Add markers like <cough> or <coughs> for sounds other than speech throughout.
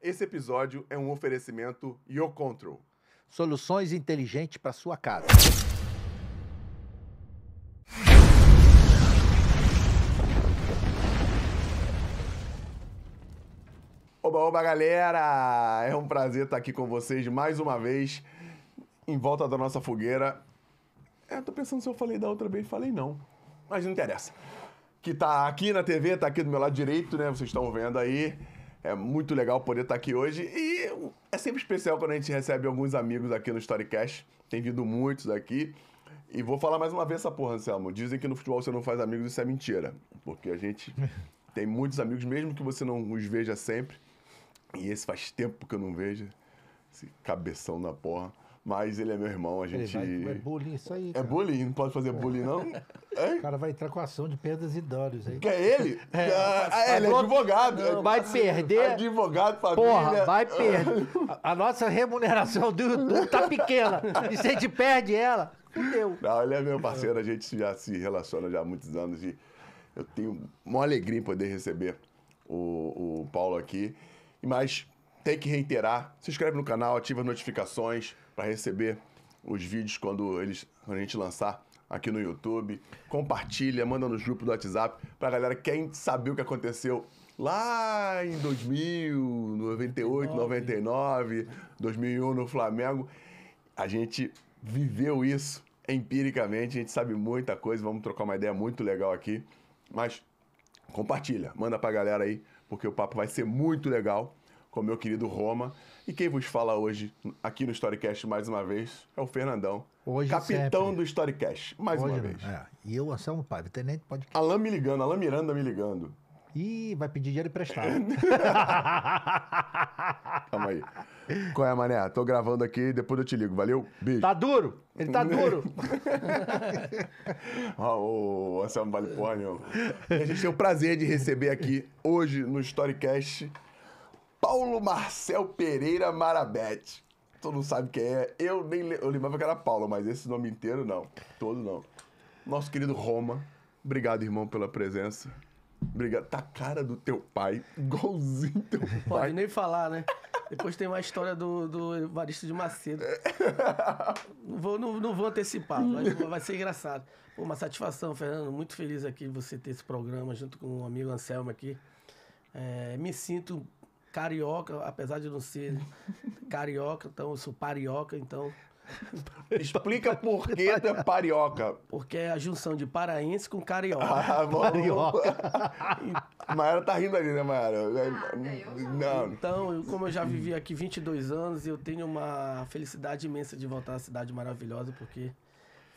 Esse episódio é um oferecimento Control, Soluções inteligentes para sua casa. Oba, oba, galera! É um prazer estar aqui com vocês mais uma vez, em volta da nossa fogueira. É, tô pensando se eu falei da outra vez, falei não. Mas não interessa. Que tá aqui na TV, tá aqui do meu lado direito, né? Vocês estão vendo aí é muito legal poder estar aqui hoje e é sempre especial quando a gente recebe alguns amigos aqui no Storycast. Tem vindo muitos aqui. E vou falar mais uma vez essa porra, Anselmo. Dizem que no futebol você não faz amigos, isso é mentira. Porque a gente <laughs> tem muitos amigos, mesmo que você não os veja sempre. E esse faz tempo que eu não vejo. Esse cabeção da porra. Mas ele é meu irmão, a gente. Vai, é bullying isso aí. É cara. É bullying, não pode fazer bullying, não? <laughs> O cara vai entrar com ação de perdas e danos aí. Que é ele? <laughs> É, ah, é, ele é advogado. Não, vai perder. Advogado, família. Porra, vai <laughs> perder. A, a nossa remuneração do YouTube tá pequena. E se a gente perde ela, fudeu. Não, ele é meu parceiro, a gente já se relaciona já há muitos anos e eu tenho uma alegria em poder receber o, o Paulo aqui. Mas tem que reiterar. Se inscreve no canal, ativa as notificações para receber os vídeos quando, eles, quando a gente lançar aqui no YouTube. Compartilha, manda nos grupos do WhatsApp para a galera quem quer saber o que aconteceu lá em 2000, 98, 99, 2001 no Flamengo. A gente viveu isso empiricamente, a gente sabe muita coisa, vamos trocar uma ideia muito legal aqui. Mas compartilha, manda pra galera aí, porque o papo vai ser muito legal com meu querido Roma. E quem vos fala hoje, aqui no Storycast mais uma vez, é o Fernandão. Hoje capitão sempre. do Storycast, mais hoje, uma vez. É. E eu, Anselmo Padre, tenente pode. Alain me ligando, Alain Miranda me ligando. Ih, vai pedir dinheiro emprestado. <laughs> Calma aí. Qual é, mané? Tô gravando aqui, depois eu te ligo, valeu? Beijo. Tá duro! Ele tá duro! <laughs> Ô, oh, Anselmo Vale Porra, meu. A gente tem o prazer de receber aqui hoje no Storycast Paulo Marcel Pereira Marabete. Tu não sabe quem é. Eu nem eu lembrava que era Paulo, mas esse nome inteiro não. Todo não. Nosso querido Roma. Obrigado, irmão, pela presença. Obrigado. Tá a cara do teu pai. Igualzinho teu pai. Pode nem falar, né? Depois tem uma história do, do Evaristo de Macedo. <laughs> Não vou, não, não vou antecipar, mas vai ser engraçado. Pô, uma satisfação, Fernando. Muito feliz aqui de você ter esse programa junto com o amigo Anselmo aqui. É, me sinto carioca, apesar de não ser <laughs> carioca, então eu sou parioca, então. <laughs> Explica por que da é parioca. Porque é a junção de paraense com carioca. Ah, Carioca. Então, <laughs> Mayara tá rindo ali, né, Mayara? Ah, não. Então, como eu já vivi aqui 22 anos, eu tenho uma felicidade imensa de voltar à cidade maravilhosa, porque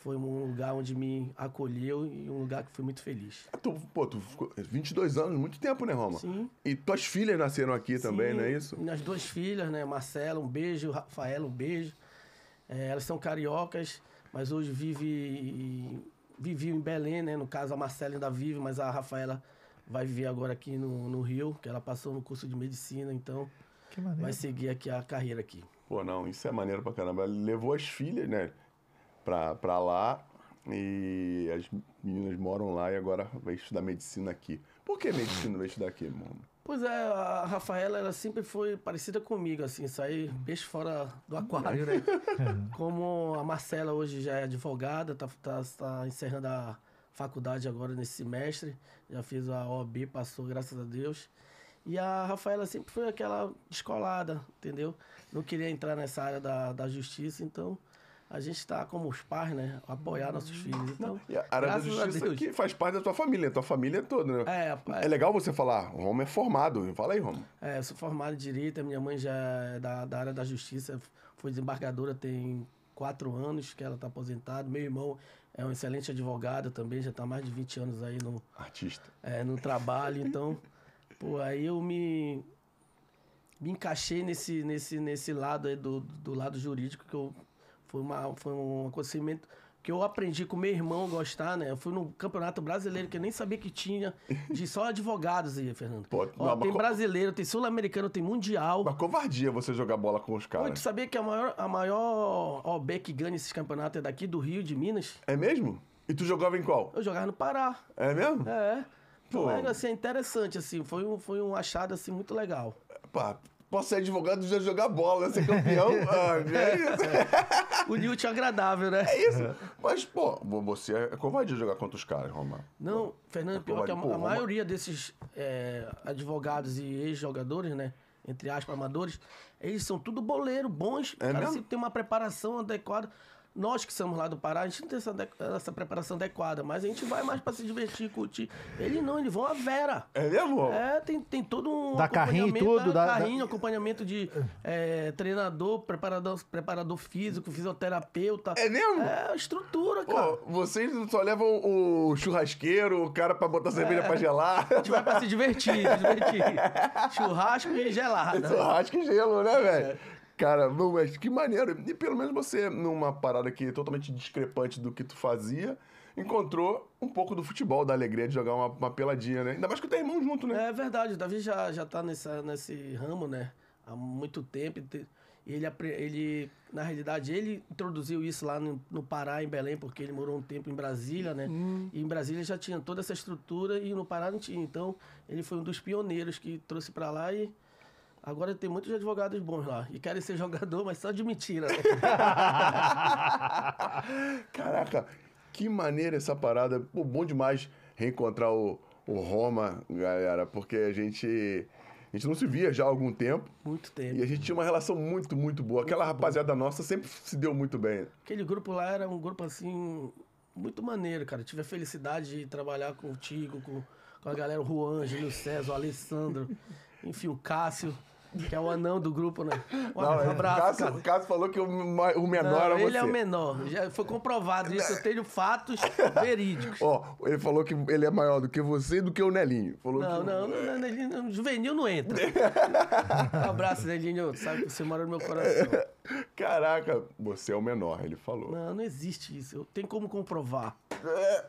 foi um lugar onde me acolheu e um lugar que fui muito feliz. Tu, pô, tu ficou 22 anos, muito tempo, né, Roma? Sim. E tuas filhas nasceram aqui Sim, também, não é isso? Minhas duas filhas, né, Marcela, um beijo, Rafaela, um beijo. É, elas são cariocas, mas hoje vive em Belém, né? No caso, a Marcela ainda vive, mas a Rafaela vai viver agora aqui no, no Rio, que ela passou no curso de medicina, então vai seguir aqui a carreira aqui. Pô, não, isso é maneiro pra caramba. Ela levou as filhas, né? para lá e as meninas moram lá e agora vai estudar medicina aqui. Por que medicina vai estudar aqui, mano? Pois é, a Rafaela ela sempre foi parecida comigo, assim, sair peixe fora do aquário, né? <laughs> Como a Marcela hoje já é advogada, tá, tá, tá encerrando a faculdade agora nesse semestre, já fiz a OB, passou, graças a Deus. E a Rafaela sempre foi aquela descolada, entendeu? Não queria entrar nessa área da, da justiça, então a gente está como os pais, né? Apoiar nossos hum. filhos. Então, Não, e a área da justiça que faz parte da tua família, a tua família é toda, né? É, é legal você falar, Roma ah, é formado. Fala aí, Roma. É, eu sou formado em Direito, minha mãe já é da, da área da justiça, foi desembargadora tem quatro anos que ela está aposentada. Meu irmão é um excelente advogado também, já está mais de 20 anos aí no... Artista. É, no trabalho, então... pô, aí eu me... Me encaixei nesse, nesse, nesse lado do, do lado jurídico que eu foi, uma, foi um acontecimento que eu aprendi com meu irmão gostar, né? Eu fui no campeonato brasileiro que eu nem sabia que tinha de só advogados aí, Fernando. Pô, Ó, tem brasileiro, tem sul-americano, tem mundial. Uma covardia você jogar bola com os caras. Pô, tu sabia que a maior, a maior OB que ganha esses campeonatos é daqui do Rio, de Minas? É mesmo? E tu jogava em qual? Eu jogava no Pará. É mesmo? É. Pô. Então, é, assim, é interessante, assim, foi um, foi um achado, assim, muito legal. Pá, posso ser advogado e jogar bola, ser campeão. <laughs> Ah, é isso. É. O Newt é agradável, né? É isso. É. Mas, pô, você é covardia jogar contra os caras, Romano. Não, Fernando, é pior que a, pô, a maioria desses é, advogados e ex-jogadores, né? Entre aspas, amadores, eles são tudo boleiro, bons. É cara, se tem uma preparação adequada nós que somos lá do Pará, a gente não tem essa, essa preparação adequada, mas a gente vai mais para se divertir, curtir. Eles não, eles vão a vera. É mesmo? É, tem, tem todo um. Da carrinho tudo? Né? Da, carrinho, da... acompanhamento de é, treinador, preparador, preparador físico, fisioterapeuta. É mesmo? É, estrutura, cara. vocês só levam o churrasqueiro, o cara para botar cerveja é, pra gelar. A gente vai pra se divertir, se divertir. <laughs> Churrasco e gelada. Churrasco e gelo, né, velho? Cara, mas que maneiro. E pelo menos você, numa parada que é totalmente discrepante do que tu fazia, encontrou um pouco do futebol, da alegria de jogar uma, uma peladinha, né? Ainda mais que o teu irmão junto, né? É verdade, o Davi já, já tá nessa, nesse ramo, né? Há muito tempo. Ele, ele, na realidade, ele introduziu isso lá no, no Pará, em Belém, porque ele morou um tempo em Brasília, né? Hum. E em Brasília já tinha toda essa estrutura e no Pará não tinha. Então, ele foi um dos pioneiros que trouxe para lá e Agora tem muitos advogados bons lá e querem ser jogador, mas só de mentira. Né? <laughs> Caraca, que maneira essa parada. Pô, bom demais reencontrar o, o Roma, galera, porque a gente. A gente não se via já há algum tempo. Muito tempo. E a gente tinha uma relação muito, muito boa. Aquela muito rapaziada nossa sempre se deu muito bem. Né? Aquele grupo lá era um grupo assim. Muito maneiro, cara. Tive a felicidade de trabalhar contigo, com, com a galera, o Juan, o César, o Alessandro, <laughs> enfim, o Cássio. Que é o anão do grupo, né? Um não, é, abraço. O Cássio falou que o, o menor não, era é você. Ele é o menor. Já foi comprovado isso. Eu <laughs> tenho fatos verídicos. Ó, oh, ele falou que ele é maior do que você e do que o Nelinho. Falou não, que... não, não, Nelinho, juvenil não entra. <laughs> um abraço, Nelinho. Sabe que você mora no meu coração. Caraca, você é o menor, ele falou. Não, não existe isso. Eu tenho como comprovar. É,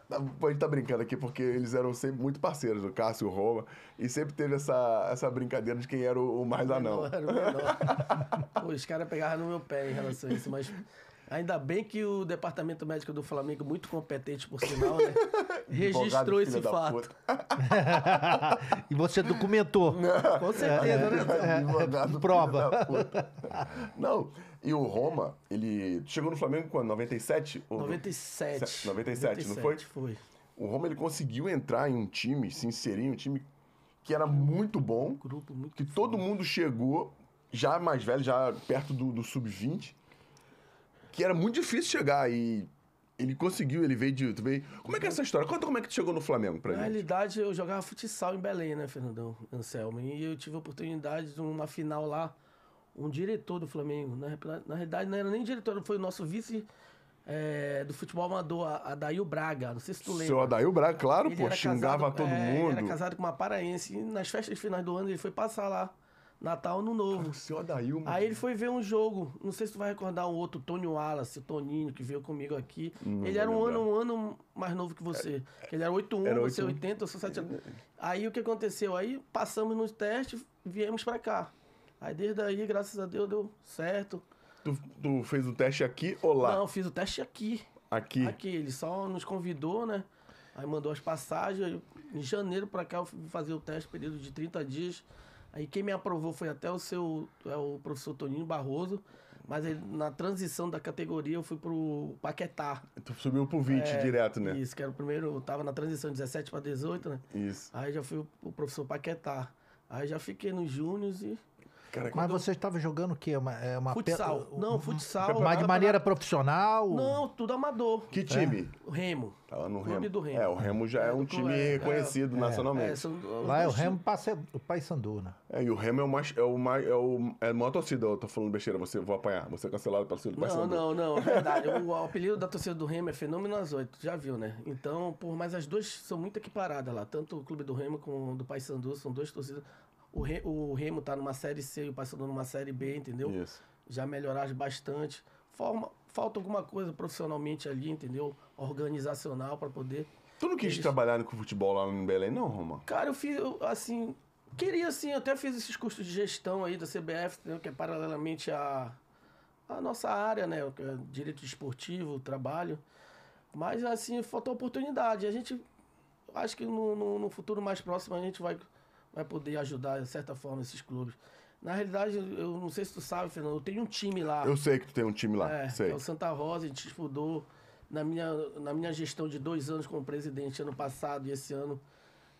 a gente tá brincando aqui porque eles eram sempre muito parceiros, o Cássio e o Roma, e sempre teve essa, essa brincadeira de quem era o, o mais o anão. era o menor. <laughs> Pô, os caras pegavam no meu pé em relação a isso, mas Ainda bem que o departamento médico do Flamengo, muito competente por sinal, né? <laughs> registrou esse fato. <laughs> e você documentou. Não, Com certeza, né? <laughs> prova. Não, e o Roma, ele chegou no Flamengo quando? 97? 97. 97, 97 não foi? foi? O Roma ele conseguiu entrar em um time sincerinho, um time que era muito bom. Um grupo muito que todo mundo chegou, já mais velho, já perto do, do sub-20 que era muito difícil chegar e ele conseguiu, ele veio de também. Como é que é essa história? Conta como é que tu chegou no Flamengo pra Na gente. Na realidade, eu jogava futsal em Belém, né, Fernandão Anselmo? E eu tive a oportunidade de uma final lá, um diretor do Flamengo. Na, né? na realidade, não era nem diretor, foi o nosso vice é, do futebol amador, Adail Braga. Não sei se tu lembra. Seu Adail Braga, claro, ele pô, xingava casado, todo é, mundo. Ele era casado com uma paraense. E nas festas finais do ano, ele foi passar lá Natal, Ano Novo. O senhor Dail, mano. Aí ele né? foi ver um jogo. Não sei se tu vai recordar um outro, Tony Wallace, o Toninho, que veio comigo aqui. Hum, não ele era um ano, um ano mais novo que você. Ele era 81, 1 era você 1 80, eu sou 7 anos. Aí o que aconteceu? Aí passamos nos testes, viemos pra cá. Aí desde aí, graças a Deus, deu certo. Tu, tu fez o teste aqui ou lá? Não, fiz o teste aqui. Aqui? Aqui, ele só nos convidou, né? Aí mandou as passagens. Em janeiro pra cá eu fui fazer o teste, período de 30 dias. Aí quem me aprovou foi até o seu é, o professor Toninho Barroso, mas ele, na transição da categoria eu fui pro Paquetá. Tu subiu pro 20 é, direto, né? Isso, que era o primeiro, eu tava na transição de 17 para 18, né? Isso. Aí já fui o professor Paquetá. Aí já fiquei nos Júnior e mas você estava jogando o quê? Uma, é, uma futsal. Pe... Não, futsal. Mas de maneira pra... profissional? Não, tudo amador. Que time? É. O Remo. Tava no Remo. do Remo. É, o Remo já é, é um time é, é. é. nacionalmente. São, Lá é o Remo o Paysandu, né? É, e o Remo é o mais. É o mais. É o, é a maior torcida, eu tô falando besteira, você vou apanhar. Você é cancelado pela torcida Não, não, não, é verdade. <laughs> o, apelido da torcida do Remo é Fenômeno às oito. já viu, né? Então, por, mas as duas são muito equiparadas lá. Tanto o Clube do Remo como o do Paysandu são duas torcidas o, Re, o Remo tá numa série C e o Paysandu numa série B, entendeu? Isso. Já melhoraram bastante. Forma, falta alguma coisa profissionalmente ali, entendeu? Organizacional para poder. Tu não quis eles... trabalhar com futebol lá no Belém, não, Roma? Cara, eu fiz, eu, assim, queria assim, até fiz esses cursos de gestão aí da CBF, entendeu? que é paralelamente à a, a nossa área, né? É direito esportivo, trabalho. Mas assim, faltou oportunidade. A gente acho que no, no, no futuro mais próximo a gente vai vai poder ajudar, de certa forma, esses clubes. Na realidade, eu não sei se tu sabe, Fernando, eu tenho um time lá. Eu sei que tu tem um time lá. É, sei. é o Santa Rosa, a gente estudou na minha, na minha gestão de dois anos como presidente ano passado e esse ano.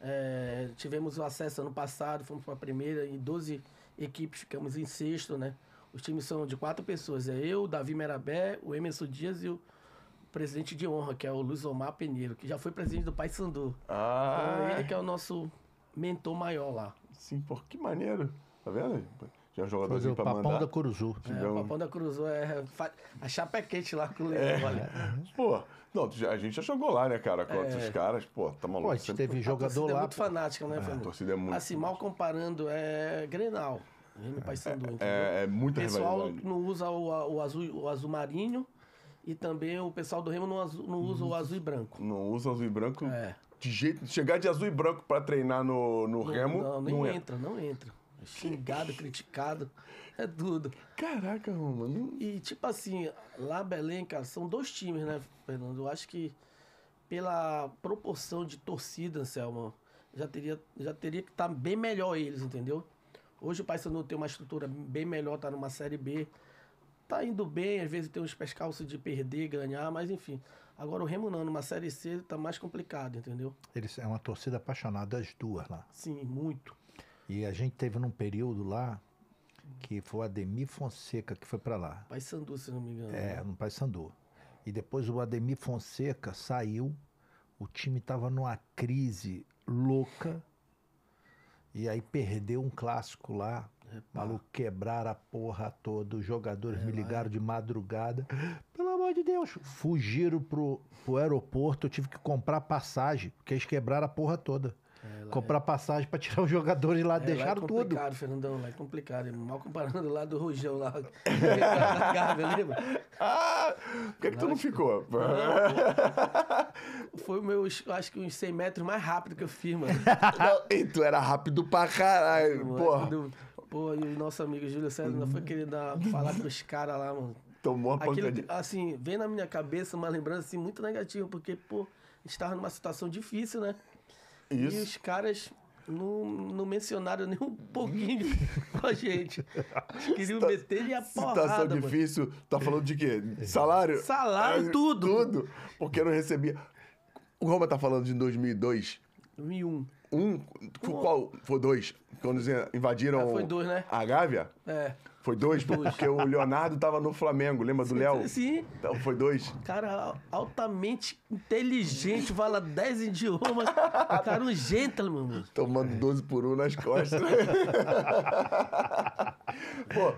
É, tivemos o acesso ano passado, fomos para a primeira, em 12 equipes ficamos em sexto, né? Os times são de quatro pessoas: é eu, o Davi Merabé, o Emerson Dias e o presidente de honra, que é o Luiz Omar Peneiro, que já foi presidente do Pai Sandu. Ah. Então, ele que é o nosso mentor maior lá. Sim, pô, que maneiro. Tá vendo? Já é um jogadorzinho pra mandar. É, papão da Cruzou. É, o Papão da Cruzou é a chapa é quente lá com o é. Leão, é. olha. Pô, não, a gente já jogou lá, né, cara, com é. outros caras, pô, tá maluco. Pô, a gente sempre... teve jogador lá. É muito pô. fanática, né, é, A torcida é muito. Assim, mal comparando, é Grenal. Grêmio Paysandu, É, é muita O pessoal não usa o, o, azul, o azul marinho e também o pessoal do Remo não, não usa o uhum. azul e branco. Não usa o azul e branco? É. De jeito chegar de azul e branco para treinar no, no não, remo. Não, não é. entra, não entra. Xingado, criticado, é tudo. Caraca, mano. E tipo assim, lá Belém, cara, são dois times, né, Fernando? Eu acho que pela proporção de torcida, Anselmo, já teria, já teria que estar tá bem melhor eles, entendeu? Hoje o Paysandu tem uma estrutura bem melhor, tá numa Série B. Tá indo bem, às vezes tem uns pescalços de perder, ganhar, mas enfim. Agora o Remunando uma Série C tá mais complicado, entendeu? Eles é uma torcida apaixonada as duas lá. Sim, muito. E a gente teve num período lá que foi o Ademir Fonseca que foi para lá. Pai Sandu, se não me engano. É, né? no Pai Sandu. E depois o Ademir Fonseca saiu, o time tava numa crise louca. E aí perdeu um clássico lá. Epa. Maluco, a porra toda. Os jogadores é, me ligaram é de madrugada amor de Deus. Fugiram pro, pro aeroporto, eu tive que comprar passagem, porque eles quebraram a porra toda. É, comprar é... passagem para tirar os jogadores lá, é, é deixaram tudo. é complicado, tudo. Fernandão, é complicado. Mal comparando lá do Rojão lá. Gávea, <laughs> lembra? Ah, por que, que tu não ficou? Não, foi o meu, acho que uns 100 metros mais rápido que eu fiz, mano. Não, e tu era rápido pra caralho, porra. Pô, e o nosso amigo Júlio César ainda foi querer dar, falar os caras lá, mano. Tomou uma Aquilo, pancadinha. Assim, vem na minha cabeça uma lembrança assim, muito negativa, porque, pô, estava numa situação difícil, né? Isso. E os caras não, não mencionaram nem um pouquinho <laughs> com a gente. Queriam Cita, meter e a porrada. Situação difícil, mano. tá falando de quê? É. Salário? Salário, é, tudo. Tudo. Porque não recebia. O Roma tá falando de 2002. 2001. Um? foi Qual? Foi dois? Quando invadiram ah, foi dois, né? a Gávea? É. Foi dois, dois. porque o Leonardo tava no Flamengo, lembra do Léo? Sim. Então foi dois. Cara, altamente inteligente, fala dez idiomas. O cara, é um gentleman, mano. Tomando 12 por 1 nas costas. <laughs> Pô,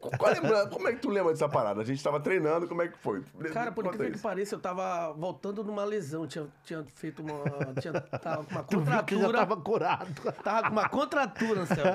qual lembra, como é que tu lembra dessa parada? A gente tava treinando, como é que foi? Cara, por incrível que, que pareça, eu tava voltando numa lesão. Tinha, tinha feito uma. Tinha, tava com uma <laughs> contratura. Tu já tava curado. Tava com uma contratura, Anselmo.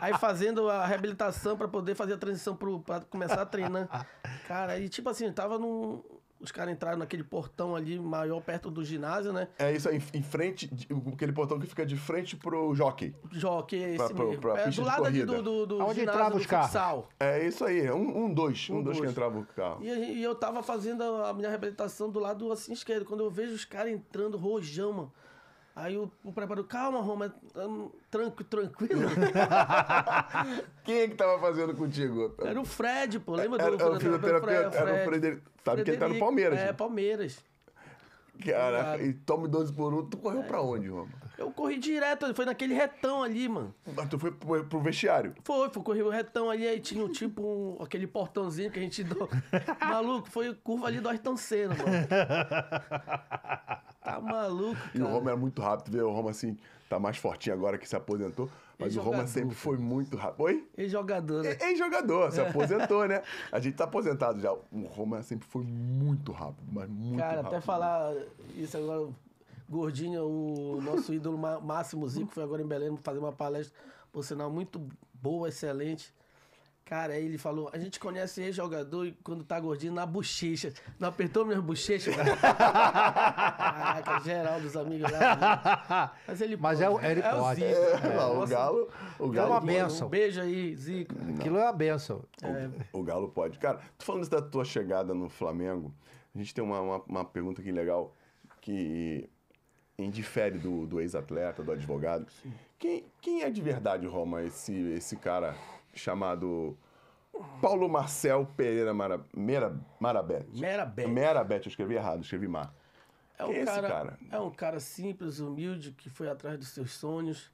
aí fazendo a reabilitação pra poder fazer a transição pro, pra começar a treinar. Cara, e tipo assim, tava num, os caras entraram naquele portão ali maior perto do ginásio, né? É isso aí, em frente, aquele portão que fica de frente pro jockey. Jockey, esse pra, mesmo. Pra, é, do lado ali do, do, do ginásio do carros. É isso aí, é um, um dois, um, um dois, dois, que entrava o carro. E, e, eu tava fazendo a minha reabilitação do lado assim esquerdo, quando eu vejo os caras entrando rojão, mano. Aí o, o preparador, calma, Roma, é, é, tranquilo, tranquilo. <laughs> Quem é que tava fazendo contigo? Era o Fred, pô, lembra era, do era, fisioterapeuta? Fred, era o Fred, sabe Frederico, que ele tá no Palmeiras. É, né? Palmeiras. Cara, e tome 12 por 1, tu correu é. pra onde, Roma? Eu corri direto, foi naquele retão ali, mano. Mas tu foi pro, pro vestiário? Foi, foi, corri o retão ali, aí tinha tipo um, aquele portãozinho que a gente... Do... <laughs> Maluco, foi curva ali do Ayrton Senna, mano. <laughs> Tá maluco, cara. E o Roma era muito rápido. Vê o Roma assim, tá mais fortinho agora que se aposentou. Mas o Roma sempre foi muito rápido. Oi? Ex-jogador, né? Ex-jogador, se <laughs> aposentou, né? A gente tá aposentado já. O Roma sempre foi muito rápido, mas muito cara, rápido. Cara, até falar isso agora, Gordinho, o nosso ídolo Máximo Zico, foi agora em Belém fazer uma palestra, por sinal, muito boa, excelente. Cara, aí ele falou, a gente conhece ex jogador quando tá gordinho na bochecha. Não apertou minhas bochechas, Caraca, geral dos amigos lá. Mas ele Mas é pode, né? é, ele é pode. O, Zico, é, o Galo... O é Galo é uma benção. Um beijo aí, Zico. Não. Aquilo é uma benção. O, é. o, Galo pode. Cara, tu falando da tua chegada no Flamengo, a gente tem uma, uma, uma pergunta aqui legal que indifere do, do ex-atleta, do advogado. Quem, quem é de verdade, Roma, esse, esse cara chamado Paulo Marcel Pereira Mara, Mera, Marabete. Merabete. Merabete, eu escrevi errado, escrevi Mar. É um é cara, cara, É um cara simples, humilde, que foi atrás dos seus sonhos,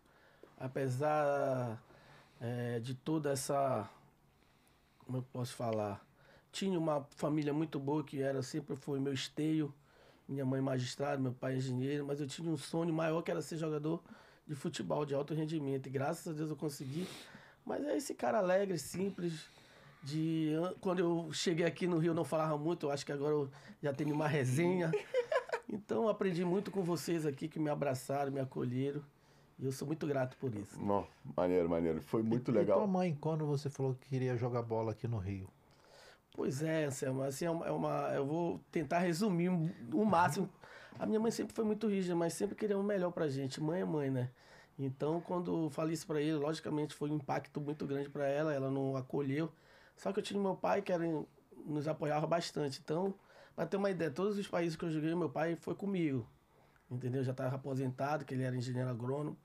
apesar é, de toda essa. Como eu posso falar? Tinha uma família muito boa que era sempre foi meu esteio, minha mãe magistrada, meu pai engenheiro, mas eu tinha um sonho maior que era ser jogador de futebol de alto rendimento. E graças a Deus eu consegui mas é esse cara alegre, simples. De quando eu cheguei aqui no Rio eu não falava muito, eu acho que agora eu já tenho uma resenha. <laughs> Então aprendi muito com vocês aqui que me abraçaram, me acolheram. E eu sou muito grato por isso. Não, maneiro, maneiro. Foi muito e, legal. E tua mãe, quando você falou que queria jogar bola aqui no Rio? Pois é, Anselmo. Assim, é uma, é uma, eu vou tentar resumir o máximo. A minha mãe sempre foi muito rígida, mas sempre queria o melhor pra gente. Mãe é mãe, né? Então, quando eu falei isso para ele, logicamente foi um impacto muito grande para ela, ela não acolheu. Só que eu tinha meu pai que era, nos apoiava bastante. Então, para ter uma ideia, todos os países que eu joguei, meu pai foi comigo. Entendeu? Já estava aposentado, que ele era engenheiro agrônomo.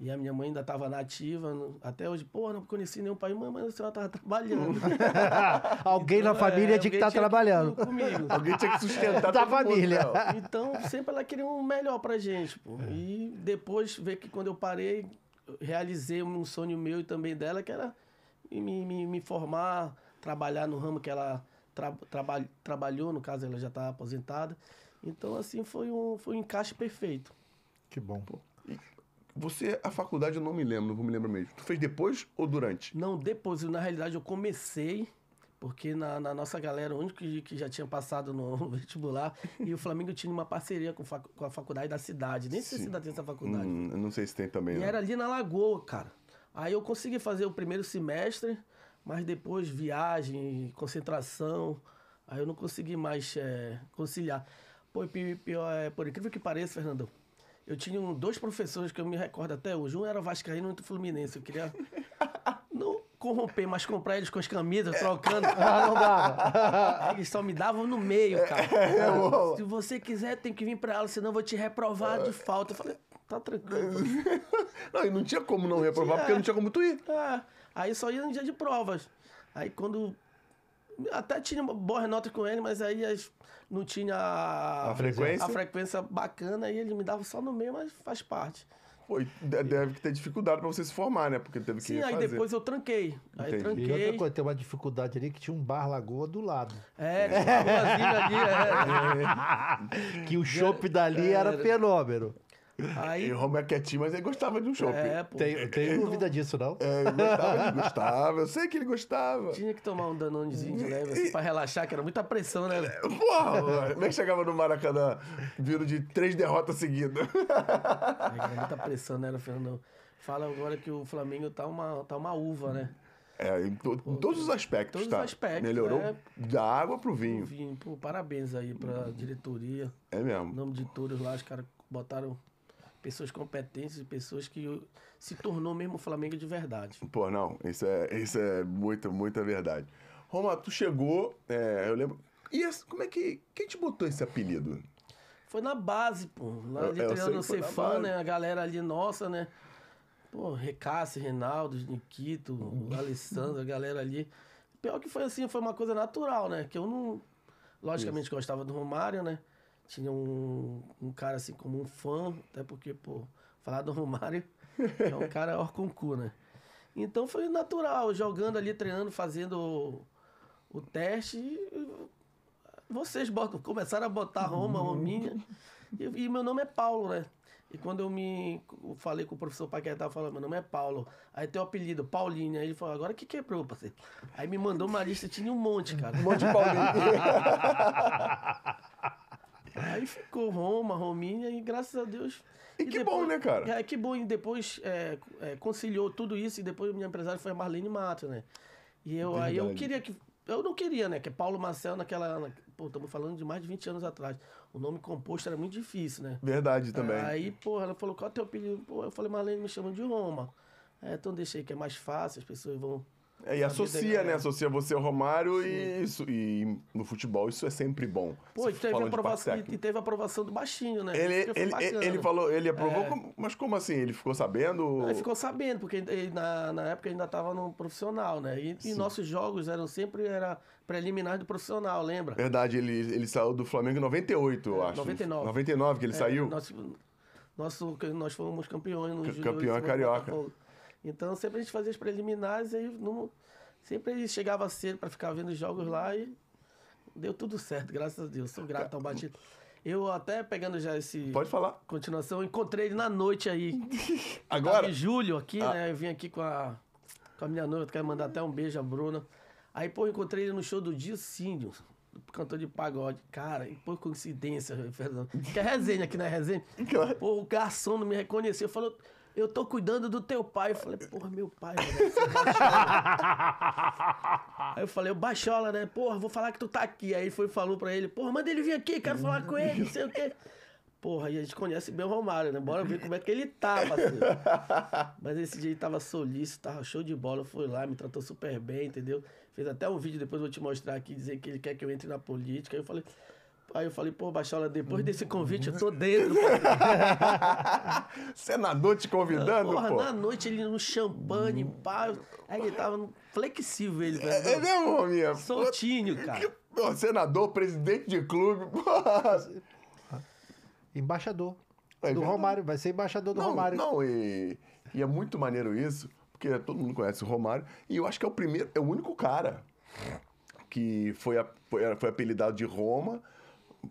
E a minha mãe ainda estava nativa, até hoje, pô, não conheci nenhum pai. Mãe, mas a senhora estava trabalhando. <laughs> alguém então, na família é, tinha que estar tá trabalhando. Comigo. <laughs> alguém tinha que sustentar <laughs> a família. Mundo, né? então, sempre ela queria um melhor para gente, pô. É. E depois, ver que quando eu parei, realizei um sonho meu e também dela, que era me, me, me formar, trabalhar no ramo que ela tra, traba, trabalhou, no caso, ela já está aposentada. Então, assim, foi um, foi um encaixe perfeito. Que bom, pô. Você, a faculdade, eu não me lembro, não vou me lembrar mesmo. Tu fez depois ou durante? Não, depois. Na realidade, eu comecei, porque na, na nossa galera, o único que, que já tinha passado no <laughs> vestibular, e o Flamengo tinha uma parceria com, fac, com a faculdade da cidade. Nem Sim. sei se ainda tem essa faculdade. Hum, não sei se tem também. E não. Né? era ali na Lagoa, cara. Aí eu consegui fazer o primeiro semestre, mas depois viagem, concentração. Aí eu não consegui mais é, conciliar. Pô, pior, é, por incrível que pareça, Fernando eu tinha dois professores que eu me recordo até hoje. Um era vascaíno e outro fluminense. Eu queria <laughs> não corromper, mas comprar eles com as camisas, trocando. <laughs> Ah, não dava. <laughs> Eles só me davam no meio, cara. É, Se você quiser, tem que vir pra aula, senão eu vou te reprovar de falta. Eu falei, tá tranquilo. não, e não tinha como não, não reprovar, tinha... porque não tinha como tu ir. Ah, Aí só ia no dia de provas. Aí quando até tinha boas notas com ele, mas aí as, não tinha a, a frequência? a frequência bacana e ele me dava só no meio, mas faz parte. Pô, deve ter dificuldade para você se formar, né? Porque teve que Sim, aí fazer. depois eu tranquei. Aí Entendi. tranquei. E outra coisa, tem uma dificuldade ali que tinha um bar Lagoa do lado. É, tinha é. uma ali, é. é. <laughs> Que o chopp dali era é. fenômeno. Aí, e o Romero é quietinho, mas ele gostava de um shopping. É, pô. Tem, tem dúvida disso, não? É, ele gostava, ele gostava. Eu sei que ele gostava. Tinha que tomar um danonezinho de leve assim, pra relaxar, que era muita pressão, né? É, porra! Nem chegava no Maracanã, vindo de três derrotas seguidas. É, era muita pressão, né, Fernandão? Fala agora que o Flamengo tá uma, tá uma uva, né? É, em, to, pô, em todos os aspectos, todos tá? Os aspectos, Melhorou né? da água pro vinho. Pro vinho. Pô, parabéns aí pra diretoria. É mesmo. Em nome de todos lá, os caras botaram pessoas competentes e pessoas que se tornou mesmo o Flamengo de verdade. Pô, não, isso é, isso é muita, muita verdade. Roma, tu chegou, é, eu lembro. E esse, como é que. Quem te botou esse apelido? Foi na base, pô. Lá eu, eu treinando fã, né? A galera ali nossa, né? Pô, Recassi, Reinaldo, Nikito, o Alessandro, a galera ali. Pior que foi assim, foi uma coisa natural, né? Que eu não. Logicamente Isso. gostava do Romário, né? tinha um, um cara assim como um fã, até porque, pô, falar do Romário é um cara orconcu, né? Então foi natural, jogando ali, treinando, fazendo o, o teste. vocês botam, começaram a botar Roma, uhum. Rominha. E, e, meu nome é Paulo, né? E quando eu me eu falei com o professor Paquetá, eu falei, meu nome é Paulo. Aí tem o apelido, Paulinho. Aí ele falou, agora que quebrou, parceiro? Aí me mandou uma lista, tinha um monte, cara. Um monte de Paulinho. <laughs> Aí ficou Roma, Rominha, e graças a Deus. E, e que depois, bom, né, cara? É, que bom. E depois é, é, conciliou tudo isso, e depois minha empresária foi a Marlene Mato, né? E eu, aí eu queria que. Eu não queria, né? Que Paulo Marcel naquela. Na, pô, estamos falando de mais de 20 anos atrás. O nome composto era muito difícil, né? Verdade também. Aí, pô ela falou, qual é o teu apelido? Pô, eu falei, Marlene me chamam de Roma. É, então deixei que é mais fácil, as pessoas vão é, e associa, né? Associa você ao Romário e, isso, e no futebol isso é sempre bom. Pô, e teve, aprovação, e, e teve aprovação do baixinho, né? Ele, ele, ele, falou, ele aprovou, é. mas como assim? Ele ficou sabendo? Ele ficou sabendo, porque na, na época ainda estava no profissional, né? E, e, nossos jogos eram sempre era preliminares do profissional, lembra? Verdade, ele, ele saiu do Flamengo em 98, é, eu acho. 99. 99 que ele é, saiu. Nosso, nosso, nós fomos campeões no Campeão juniores, é carioca. Então sempre a gente fazia os preliminares e não, sempre ele chegava cedo para ficar vendo os jogos lá e deu tudo certo, graças a Deus. Sou grato ao Batista. Eu até pegando já esse. Pode falar. Continuação, encontrei ele na noite aí. <laughs> Agora? Em julho aqui, ah. né? Eu vim aqui com a, com a minha noiva, quero mandar até um beijo à Bruna. Aí, pô, encontrei ele no show do Dilcínio, cantor de pagode. Cara, e por coincidência, Fernando. Que é resenha aqui, né? Resenha. <laughs> Claro. Pô, o garçom não me reconheceu. Falou, eu tô cuidando do teu pai. Eu falei, porra, meu pai, velho, você é baixola. <laughs> Aí eu falei, o Baixola, né? Porra, vou falar que tu tá aqui. Aí ele foi falou pra ele, porra, manda ele vir aqui, quero falar com ele, não sei o quê. Porra, e a gente conhece bem o Romário, né? Bora ver como é que ele tá, parceiro. Assim. Mas esse dia ele tava solícito, tava show de bola, foi lá, me tratou super bem, entendeu? Fez até um vídeo, depois vou te mostrar aqui, dizer que ele quer que eu entre na política. Aí eu falei, Aí eu falei, pô, ela depois desse convite eu tô dentro. <laughs> Senador te convidando, Porra, pô. na noite ele no champanhe, hum. pá. Aí ele tava flexível, ele. é, né? é mesmo, Rominha? Soltinho, cara. Pô, senador, presidente de clube, <laughs> Embaixador. É, do Romário, tá. vai ser embaixador do não, Romário. Não, e, e é muito maneiro isso, porque todo mundo conhece o Romário. E eu acho que é o primeiro, é o único cara que foi, foi, foi apelidado de Roma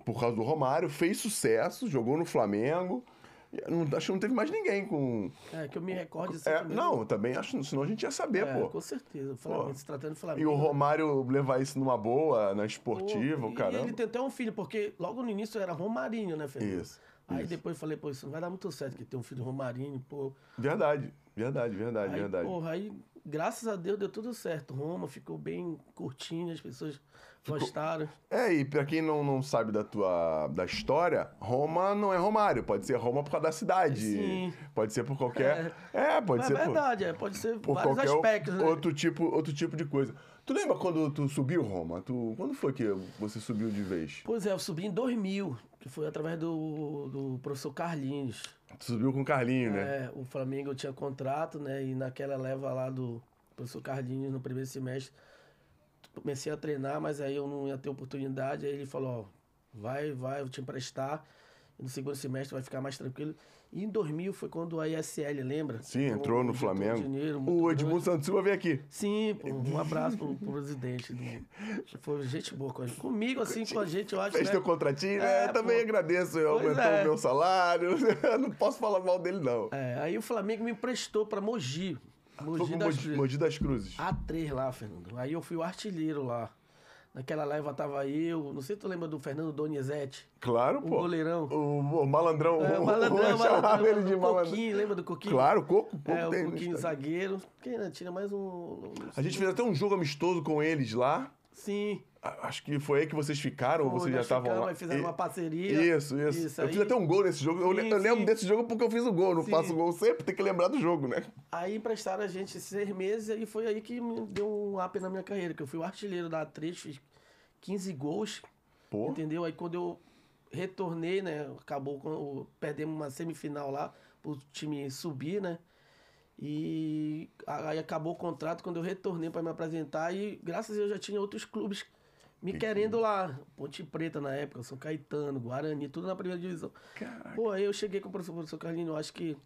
por causa do Romário, fez sucesso, jogou no Flamengo. Não, acho que não teve mais ninguém com. É, que eu me recordo assim, é, Não, também acho, senão a gente ia saber, é, pô. Com certeza, o Flamengo, pô. se tratando do Flamengo. E o né? Romário levar isso numa boa, na esportiva, pô, caramba. E ele tem até um filho, porque logo no início era Romarinho, né, Fernando? Isso. Aí isso. depois falei, pô, isso não vai dar muito certo, que tem um filho Romarinho, pô. Verdade, verdade, verdade, aí, verdade. Porra, aí, graças a Deus, deu tudo certo. Roma ficou bem curtinho, as pessoas Gostaram. É, e pra quem não, não sabe da tua da história, Roma não é Romário. Pode ser Roma por causa da cidade. Sim. Pode ser por qualquer. É, é pode Mas ser. É verdade, por, é, pode ser por vários qualquer aspectos. O, né? Outro, tipo, outro tipo de coisa. Tu lembra quando tu subiu, Roma? Tu, quando foi que você subiu de vez? Pois é, eu subi em 2000, que foi através do, do professor Carlinhos. Tu subiu com o Carlinhos, né? É, o Flamengo tinha contrato, né? E naquela leva lá do professor Carlinhos no primeiro semestre comecei a treinar, mas aí eu não ia ter oportunidade. Aí ele falou, ó, vai, vai, vou te emprestar. no segundo semestre vai ficar mais tranquilo. E em 2000 foi quando a ISL, lembra? Sim, então, entrou no Flamengo. Dinheiro, o Edmundo Santos Silva veio aqui. Sim, pô, um abraço pro, pro presidente. Do... Foi gente boa com a gente. Comigo, assim, com a gente, eu acho. Fez né? teu contratinho, é, né? Também pô. agradeço, eu aumentou é. o meu salário. <laughs> não posso falar mal dele, não. É, aí o Flamengo me emprestou para Mogi. Mogi das, Mogi, Cruzes. Mogi das Cruzes. a três lá, Fernando. Aí eu fui o artilheiro lá. Naquela leva tava eu, não sei se tu lembra do Fernando Donizete. Claro, o pô. O goleirão. O, o malandrão. É, o malandrão, o, <laughs> malandrão, ele de o malandrão. Coquinho, lembra do Coquinho? Claro, Coco. pouco. é, o né, Coquinho zagueiro. Quem né, tinha mais um... A gente fez até um jogo amistoso com eles lá. Sim. Acho que foi aí que vocês ficaram, ou vocês já estavam lá. fizeram e... uma parceria. Isso, isso. isso eu fiz até um gol nesse jogo. eu, sim, eu lembro desse jogo porque eu fiz o gol. Não sim. faço gol sempre, tem que lembrar do jogo, né? Aí emprestaram a gente seis meses e foi aí que me deu um up na minha carreira. Que eu fui o artilheiro da a fiz 15 gols. Pô. Entendeu? Aí quando eu retornei, né? Acabou, perdemos uma semifinal lá pro time subir, né? E aí acabou o contrato quando eu retornei para me apresentar e graças a Deus eu já tinha outros clubes me querendo lá. Ponte Preta na época, São Caetano, Guarani, tudo na primeira divisão. Caraca. Pô, aí eu cheguei com o professor, professor Carlinho, eu acho que.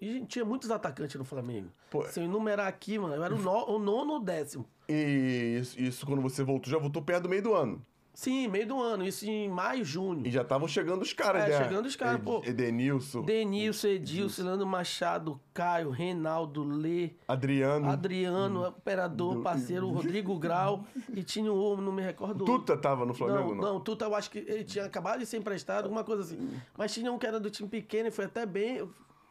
E tinha muitos atacantes no Flamengo. Pô. Se eu enumerar aqui, mano, eu era o, no, o nono ou décimo. E isso, isso, quando você voltou, já voltou perto do meio do ano. Sim, meio do ano, isso em maio, junho. E já estavam chegando os caras, já é, né? chegando os caras, Ed, pô. Edenilson. Denilson, Edilson, Silano Machado, Caio, Reinaldo, Lê. Adriano. Adriano, hum. operador, parceiro, <laughs> Rodrigo Grau. e tinha um, não me recordo. Tuta tava no Flamengo, não? Não, não Tuta eu acho que ele tinha acabado de ser emprestado, alguma coisa assim. Mas tinha um que era do time pequeno e foi até bem,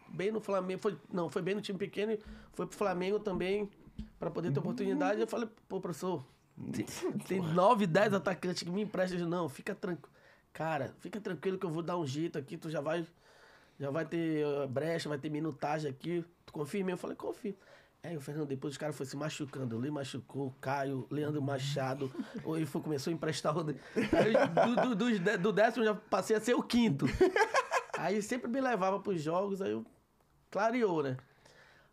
bem no Flamengo. Foi, não, foi bem no time pequeno, foi pro Flamengo também, para poder ter oportunidade. Eu falei, pô, professor tem, tem 9, 10 atacantes que me emprestam. Não, fica tranquilo. Cara, fica tranquilo que eu vou dar um jeito aqui, tu já vai. Já vai ter eh, brecha, vai ter minutagem aqui. Tu confia mim? Eu falei, confio. Aí o Fernando, depois os caras foram se machucando. O Lee machucou, o Caio, Leandro Machado. ele foi, começou a emprestar o. Aí, do, do, do, do décimo já passei a ser o quinto. Aí sempre me levava pros jogos, aí eu clareou, né?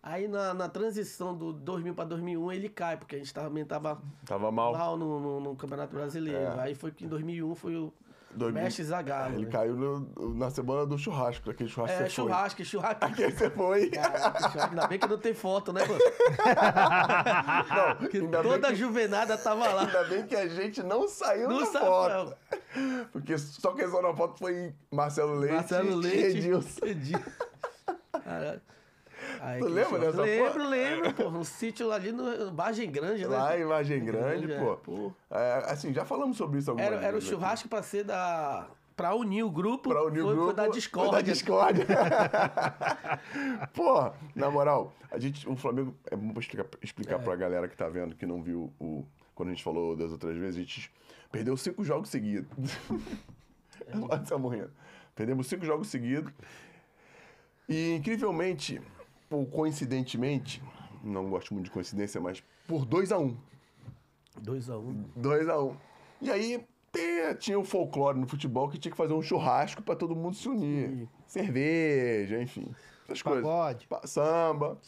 Aí na, na transição do 2000 para 2001 ele cai, porque a gente também tava, tava mal lá no, no, no Campeonato Brasileiro. É. Aí foi que em 2001 foi o 2000, Mestre Zagallo. ele né? caiu no, na semana do churrasco, aquele churrasco. É, churrasco, foi. churrasco. <laughs> Aquele você foi. É, ainda bem que não tem foto, né, mano? <laughs> não, que toda que, a juvenada tava lá. Ainda bem que a gente não saiu não na foto. Não. Porque só quem saiu na foto foi Marcelo Leite, Marcelo Leite e Edilson. Edilson. <laughs> Caraca. Aí, tu lembra dessa Lembro, porra? lembro, pô. É. Um sítio ali no Bagem Grande, né? Lá em Bagem Grande, é, pô. É, assim, já falamos sobre isso algumas era, vezes. Era o churrasco para ser da para unir o grupo, pra unir foi, o grupo foi da discórdia. Foi da discórdia. <laughs> Pô, na moral, a gente, o Flamengo, é bom explicar, explicar é. pra galera que tá vendo, que não viu o... Quando a gente falou das outras vezes, a gente perdeu cinco jogos seguidos. É. <laughs> estar morrendo. Perdemos cinco jogos seguidos. E, incrivelmente, por tipo, coincidentemente, não gosto muito de coincidência, mas por 2 a 1 um. 2 a 1 um. 2 a 1 um. E aí tem, tinha o folclore no futebol que tinha que fazer um churrasco para todo mundo se unir. Sim. Cerveja, enfim. Essas Pagode. coisas. Samba.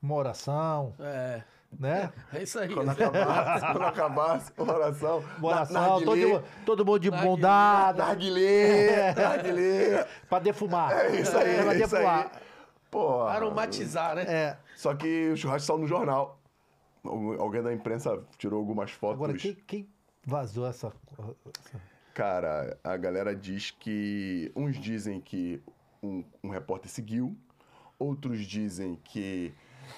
Uma oração. É. Né? É isso aí. Quando acabasse, quando acabasse, oração. Oração, na, todo, todo mundo de bondada. Narguilê, narguilê. É. pra defumar. É isso aí. É, pra é defumar. Aí. Pô. Aromatizar, né? É. Só que o churrasco saiu no jornal. Alguém da imprensa tirou algumas fotos. Agora, quem, quem vazou essa. Cara, a galera diz que. Uns dizem que um, um repórter seguiu, outros dizem que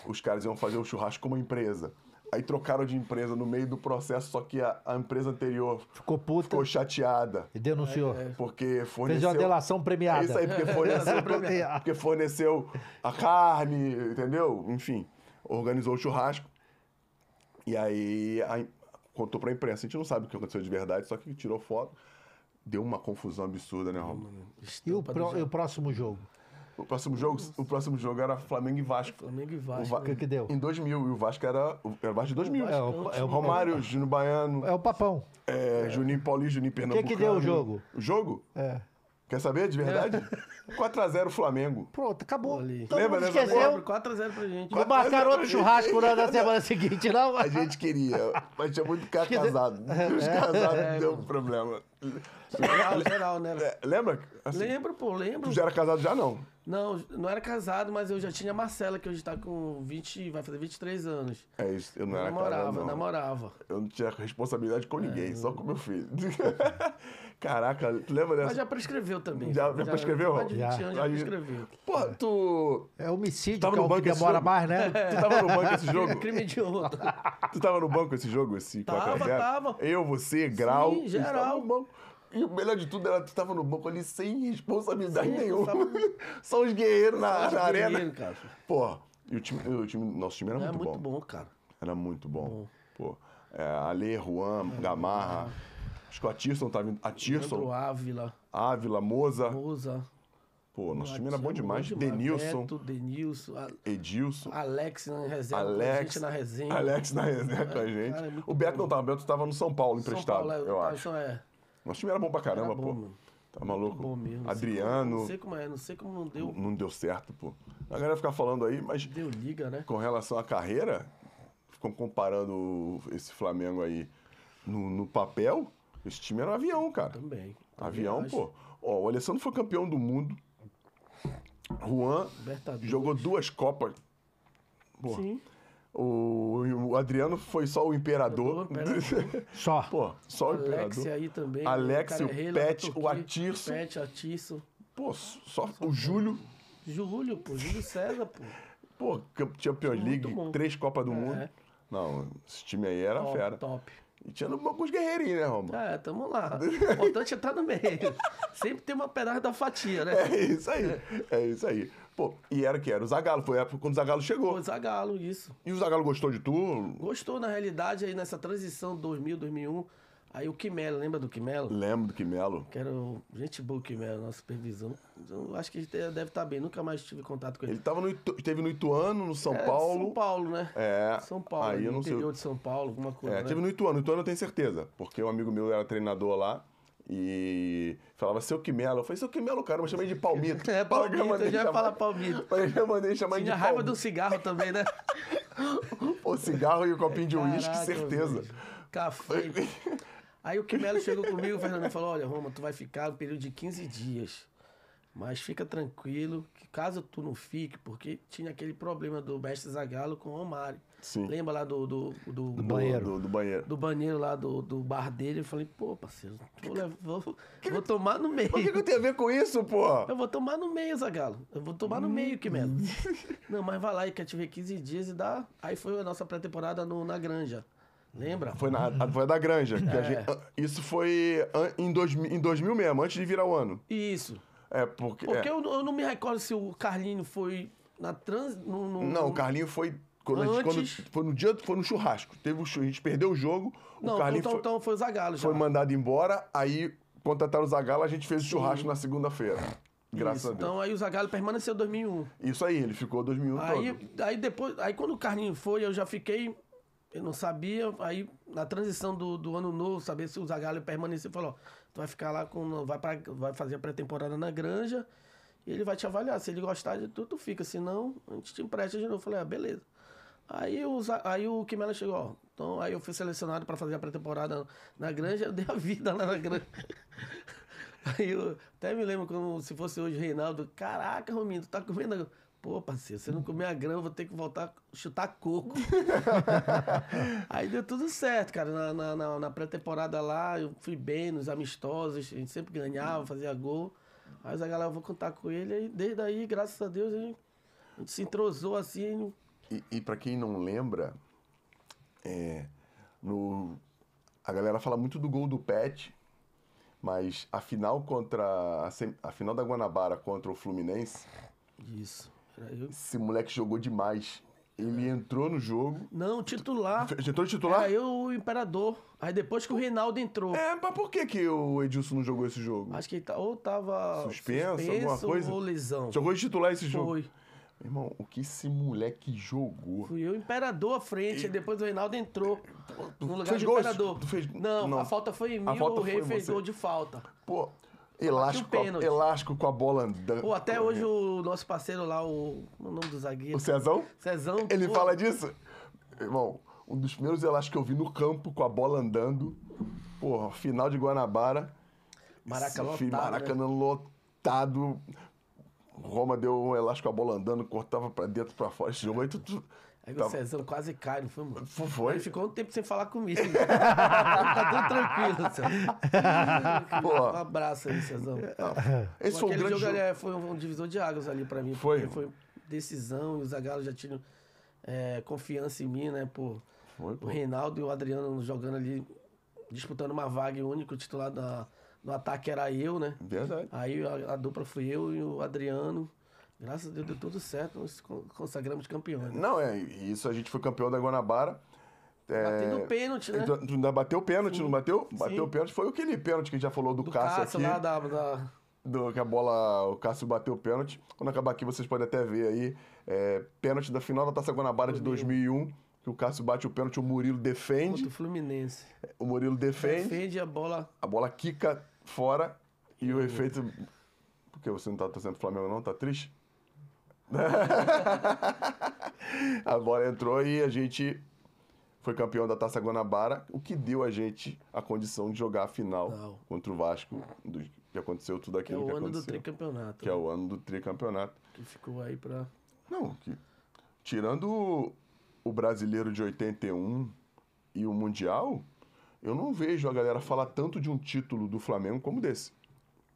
os caras iam fazer o churrasco como empresa. Aí trocaram de empresa no meio do processo, só que a, a empresa anterior ficou puta. Ficou chateada. E denunciou. É, é. Porque forneceu. Fez uma delação premiada. É isso aí, porque forneceu, <laughs> porque forneceu a carne, entendeu? Enfim, organizou o churrasco. E aí a, contou pra imprensa. A gente não sabe o que aconteceu de verdade, só que tirou foto. Deu uma confusão absurda, né, Romulo? Hum, e o, pro, e o próximo jogo? O próximo jogo, o próximo jogo era Flamengo e Vasco. Flamengo e Vasco. Né? O Va que, que deu? Em 2000. E o Vasco era, era o Vasco de é 2000. É, o, é o Romário, é, Júnior Baiano. É o Papão. É, é. Juninho Paulista, Juninho Pernambucano. O que, que deu o jogo? O jogo? É. Quer saber de verdade? É. 4x0 Flamengo. Pronto, acabou. Ali. Todo Lembra, né? Esqueceu. 4x0 pra gente. Não marcar outro churrasco na semana seguinte, não? A gente queria, mas tinha muito cara casado. <laughs> É, Os é, casados é, deu um problema. Geral, geral, né? É, lembra? Assim, lembro, pô, lembro. Tu já era casado já, não? Não, não era casado, mas eu já tinha a Marcela, que hoje tá com 20, vai fazer 23 anos. É isso, eu não eu era namorava, casado, Namorava, namorava. Eu não tinha responsabilidade com ninguém, é, só com meu filho. <laughs> Caraca, tu lembra dessa? Mas já prescreveu também. Já, já, já prescreveu? Já, já, já, prescreveu. Pô, tu... É homicídio tava é no banco que demora mais, né? <laughs> tu tava no banco esse jogo? É <laughs> crime idiota. tu tava no banco esse jogo, esse tava, 4 Tava, Eu, você, Grau. Sim, geral. no banco. E o melhor de tudo era que tu tava no banco ali sem responsabilidade Sim, nenhuma. Tava... <laughs> Só os guerreiros na, na arena. Cara. Pô, e o time, o time, nosso time era, muito, muito bom. Era muito bom, cara. Era muito bom. bom. Pô, é, Ale, Juan, Gamarra... É. Acho que o Atirson tá vindo. Atirson. Leandro Ávila. Ávila, Moza. Moza. Pô, nosso time era bom é demais. demais. Denilson. Beto, Denilson. Edilson. Alex na resenha. Alex, na resenha. Alex na resenha com a gente. Cara, é o Beto bom. não tava. O Beto tava no São Paulo emprestado, São Paulo, é- eu tá, acho. é. Nosso time era bom pra caramba, era bom, pô. Mano. Tá maluco? Bom mesmo. Assim, Adriano. Não sei como é, não sei como não deu. Não, não deu certo, pô. A galera ficar falando aí, mas. Deu liga, né? Com relação à carreira, ficam comparando esse Flamengo aí no, no papel esse time era um avião, cara. Também. avião, acho. pô. Ó, o Alessandro foi campeão do mundo. Juan jogou duas Copas. Pô. Sim. O, Adriano foi só o imperador. imperador <laughs> só. Pô, só o imperador. Alex aí também. Alex, o, o Pet, o Atirso. Pet, Atirso. Pô, só, só o Júlio. Júlio, pô. Júlio César, pô. Pô, Champions League, três Copas do é. Mundo. Não, esse time aí era top, fera. Top. E tirando um os guerreirinhos, né, Roma? É, tamo lá. <laughs> O importante é estar tá no meio. Sempre tem uma pedaço da fatia, né? É isso aí. É, é isso aí. Pô, e era o que era o Zagalo, foi a época quando o Zagalo chegou. Foi o Zagalo, isso. E o Zagalo gostou de tudo Gostou, na realidade, aí nessa transição 2000, 2001 Aí o Quimelo, lembra do Quimelo? Lembro do Quimelo. Que era o, gente boa o Quimelo, nosso supervisor. Então, acho que ele deve estar tá bem, nunca mais tive contato com ele. Ele tava no, teve no Ituano, no São é, Paulo. São Paulo, né? É. São Paulo, aí eu não interior sei. de São Paulo, alguma coisa. É, né? teve no Ituano, no Ituano eu tenho certeza, porque um amigo meu era treinador lá. E falava seu Quimelo. Eu falei, seu Quimelo, cara, eu chamei de Palmito. <laughs> É, Palmito, eu, eu já ia falar Palmito. Eu já <laughs> mandei chamar Tinha de raiva palmito. do cigarro também, né? <laughs> o cigarro e o copinho de uísque, certeza. Café. Aí o Quimelo chegou comigo, o Fernando falou: Olha, Roma, tu vai ficar um período de 15 dias. Mas fica tranquilo, que caso tu não fique, porque tinha aquele problema do mestre Zagalo com o Romário. Sim. Lembra lá do, do, do, do banheiro? Do, do, banheiro. Do banheiro lá do, do bar dele. Eu falei, pô, parceiro, vou, levar, vou, que vou tomar no meio. O que, que eu a ver com isso, pô? Eu vou tomar no meio, Zagalo. Eu vou tomar no hum. meio, Quimelo. <laughs> não, mas vai lá e quer te ver 15 dias e dá. Aí foi a nossa pré-temporada na Granja. Lembra? Foi, na, a, foi a da Granja. É. A gente, isso foi em, dois, em 2000 mesmo, antes de virar o ano. Isso. É, porque. Porque é. Eu, eu, não me recordo se o Carlinho foi na trans. No, no, não, o Carlinho foi. Quando antes... Gente, quando foi no dia, foi no churrasco. Teve o, a gente perdeu o jogo. Não, o Carlinho então, foi, então foi o Zagalo já. Foi mandado embora, aí contrataram o Zagalo, a gente fez o churrasco Sim. na segunda-feira. Graças Isso. a Deus. Então aí o Zagallo permaneceu 2001. Isso aí, ele ficou 2001 aí, todo. Aí depois, aí quando o Carlinho foi, eu já fiquei eu não sabia, aí na transição do, do ano novo, saber se o Zagallo permaneceu, falou, ó, tu vai ficar lá com. Vai, para vai fazer a pré-temporada na granja e ele vai te avaliar. Se ele gostar de tudo, tu fica. Se não, a gente te empresta de novo. Eu falei, ah, beleza. Aí o, aí o Kimela chegou, ó. Então, aí eu fui selecionado para fazer a pré-temporada na granja, eu dei a vida lá na granja. <laughs> aí eu até me lembro como se fosse hoje o Reinaldo, caraca, Rominho, tu tá comendo. Pô, parceiro, se você não uhum. comer a grama, vou ter que voltar a chutar coco. <laughs> aí deu tudo certo, cara. Na, na, na, na pré-temporada lá, eu fui bem nos amistosos, a gente sempre ganhava, uhum. fazia gol. Mas a galera, eu vou contar com ele. E desde aí, graças a Deus, a gente, a gente se entrosou assim. E, e para quem não lembra, é, no, a galera fala muito do gol do Pet, mas a final contra a, a final da Guanabara contra o Fluminense. Isso. Esse moleque jogou demais. Ele é. entrou no jogo. Não, titular. Entrou titular? Era eu o imperador. Aí depois que o Reinaldo entrou. É, mas por que, que o Edilson não jogou esse jogo? Acho que ele tá, ou tava. Suspenso, suspenso alguma coisa? Ou lesão. Jogou de titular esse Foi. jogo? Foi. Irmão, o que esse moleque jogou? Fui eu, imperador à frente, e... depois o Reinaldo entrou. Tu, no lugar fez do gol, imperador. Tu fez... não, não, a falta foi em mim, o Rei fez você. gol de falta. Pô, elástico, com a, elástico com a bola andando. Pô, até hoje o nosso parceiro lá, o, é o nome do zagueiro. O Cezão? Cezão. Ele pô. fala disso? Irmão, um dos primeiros elásticos que eu vi no campo com a bola andando. Porra, final de Guanabara. Maraca lotado, Maracanã né? lotado. Roma deu um elástico a bola andando, cortava para dentro, para fora. Esse jogo aí, tu, tu, Aí o tá. Cezão quase cai, não foi, mano? Foi. Ele ficou um tempo sem falar comigo. Né? <laughs> tá tudo tranquilo, Cezão. <laughs> Um abraço aí, Cezão. É, esse foi um grande jogo. jogo. É, foi um divisor de águas ali pra mim. Foi. Foi decisão e o Zagallo já tinham é, confiança em mim, né? Por, foi, o Reinaldo e o Adriano jogando ali, disputando uma vaga o único titular da, no ataque era eu, né? Verdade. Aí a, a dupla fui eu e o Adriano. Graças a Deus deu tudo certo, nos consagramos campeões. Né? Não, é, isso a gente foi campeão da Guanabara. É, Batendo pênalti, né? Então, ainda bateu pênalti, Sim. não bateu? Bateu Sim. pênalti. Foi aquele pênalti que a gente já falou do, do Cássio, Cássio aqui. Lá da, da... Do, que a bola, o Cássio bateu o pênalti. Quando acabar aqui, vocês podem até ver aí. É, pênalti da final da Taça Guanabara de 2001. Que o Cássio bate o pênalti, o Murilo defende. Contra o Fluminense. O Murilo defende. Defende a bola. A bola quica fora e o efeito. Porque você não tá torcendo pro Flamengo, não? Tá triste? <laughs> a bola entrou e a gente foi campeão da Taça Guanabara, o que deu a gente a condição de jogar a final Não. contra o Vasco, do, que aconteceu tudo aquilo é que, é o ano do tricampeonato. Que né? é o ano do tricampeonato. Que ficou aí pra... Não, que, tirando o brasileiro de 81 e o Mundial, eu não vejo a galera falar tanto de um título do Flamengo como desse.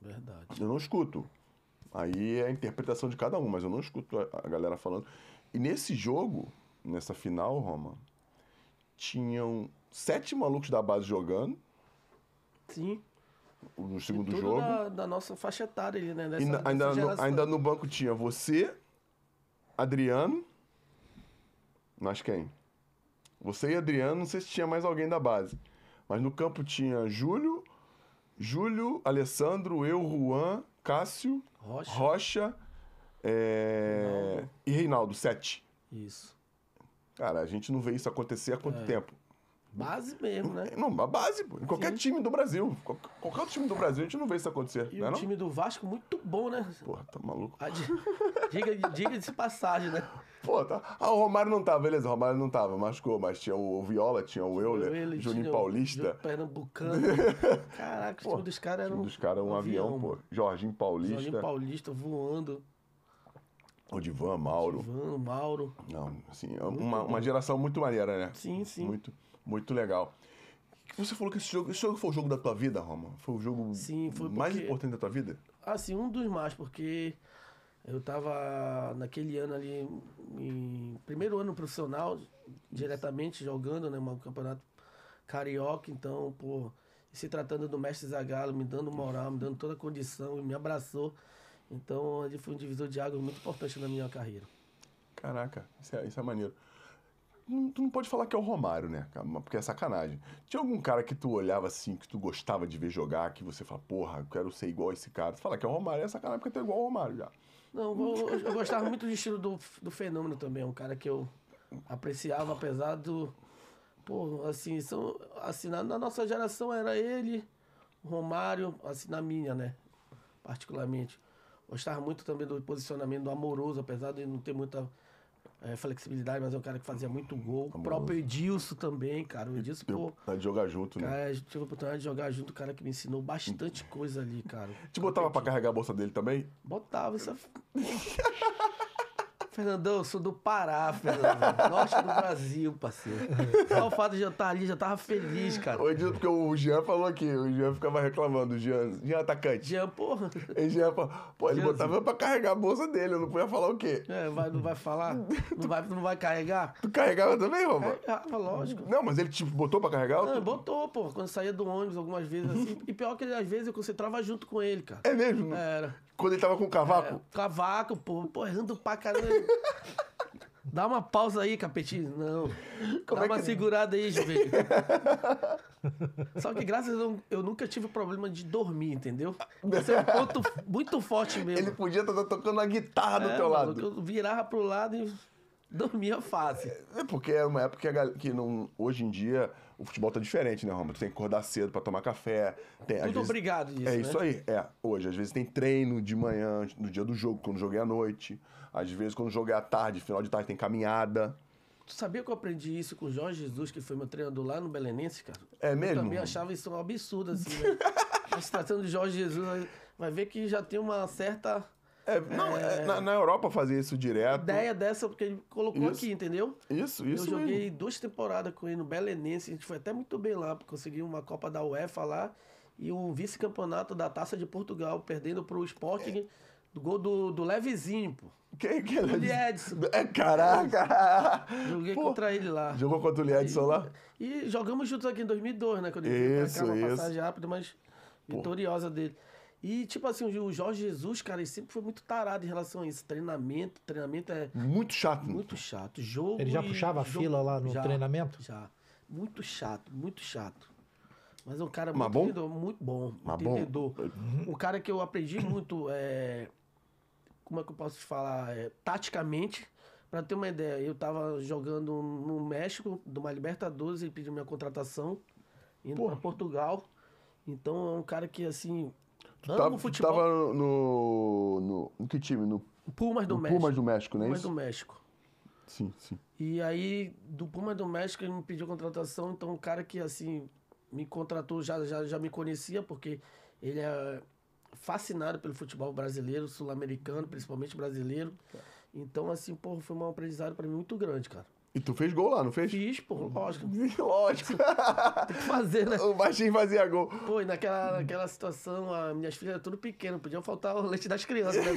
Verdade. Eu não escuto. Aí é a interpretação de cada um, mas eu não escuto a, galera falando. E nesse jogo, nessa final, Roma, tinham sete malucos da base jogando. Sim. No segundo jogo. Da, da nossa faixa etária ali, né? Dessa, na, ainda, no, ainda no banco tinha você, Adriano. Mas quem? Você e Adriano, não sei se tinha mais alguém da base. Mas no campo tinha Júlio, Júlio, Alessandro, eu, Juan Cássio, Rocha, Rocha é, Reinaldo. e Reinaldo, sete. Isso. Cara, a gente não vê isso acontecer há quanto é. tempo? Base mesmo, né? Não, a base, pô. Em qualquer Sim. time do Brasil. Qualquer outro time do Brasil, a gente não vê isso acontecer. E né, o não? time do Vasco, muito bom, né? Porra, tá maluco. Ah, Diga-se <laughs> diga passagem, né? Pô, tá. Ah, o Romário não tava, tá, beleza, o Romário não tava, machucou, mas tinha o, Viola, tinha o Euler, Euler Juninho Paulista. O Pernambucano. <laughs> Caraca, pô, o time dos caras era um. O time dos caras era é um, um avião, avião, pô. Jorginho Paulista. Jorginho Paulista voando. O Divan, Mauro. Divan, Mauro. Não, assim, é uma, uma geração muito maneira, né? Sim, sim. Muito, muito legal. Você falou que esse jogo, esse jogo foi o jogo da tua vida, Roma? Foi o jogo sim, foi porque... mais importante da tua vida? Assim, um dos mais, porque eu estava naquele ano ali, em primeiro ano profissional, Isso. diretamente jogando, né? Um campeonato carioca, então, pô, se tratando do mestre Zagallo, me dando moral, me dando toda a condição, me abraçou. Então, ele foi um divisor de água muito importante na minha carreira. Caraca, isso é, isso é maneiro. Não, tu não pode falar que é o Romário, né? Porque é sacanagem. Tinha algum cara que tu olhava assim, que tu gostava de ver jogar, que você fala, porra, quero ser igual a esse cara. Tu fala que é o Romário, é sacanagem porque tu é igual ao Romário já. Não, eu, eu gostava muito do estilo do, do Fenômeno também, é um cara que eu apreciava, apesar do. Pô, assim, são, assim na, na nossa geração era ele, Romário, assim, na minha, né? Particularmente. Gostava muito também do posicionamento do amoroso, apesar de não ter muita é, flexibilidade, mas é um cara que fazia muito gol. O próprio Edilson também, cara. O Edilson, pô. de jogar junto, cara, né? Cara, tive a oportunidade de jogar junto, cara que me ensinou bastante <laughs> coisa ali, cara. Te botava pra carregar a bolsa dele também? Botava, é. <laughs> Fernandão, eu sou do Pará, Fernandão. Norte do Brasil, parceiro. Só o fato de eu estar ali, já tava feliz, cara. Hoje, porque o Jean falou aqui, o Jean ficava reclamando, o Jean, Jean é atacante. Jean, porra. E Jean, pô, ele Jeanzinho. botava pra carregar a bolsa dele, eu não podia falar o quê? É, vai, não vai falar? não, vai, não vai carregar? Tu carregava também, Roma? Carregava, lógico. Não, mas ele, tipo, botou pra carregar? Não, tu... botou, pô, quando saía do ônibus algumas vezes, assim. e pior que, às vezes, eu concentrava junto com ele, cara. É mesmo? Era. Quando ele tava com o cavaco? É, cavaco, pô, pô, errando pra caramba. <laughs> Dá uma pausa aí, capetinho. Não. Como Dá é uma que... segurada aí, Juvenil. <laughs> Só que graças a Deus eu nunca tive problema de dormir, entendeu? Você <laughs> é um ponto muito forte mesmo. Ele podia estar tocando a guitarra do é, teu mano, lado. Eu virava pro lado e dormia fácil. É porque é uma época que, não, hoje em dia o futebol tá diferente, né, Roma? Tu tem que acordar cedo para tomar café. Tem, Tudo vezes, obrigado isso, É né? isso aí. É, hoje. Às vezes tem treino de manhã, no dia do jogo, quando joguei é à noite. Às vezes, quando joguei é à tarde, final de tarde, tem caminhada. Tu sabia que eu aprendi isso com o Jorge Jesus, que foi meu treinador lá no Belenenses, cara? É mesmo? Eu também achava isso um absurdo, assim, né? <laughs> Mas tratando de Jorge Jesus, vai ver que já tem uma certa é, não, é... Na, na, Europa fazia isso direto. Ideia dessa, porque ele colocou isso, aqui, entendeu? Isso, isso. Eu joguei mesmo. duas temporadas com ele no Belenense, a gente foi até muito bem lá, consegui uma Copa da UEFA lá e o vice-campeonato da Taça de Portugal, perdendo pro Sporting. É. Do gol do, do Levezinho, pô. Quem que é Levezinho? Edson. É, caraca! Joguei pô, contra ele lá. Jogou contra o Liedson lá? E jogamos juntos aqui em 2002, né? Quando ele fez veio pra cá, uma passagem rápida, mas pô. vitoriosa dele. E, tipo assim, o Jorge Jesus, cara, ele sempre foi muito tarado em relação a isso. Treinamento, treinamento é. Muito chato. Muito chato. Jogo. Ele já puxava a jogo... fila lá no já, treinamento? Já. Muito chato, muito chato. Mas é um cara muito, bom? Entendedor, muito bom. Mas entendedor. Bom. Um cara que eu aprendi muito, é... como é que eu posso te falar? É, taticamente. Pra ter uma ideia, eu tava jogando no México, numa Libertadores, ele pediu minha contratação, indo Porra. pra Portugal. Então é um cara que, assim, Amo tava, futebol. Tava no, no, no que time? No Pumas do no México. Pumas do México, é Pumas isso? Pumas do México. Sim, sim. E aí, do Pumas do México, ele me pediu contratação. Então, o cara que, assim, me contratou já, já, já me conhecia, porque ele é fascinado pelo futebol brasileiro, sul-americano, principalmente brasileiro. Tá. Então, assim, porra, foi um aprendizado para mim muito grande, cara. E tu fez gol lá, não fez? Fiz, pô, lógico. <laughs> lógico. Tem que fazer, né? O baixinho fazia gol. Pô, e naquela, naquela situação, as minhas filhas eram tudo pequenas, podiam faltar o leite das crianças, né,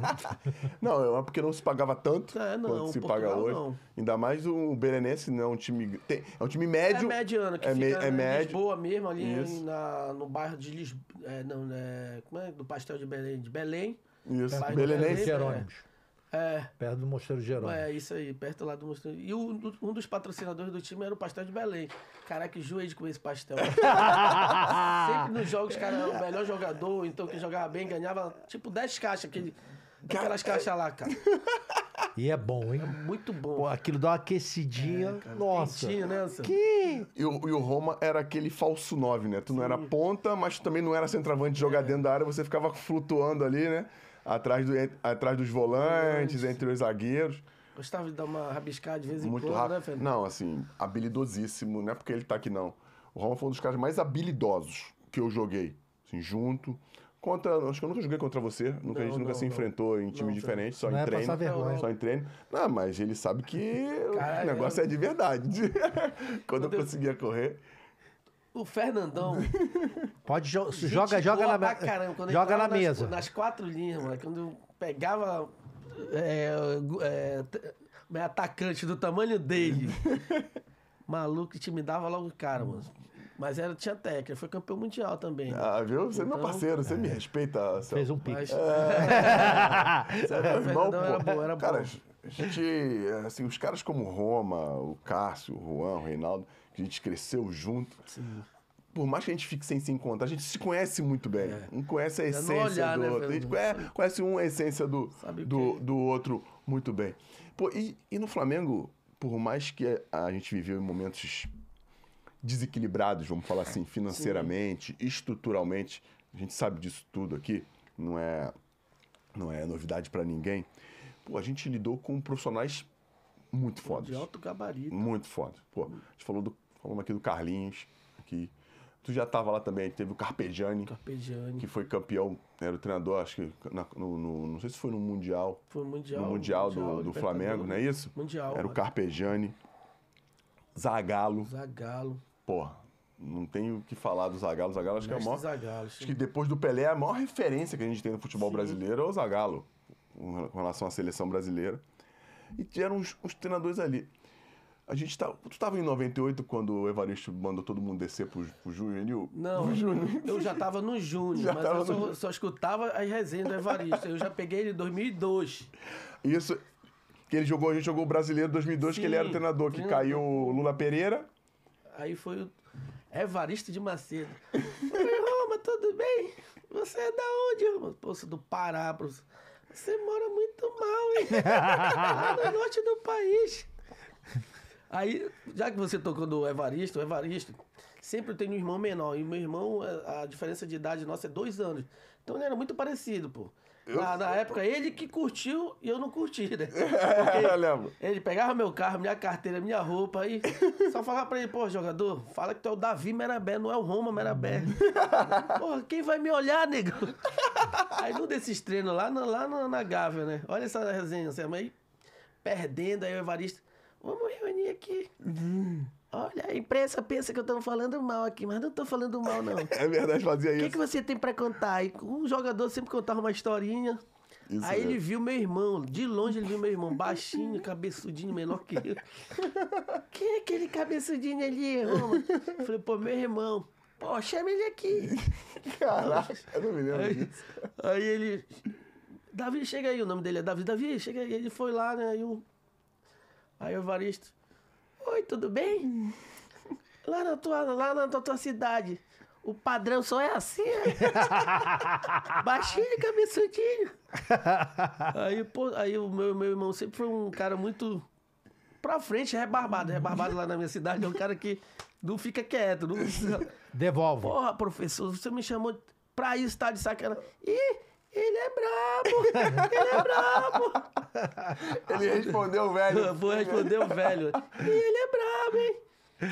<laughs> não, é porque não se pagava tanto é, não, quanto se paga hoje. Não. Ainda mais o Belenense, não né, é um time... Tem, é um time médio. É mediano, que é fica é né, médio. Lisboa mesmo, ali na, no bairro de Lisboa... É, não, é, como é? Do Pastel de Belém. De Belém. Isso, Belenense. Belenense. É é. É. Perto do Mosteiro Jerônimo. É, isso aí, perto lá do Mosteiro. E o, um dos patrocinadores do time era o Pastel de Belém. Caraca, joei de comer esse pastel. <laughs> Sempre nos jogos, cara, era o melhor jogador, então quem jogava bem ganhava tipo 10 caixas, aquele, aquelas caixas lá, cara. E é bom, hein? É muito bom. Pô, aquilo dá uma aquecidinha. É, cara, Nossa. Quentinho, né, Que... E o, e o Roma era aquele falso 9, né? Tu Sim. não era ponta, mas também não era centroavante de jogar é. dentro da área, você ficava flutuando ali, né? atrás, do, atrás dos volantes, entre os zagueiros. Gostava de dar uma rabiscada de vez em Muito quando, né, rápido. né, Fernando? Não, assim, habilidosíssimo. Não é porque ele tá aqui, não. O Roma foi um dos caras mais habilidosos que eu joguei. Assim, junto. Contra, acho que eu nunca joguei contra você. Nunca, não, a gente nunca não, se não. enfrentou em time diferente, só em é treino. Vergonha. Só em treino. Não, mas ele sabe que <laughs> Caralho, o negócio é de verdade. <laughs> Quando eu conseguia correr. O Fernandão. <laughs> Pode jo gente, joga, joga na, caramba, joga na nas, mesa. Nas quatro linhas, mano. Quando eu pegava é, é, atacante do tamanho dele, <laughs> maluco, te me dava logo cara, mano. Mas era, tinha técnica, foi campeão mundial também. Ah, viu? Você então, é meu então, parceiro, você é. me respeita. Seu... Fez um pique. Mas... É, <laughs> é Era bom, era cara, bom. gente, assim, os caras como Roma, o Cássio, o Juan, o Reinaldo, que a gente cresceu junto. Sim. Por mais que a gente fique sem se encontrar, a gente se conhece muito bem. É. Um conhece a é essência olhar, do né, outro. a gente conhece, conhece um a essência do, do, do, outro muito bem. Pô, e, e no Flamengo, por mais que a gente viveu momentos desequilibrados, vamos falar assim, financeiramente, Sim. estruturalmente, a gente sabe disso tudo aqui, não é, não é novidade para ninguém. Pô, a gente lidou com profissionais muito foda. De alto gabarito. Muito foda. Pô, a gente falou do, falamos aqui do Carlinhos, aqui. Tu já estava lá também, teve o Carpegiani. Carpegiani. Que foi campeão, né, era o treinador, acho que. Na, no, no, não sei se foi no Mundial. Foi no Mundial. No Mundial, mundial do, do Flamengo, não é isso? Mundial. Era o é. Carpegiani. Zagalo. Zagalo. Porra, não tenho o que falar do Zagalo. Zagalo acho Mestre que é o maior. Zagalo, acho que depois do Pelé, a maior referência que a gente tem no futebol sim. brasileiro é o Zagalo, com relação à seleção brasileira e tiveram os, os treinadores ali. A gente tá, tu estava em 98 quando o Evaristo mandou todo mundo descer pro, pro Júnior? Não, pro júnior. eu já estava no Júnior, <laughs> mas eu só, só, escutava as resenhas do Evaristo. eu já peguei ele em 2002. Isso, que ele jogou, a gente jogou o Brasileiro em 2002, Sim, que ele era o treinador, treinador, que caiu o Lula Pereira. Aí foi o Evaristo de Macedo. Roma, tudo bem? Você é da onde, Roma? Pô, do Pará, professor. Você mora muito mal, hein? <laughs> no norte do país. Aí, já que você tocou do Evaristo, o Evaristo sempre tem um irmão menor. E meu irmão, a diferença de idade nossa é dois anos. Então ele era muito parecido, pô. Na, na, época, ele que curtiu e eu não curti, né? <laughs> Porque eu lembro. Ele pegava meu carro, minha carteira, minha roupa e só falava pra ele, pô, jogador, fala que tu é o Davi Merabé, não é o Roma Merabé. <laughs> Porra, quem vai me olhar, nego? <laughs> Aí num desses treinos lá, na, lá na, na Gávea, né? Olha essa resenha, você assim, aí perdendo, aí o Evaristo, vamos reunir aqui. Uhum. Olha, a imprensa pensa que eu estou falando mal aqui, mas não estou falando mal, não. <laughs> é verdade, fazia isso. O que, que você tem para contar? um jogador sempre contava uma historinha. Isso aí é. ele viu meu irmão, de longe ele viu meu irmão, baixinho, cabeçudinho, menor que eu. <laughs> Quem é aquele cabeçudinho ali, irmão? Eu falei, pô, meu irmão. Pô, chama ele aqui. <laughs> Caraca, eu não me lembro aí, disso. Aí ele. Davi, chega aí, o nome dele é Davi. Davi, chega aí. Ele foi lá, né? Aí, o... aí o Evaristo Oi, tudo bem? Lá na tua, lá na tua, tua cidade, o padrão só é assim, né? <laughs> Baixinho, cabeçudinho. aí, pô, aí o meu, meu irmão sempre foi um cara muito pra frente, rebarbado. Rebarbado lá na minha cidade é um cara que não fica quieto. Não... Devolve. Porra, professor, você me chamou pra isso, tá de sacanagem. Ih! Ele é brabo! Ele é brabo! <laughs> ele respondeu o velho. Vou responder o velho. ele é brabo, hein?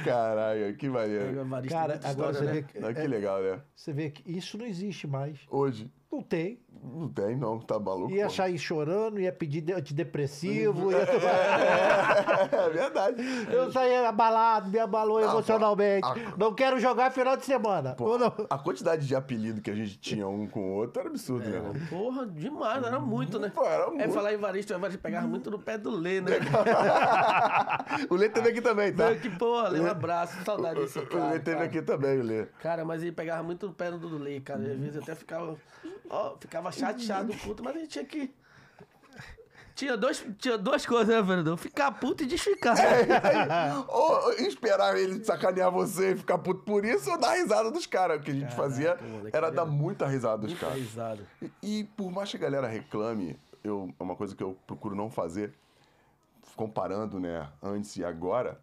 Caralho, que maneiro. É, Cara, agora história, você né? vê que, que é, é, legal, né? Você vê que isso não existe mais. Hoje. Não tem. Não tem, não. Tá maluco. Ia sair chorando, ia pedir antidepressivo. <laughs> ia tomar... é, é verdade. Eu saí abalado, me abalou ah, emocionalmente. A... Ah, não quero jogar final de semana. Pô, não... A quantidade de apelido que a gente tinha um com o outro era absurdo, é, né? Porra, demais. Era muito, né? Pô, era muito. É falar Evaristo, Evaristo pegava muito no pé do Lê, né? o Lê teve aqui também, tá? que porra, Lê, um abraço, saudade desse cara. O Lê teve aqui também, o Lê. Cara, mas ele pegava muito no pé do Lê, cara. Às vezes até ficava, ó, ficava chateado, puto, mas a gente tinha que... Tinha, dois, tinha duas coisas, né, vereador? Ficar puto e desficar. É, ou esperar ele sacanear você e ficar puto por isso, ou dar risada dos caras. O que a gente Caraca, fazia moleque, era é dar muita risada dos caras. Risada. E, e, por mais que a galera reclame, eu, é uma coisa que eu procuro não fazer, comparando, né, antes e agora,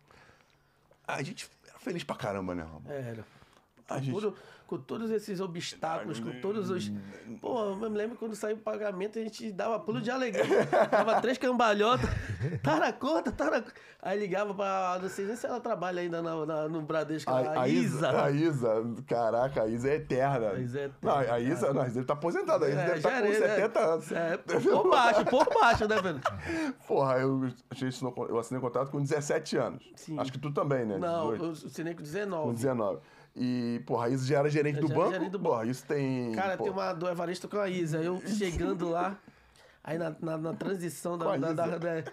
a gente era feliz pra caramba, né, Ramon? É, era. A gente com todos esses obstáculos, com todos os. Hum. Pô, eu me lembro quando saiu o pagamento, a gente dava pulo de alegria. Dava três cambalhotas. Tá na conta, tá na conta. Aí ligava pra. Não sei nem se ela trabalha ainda na, na no Bradesco. A, a Isa. A Isa, caraca, a Isa é eterna. A Isa é eterna. Não, a Isa, não, a Isa tá aposentada, a Isa é, deve estar tá com é, né? 70 anos. É, por baixo, por baixo, né, velho? Porra, eu, eu assinei o contrato com 17 anos. Sim. Acho que tu também, né? Não, 18. eu assinei com 19. Com 19. E, porra, isso já era gerente, do, já banco, gerente do banco. Porra, isso tem. Cara, porra. tem uma do Evaristo com a Isa. Eu chegando lá, aí na, na, na transição da, da, da, da,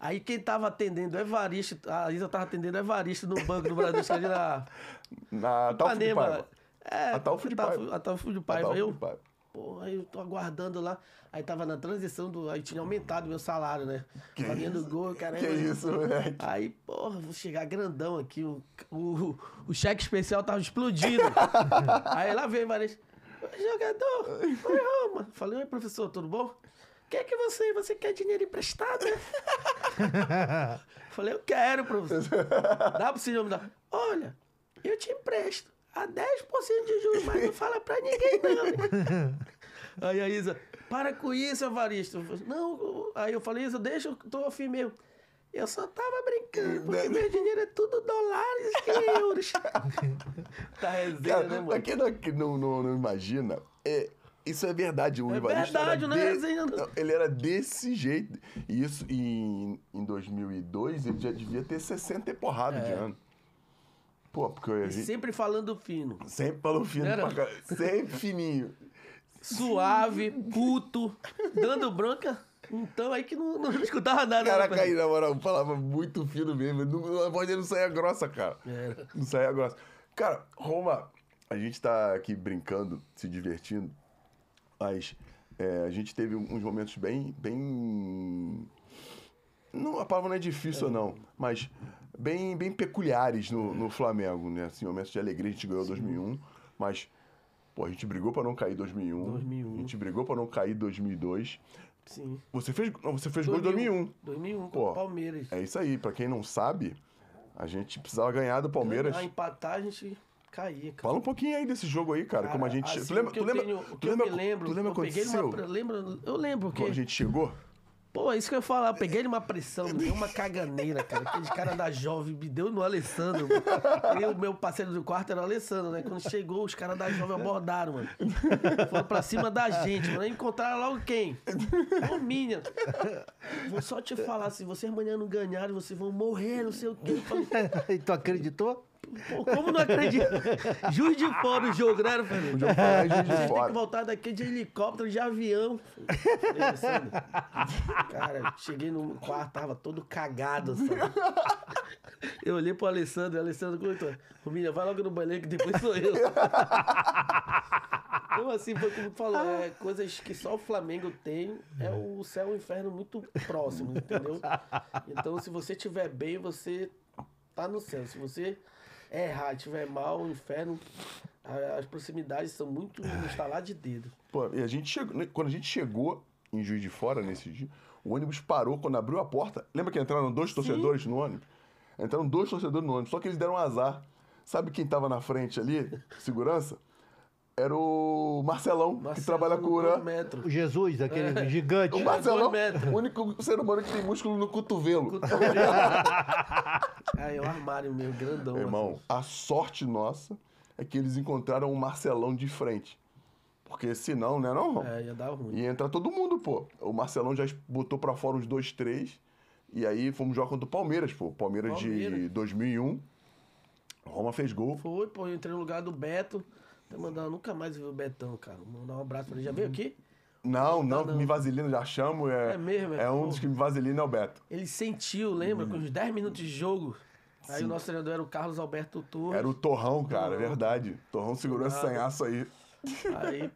Aí quem tava atendendo Evaristo, a Isa tava atendendo Evaristo no Banco do Brasil, ali na. Na Ipanema. Tal é, a tal Food Paiva. A tal Food Paiva. Eu, porra, eu tô aguardando lá. Aí tava na transição do. Aí tinha aumentado meu salário, né? Fazendo gol, cara. Que isso, velho? Aí, porra, vou chegar grandão aqui. O, o, o cheque especial tava explodindo. <laughs> aí lá veio o Oi, Jogador, oi, Roma. Falei, oi, professor, tudo bom? Quer é que você, você quer dinheiro emprestado? Né? <laughs> Falei, eu quero, professor. <laughs> Dá pro senhor me dar. Olha, eu te empresto a 10% de juros, mas não fala pra ninguém, não. <laughs> aí a Isa, para com isso, Evaristo. Não, aí eu falei, Isa, deixa, eu tô afim mesmo. Eu só tava brincando, porque meu dinheiro é tudo dólares e euros. <laughs> tá resenha, Cara, né, mano? Pra quem não, não, não imagina, é, isso é verdade. O é verdade, né? De... Não, ele era desse jeito. E isso em, em 2002, ele já devia ter 60 e porrada é. de ano. Pô, porque eu gente... Sempre falando fino. Sempre falando fino Era? pra <laughs> Sempre fininho. Suave, puto, dando bronca. Então aí que não, não <laughs> escutava nada. Né, Caraca, aí, na moral, falava muito fino mesmo. Não, a voz dele não saía grossa, cara. Era. Não saía grossa. Cara, Roma, a gente tá aqui brincando, se divertindo, mas é, a gente teve uns momentos bem. bem... Não, a palavra não é difícil, é. não, mas bem, bem peculiares no, é. no Flamengo, né? Assim, momentos de alegria, a gente ganhou Sim. 2001, mas pô, a gente brigou para não cair 2001, 2001. A gente brigou para não cair 2002. Sim. Você fez, não, você fez 2000, gol em 2001. 2001 pô, Palmeiras. É isso aí, para quem não sabe, a gente precisava ganhar do Palmeiras. Ganhar, empatar, a gente caía, cara. Fala um pouquinho aí desse jogo aí, cara, cara como a gente, assim, tu lembra, tu lembra, tenho, tu lembra, lembro, tu lembra aconteceu? Uma, lembra, eu lembro que Quando a gente chegou Pô, é isso que eu ia falar. Eu peguei de uma pressão, me deu uma caganeira, cara. Aquele cara da jovem me deu no Alessandro. E o meu parceiro do quarto era o Alessandro, né? Quando chegou, os caras da jovem abordaram, mano. Foram pra cima da gente, mano. Aí encontraram logo quem? O Minion. Vou só te falar, se vocês amanhã não ganharem, vocês vão morrer, não sei o quê. <laughs> E tu acreditou? Pô, como não acredito? <laughs> Juiz de fora o jogo, né, Fernando? É juiz de Você tem que voltar daqui de helicóptero, de avião. <laughs> cara, cheguei no quarto, tava todo cagado, sabe? Assim. Eu olhei pro Alessandro, e o Alessandro gritou Romilha, vai logo no banheiro que depois sou eu. Então, <laughs> assim, foi como tu falou, é, coisas que só o Flamengo tem, é o céu e o inferno muito próximo, entendeu? Então, se você tiver bem, você tá no céu. Se você é errado, tiver mal, inferno, as proximidades são muito estalar tá de dedo. Pô, e a gente chegou, né, quando a gente chegou em Juiz de Fora nesse dia, o ônibus parou quando abriu a porta. Lembra que entraram dois torcedores Sim. no ônibus? Entraram dois torcedores no ônibus, só que eles deram um azar. Sabe quem estava na frente ali? Segurança? Era o Marcelão, Marcelão que trabalha com o Urã. O Jesus, aquele é. gigante. O Marcelão, o único ser humano que tem músculo no cotovelo. cotovelo. <laughs> é, um armário meu, grandão. Irmão, assim. a sorte nossa é que eles encontraram o Marcelão de frente. Porque senão, né, não? É, ia dar ruim. Ia entrar todo mundo, pô. O Marcelão já botou pra fora os dois, três. E aí fomos jogar contra o Palmeiras, pô. Palmeiras, Palmeiras. de 2001. Roma fez gol. Foi, pô. Eu entrei no lugar do Beto. Até mandar, nunca mais ver o Betão, cara. Mandar um abraço pra ele. Já veio aqui? Não, não, não, me vaselina, já chamo. É, é mesmo, é, é um dos que me vaselina é o Beto. Ele sentiu, lembra? Hum. Com os 10 minutos de jogo. Sim. Aí o nosso treinador era o Carlos Alberto Torres. Era o Torrão, cara, é verdade. Torrão segurou esse sanhaço aí. Aí,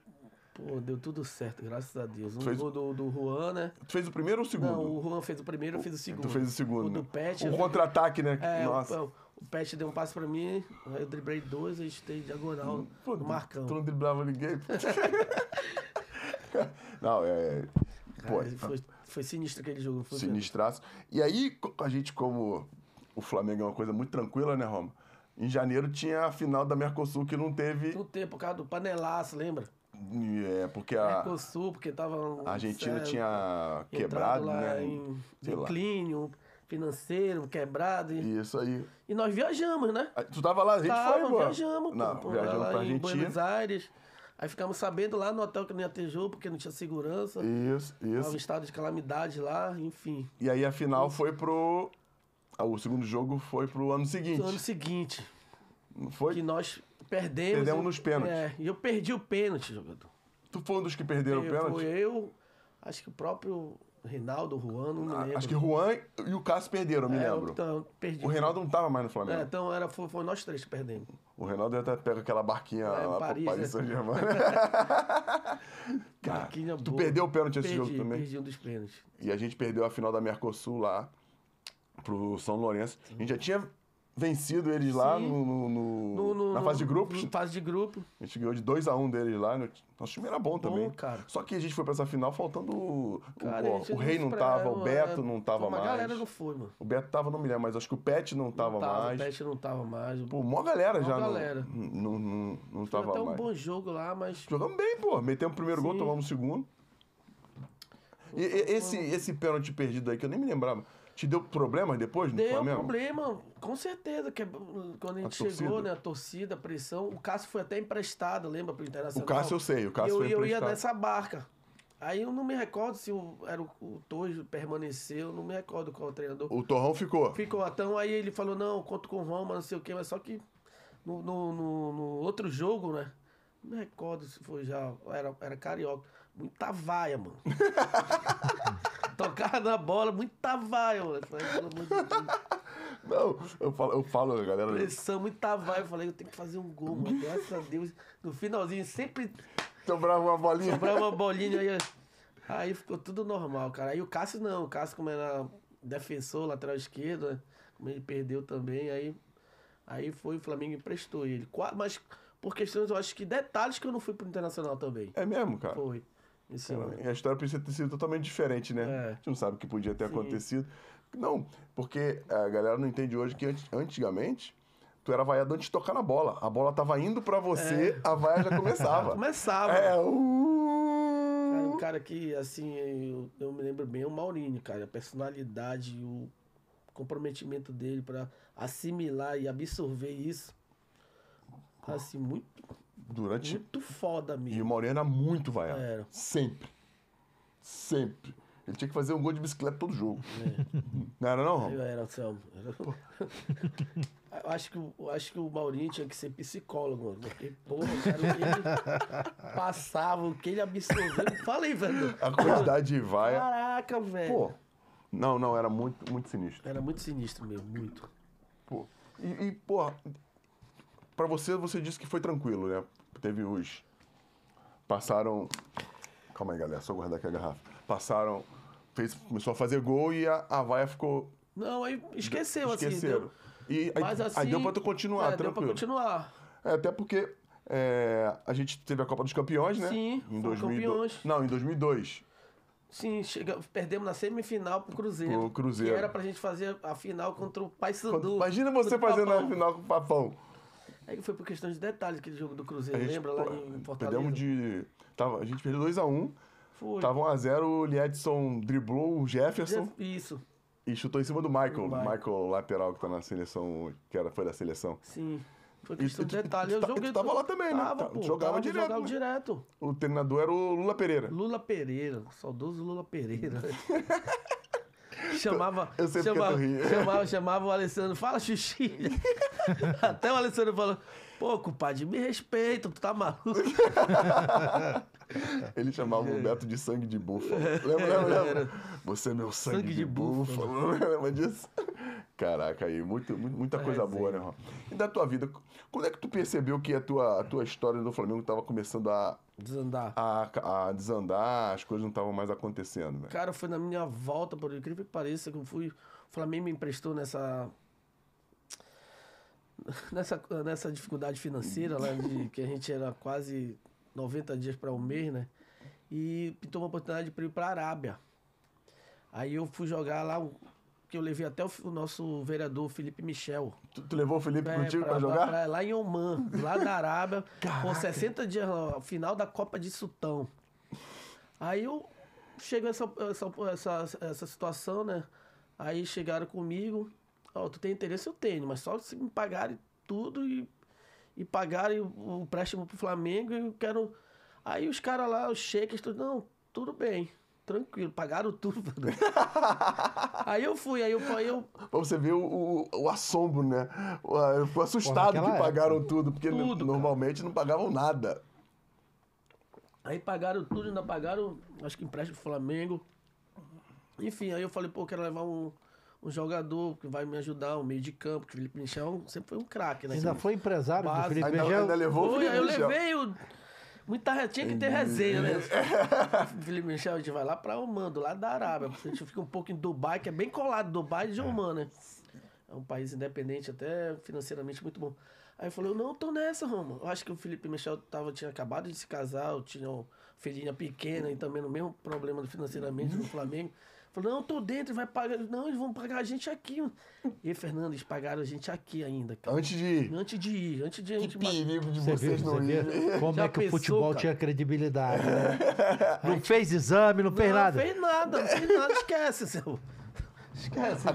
pô, deu tudo certo, graças a Deus. Um fez... gol do, do Juan, né? Tu fez o primeiro ou o segundo? Não, o Juan fez o primeiro, eu fiz o segundo. Tu fez o segundo. O né? do Pet. contra-ataque, né? É, Nossa. O, o Pet deu um passe pra mim, aí eu driblei dois, gente chutei diagonal Pô, no Marcão. Tu não driblava ninguém? <laughs> não, é, é... Cara, pô, foi, foi sinistro aquele jogo. Foi sinistraço. Mesmo. E aí, a gente, como o Flamengo é uma coisa muito tranquila, né, Roma? Em janeiro tinha a final da Mercosul que não teve. Não teve, por causa do panelaço, lembra? É, porque a. Mercosul, porque tava. A Argentina sério, tinha quebrado, né? Em, sei em lá. Clínio, financeiro, quebrado. E... Isso aí. E nós viajamos, né? Ah, tu tava lá, a gente tava, foi, embora. viajamos, não, pô. Viajamos pra Argentina. Buenos Aires. Aí ficamos sabendo lá no hotel que não ia ter jogo, porque não tinha segurança. Isso, isso. Tava em estado de calamidade lá, enfim. E aí a final isso. foi pro... Ah, o segundo jogo foi pro ano seguinte. No ano seguinte. não Foi? Que nós perdemos. Perdemos nos pênaltis. É, e eu perdi o pênalti, jogador. Tu foi um dos que perderam eu, o pênalti? Foi eu, acho que o próprio Reinaldo, Juan, não me ah, lembro. Acho que Juan e o Cássio perderam, eu me é, lembro. Então, perdi. O Reinaldo não estava mais no Flamengo. É, então era, foi, foi, nós três que perdemos. O Reinaldo até pega aquela barquinha é, lá Paris, Paris é. Saint-Germain. <laughs> barquinha Tu perdeu o pênalti perdi, esse jogo também? Perdi um dos pênaltis. E a gente perdeu a final da Mercosul lá pro São Lourenço. A gente já tinha vencido eles lá no, no, no, na fase de grupos. Na fase de grupo. A gente ganhou de 2x1 um deles lá. Né? Nosso time era bom, bom também. Cara. Só que a gente foi pra essa final faltando. Cara, o, o, o Rei não tava, o Beto né? não tava uma mais. A galera não foi, mano. O Beto tava, não me lembro, mas acho que o Pet não tava, não tava mais. O Pet não tava mais. Pô, mó galera mó já. galera. Não, não, não, não foi tava até mais. um bom jogo lá, mas. Jogamos bem, pô. Metemos o primeiro Sim. gol, tomamos o segundo. E, esse, esse pênalti perdido aí, que eu nem me lembrava. Te deu problema depois no deu Flamengo? Deu problema, com certeza. Que é, quando a gente a chegou, né? A torcida, a pressão. O Cássio foi até emprestado, lembra, pro Internacional. O Cássio eu sei, o Cássio eu, foi eu emprestado. Eu ia nessa barca. Aí eu não me recordo se o, era o, o Tojo permaneceu, não me recordo qual o treinador. O Torrão ficou. Ficou, então aí ele falou, não, conto com o Roma, não sei o quê, mas só que no, no, no, no outro jogo, né? Não me recordo se foi já, era, era carioca. Muita vaia, mano. <laughs> tocar na bola, muita vai, mano. Não, eu falo, eu falo, galera. Pressão, muita vai. Eu falei, eu tenho que fazer um gol, mano. Graças a Deus. No finalzinho, sempre. Sobrava uma bolinha. Sobrava uma bolinha. Aí, aí ficou tudo normal, cara. Aí o Cássio não. O Cássio, como era defensor, lateral esquerdo, né? Como ele perdeu também, aí. Aí foi, o Flamengo emprestou ele. Mas por questões, eu acho que detalhes que eu não fui pro Internacional também. É mesmo, cara? Foi. Isso A história precisa ter sido totalmente diferente, né? É. A gente não sabe o que podia ter Sim. acontecido. Não, porque a galera não entende hoje que antigamente tu era vaiado antes de tocar na bola. A bola tava indo para você, é. a vaia já começava. <laughs> começava. É, uh... cara, um cara que, assim, eu, eu, me lembro bem, é o Maurinho, cara. A personalidade, o comprometimento dele para assimilar e absorver isso. Assim, muito durante. Muito foda, amigo. E o Maurinho era muito vaiado. Era. Sempre. Sempre. Ele tinha que fazer um gol de bicicleta todo jogo. É. Não era, não? Eu era, Selmo. Eu acho, que, eu acho que o Maurinho tinha que ser psicólogo, mano. Porque, porra, cara, ele passava, o que ele absorveu. Falei, velho. A quantidade de vai. Caraca, velho. Pô. Não, não, era muito, muito sinistro. Era muito sinistro mesmo, muito. Pô. E, e porra, para você, você disse que foi tranquilo, né? Teve os. Passaram. Calma aí, galera, só guardar aqui a garrafa. Passaram. Fez, começou a fazer gol e a, a vaia ficou. Não, aí esqueceu, Esqueceram. assim. Esqueceram. E, Mas aí, assim. Aí deu pra tu continuar, é, tranquilo. Deu pra continuar. É, até porque é, a gente teve a Copa dos Campeões, né? Sim, em 2002. campeões. Não, em 2002. Sim, chega, perdemos na semifinal pro Cruzeiro. Pro Cruzeiro. Que era pra gente fazer a final contra o Paysandu. Imagina você fazendo papão. a final com o Papão. É foi por questão de detalhes aquele jogo do Cruzeiro, gente, lembra lá em Fortaleza? Perdemos de. Tava, a gente perdeu 2x1. Um, foi. Tava 1x0, um o Liedson driblou o Jefferson. Jeff, isso. E chutou em cima do Michael, do Michael lateral que tá na seleção, que era, foi da seleção. Sim. Foi questão de tipo, detalhe. Eu tá, joguei. Tu tava lá também, né? Tava, tá, pô, jogava tava, direto. Jogava né? direto. O treinador era o Lula Pereira. Lula Pereira. Saudoso Lula Pereira. <laughs> Chamava, eu chamava, eu chamava, chamava o Alessandro, fala xixi. <laughs> Até o Alessandro falou, pô, compadre, me respeita, tu tá maluco. <laughs> Ele chamava o é. Beto de sangue de búfalo. Lembra, lembra, lembra? Você é meu sangue, sangue de, de, búfalo. búfalo. <laughs> Lembra disso? Caraca, aí, muito, muita é, coisa é, boa, sim. né, Ron? E da tua vida, quando é que tu percebeu que a tua, a tua história do Flamengo estava começando a. Desandar. A, a, desandar, as coisas não estavam mais acontecendo, né? Cara, foi na minha volta, por incrível que pareça, que eu fui. O Flamengo me emprestou nessa. Nessa, nessa dificuldade financeira lá, de que a gente era quase 90 dias para um mês, né? E pintou uma oportunidade para ir para a Arábia. Aí eu fui jogar lá, que eu levei até o, o nosso vereador Felipe Michel. Tu, tu levou o Felipe é, contigo para jogar? Pra, lá em Oman, lá da Arábia, <laughs> com 60 dias, final da Copa de Sutão. Aí eu chego essa, essa, essa, essa situação, né? Aí chegaram comigo, ó, oh, tu tem interesse? Eu tenho, mas só se me pagarem tudo e e pagarem o empréstimo pro Flamengo e eu quero. Aí os caras lá, os cheques tudo, não, tudo bem tranquilo, pagaram tudo. <laughs> aí eu fui, aí eu. Aí eu... Pra você ver o, o, o assombro, né? Eu fui assustado Porra, que pagaram época. tudo, porque tudo, normalmente cara. não pagavam nada. Aí pagaram tudo, ainda pagaram, acho que empréstimo do Flamengo. Enfim, aí eu falei, pô, quero levar um, um jogador que vai me ajudar, um meio de campo, que o Felipe Michel sempre foi um craque, né? Ainda foi empresário Base, do Felipe ainda, Michel? Ainda levou foi, Eu Michel. levei o... Muita, tinha que ter resenha, né? o <laughs> Felipe Michel, a gente vai lá pra Oman, do lado da Arábia. A gente fica um pouco em Dubai, que é bem colado Dubai de Oman, né? É um país independente, até financeiramente muito bom. Aí falou, não, tô nessa, Roma. Eu acho que o Felipe Michel tava, tinha acabado de se casar, eu tinha uma filhinha pequena e também no mesmo problema financeiramente no Flamengo. Falou, não, tô dentro, vai pagar. Não, eles vão pagar a gente aqui. E, Fernando, eles pagaram a gente aqui ainda, cara. Antes de ir. Antes de ir, antes de ir. Que perigo de vocês viu, não irem. <laughs> Como Já é que pensou, o futebol cara? tinha credibilidade, né? <laughs> Não gente... fez exame, não, não fez nada. Não fez nada, não fez nada, esquece, seu. Esquece.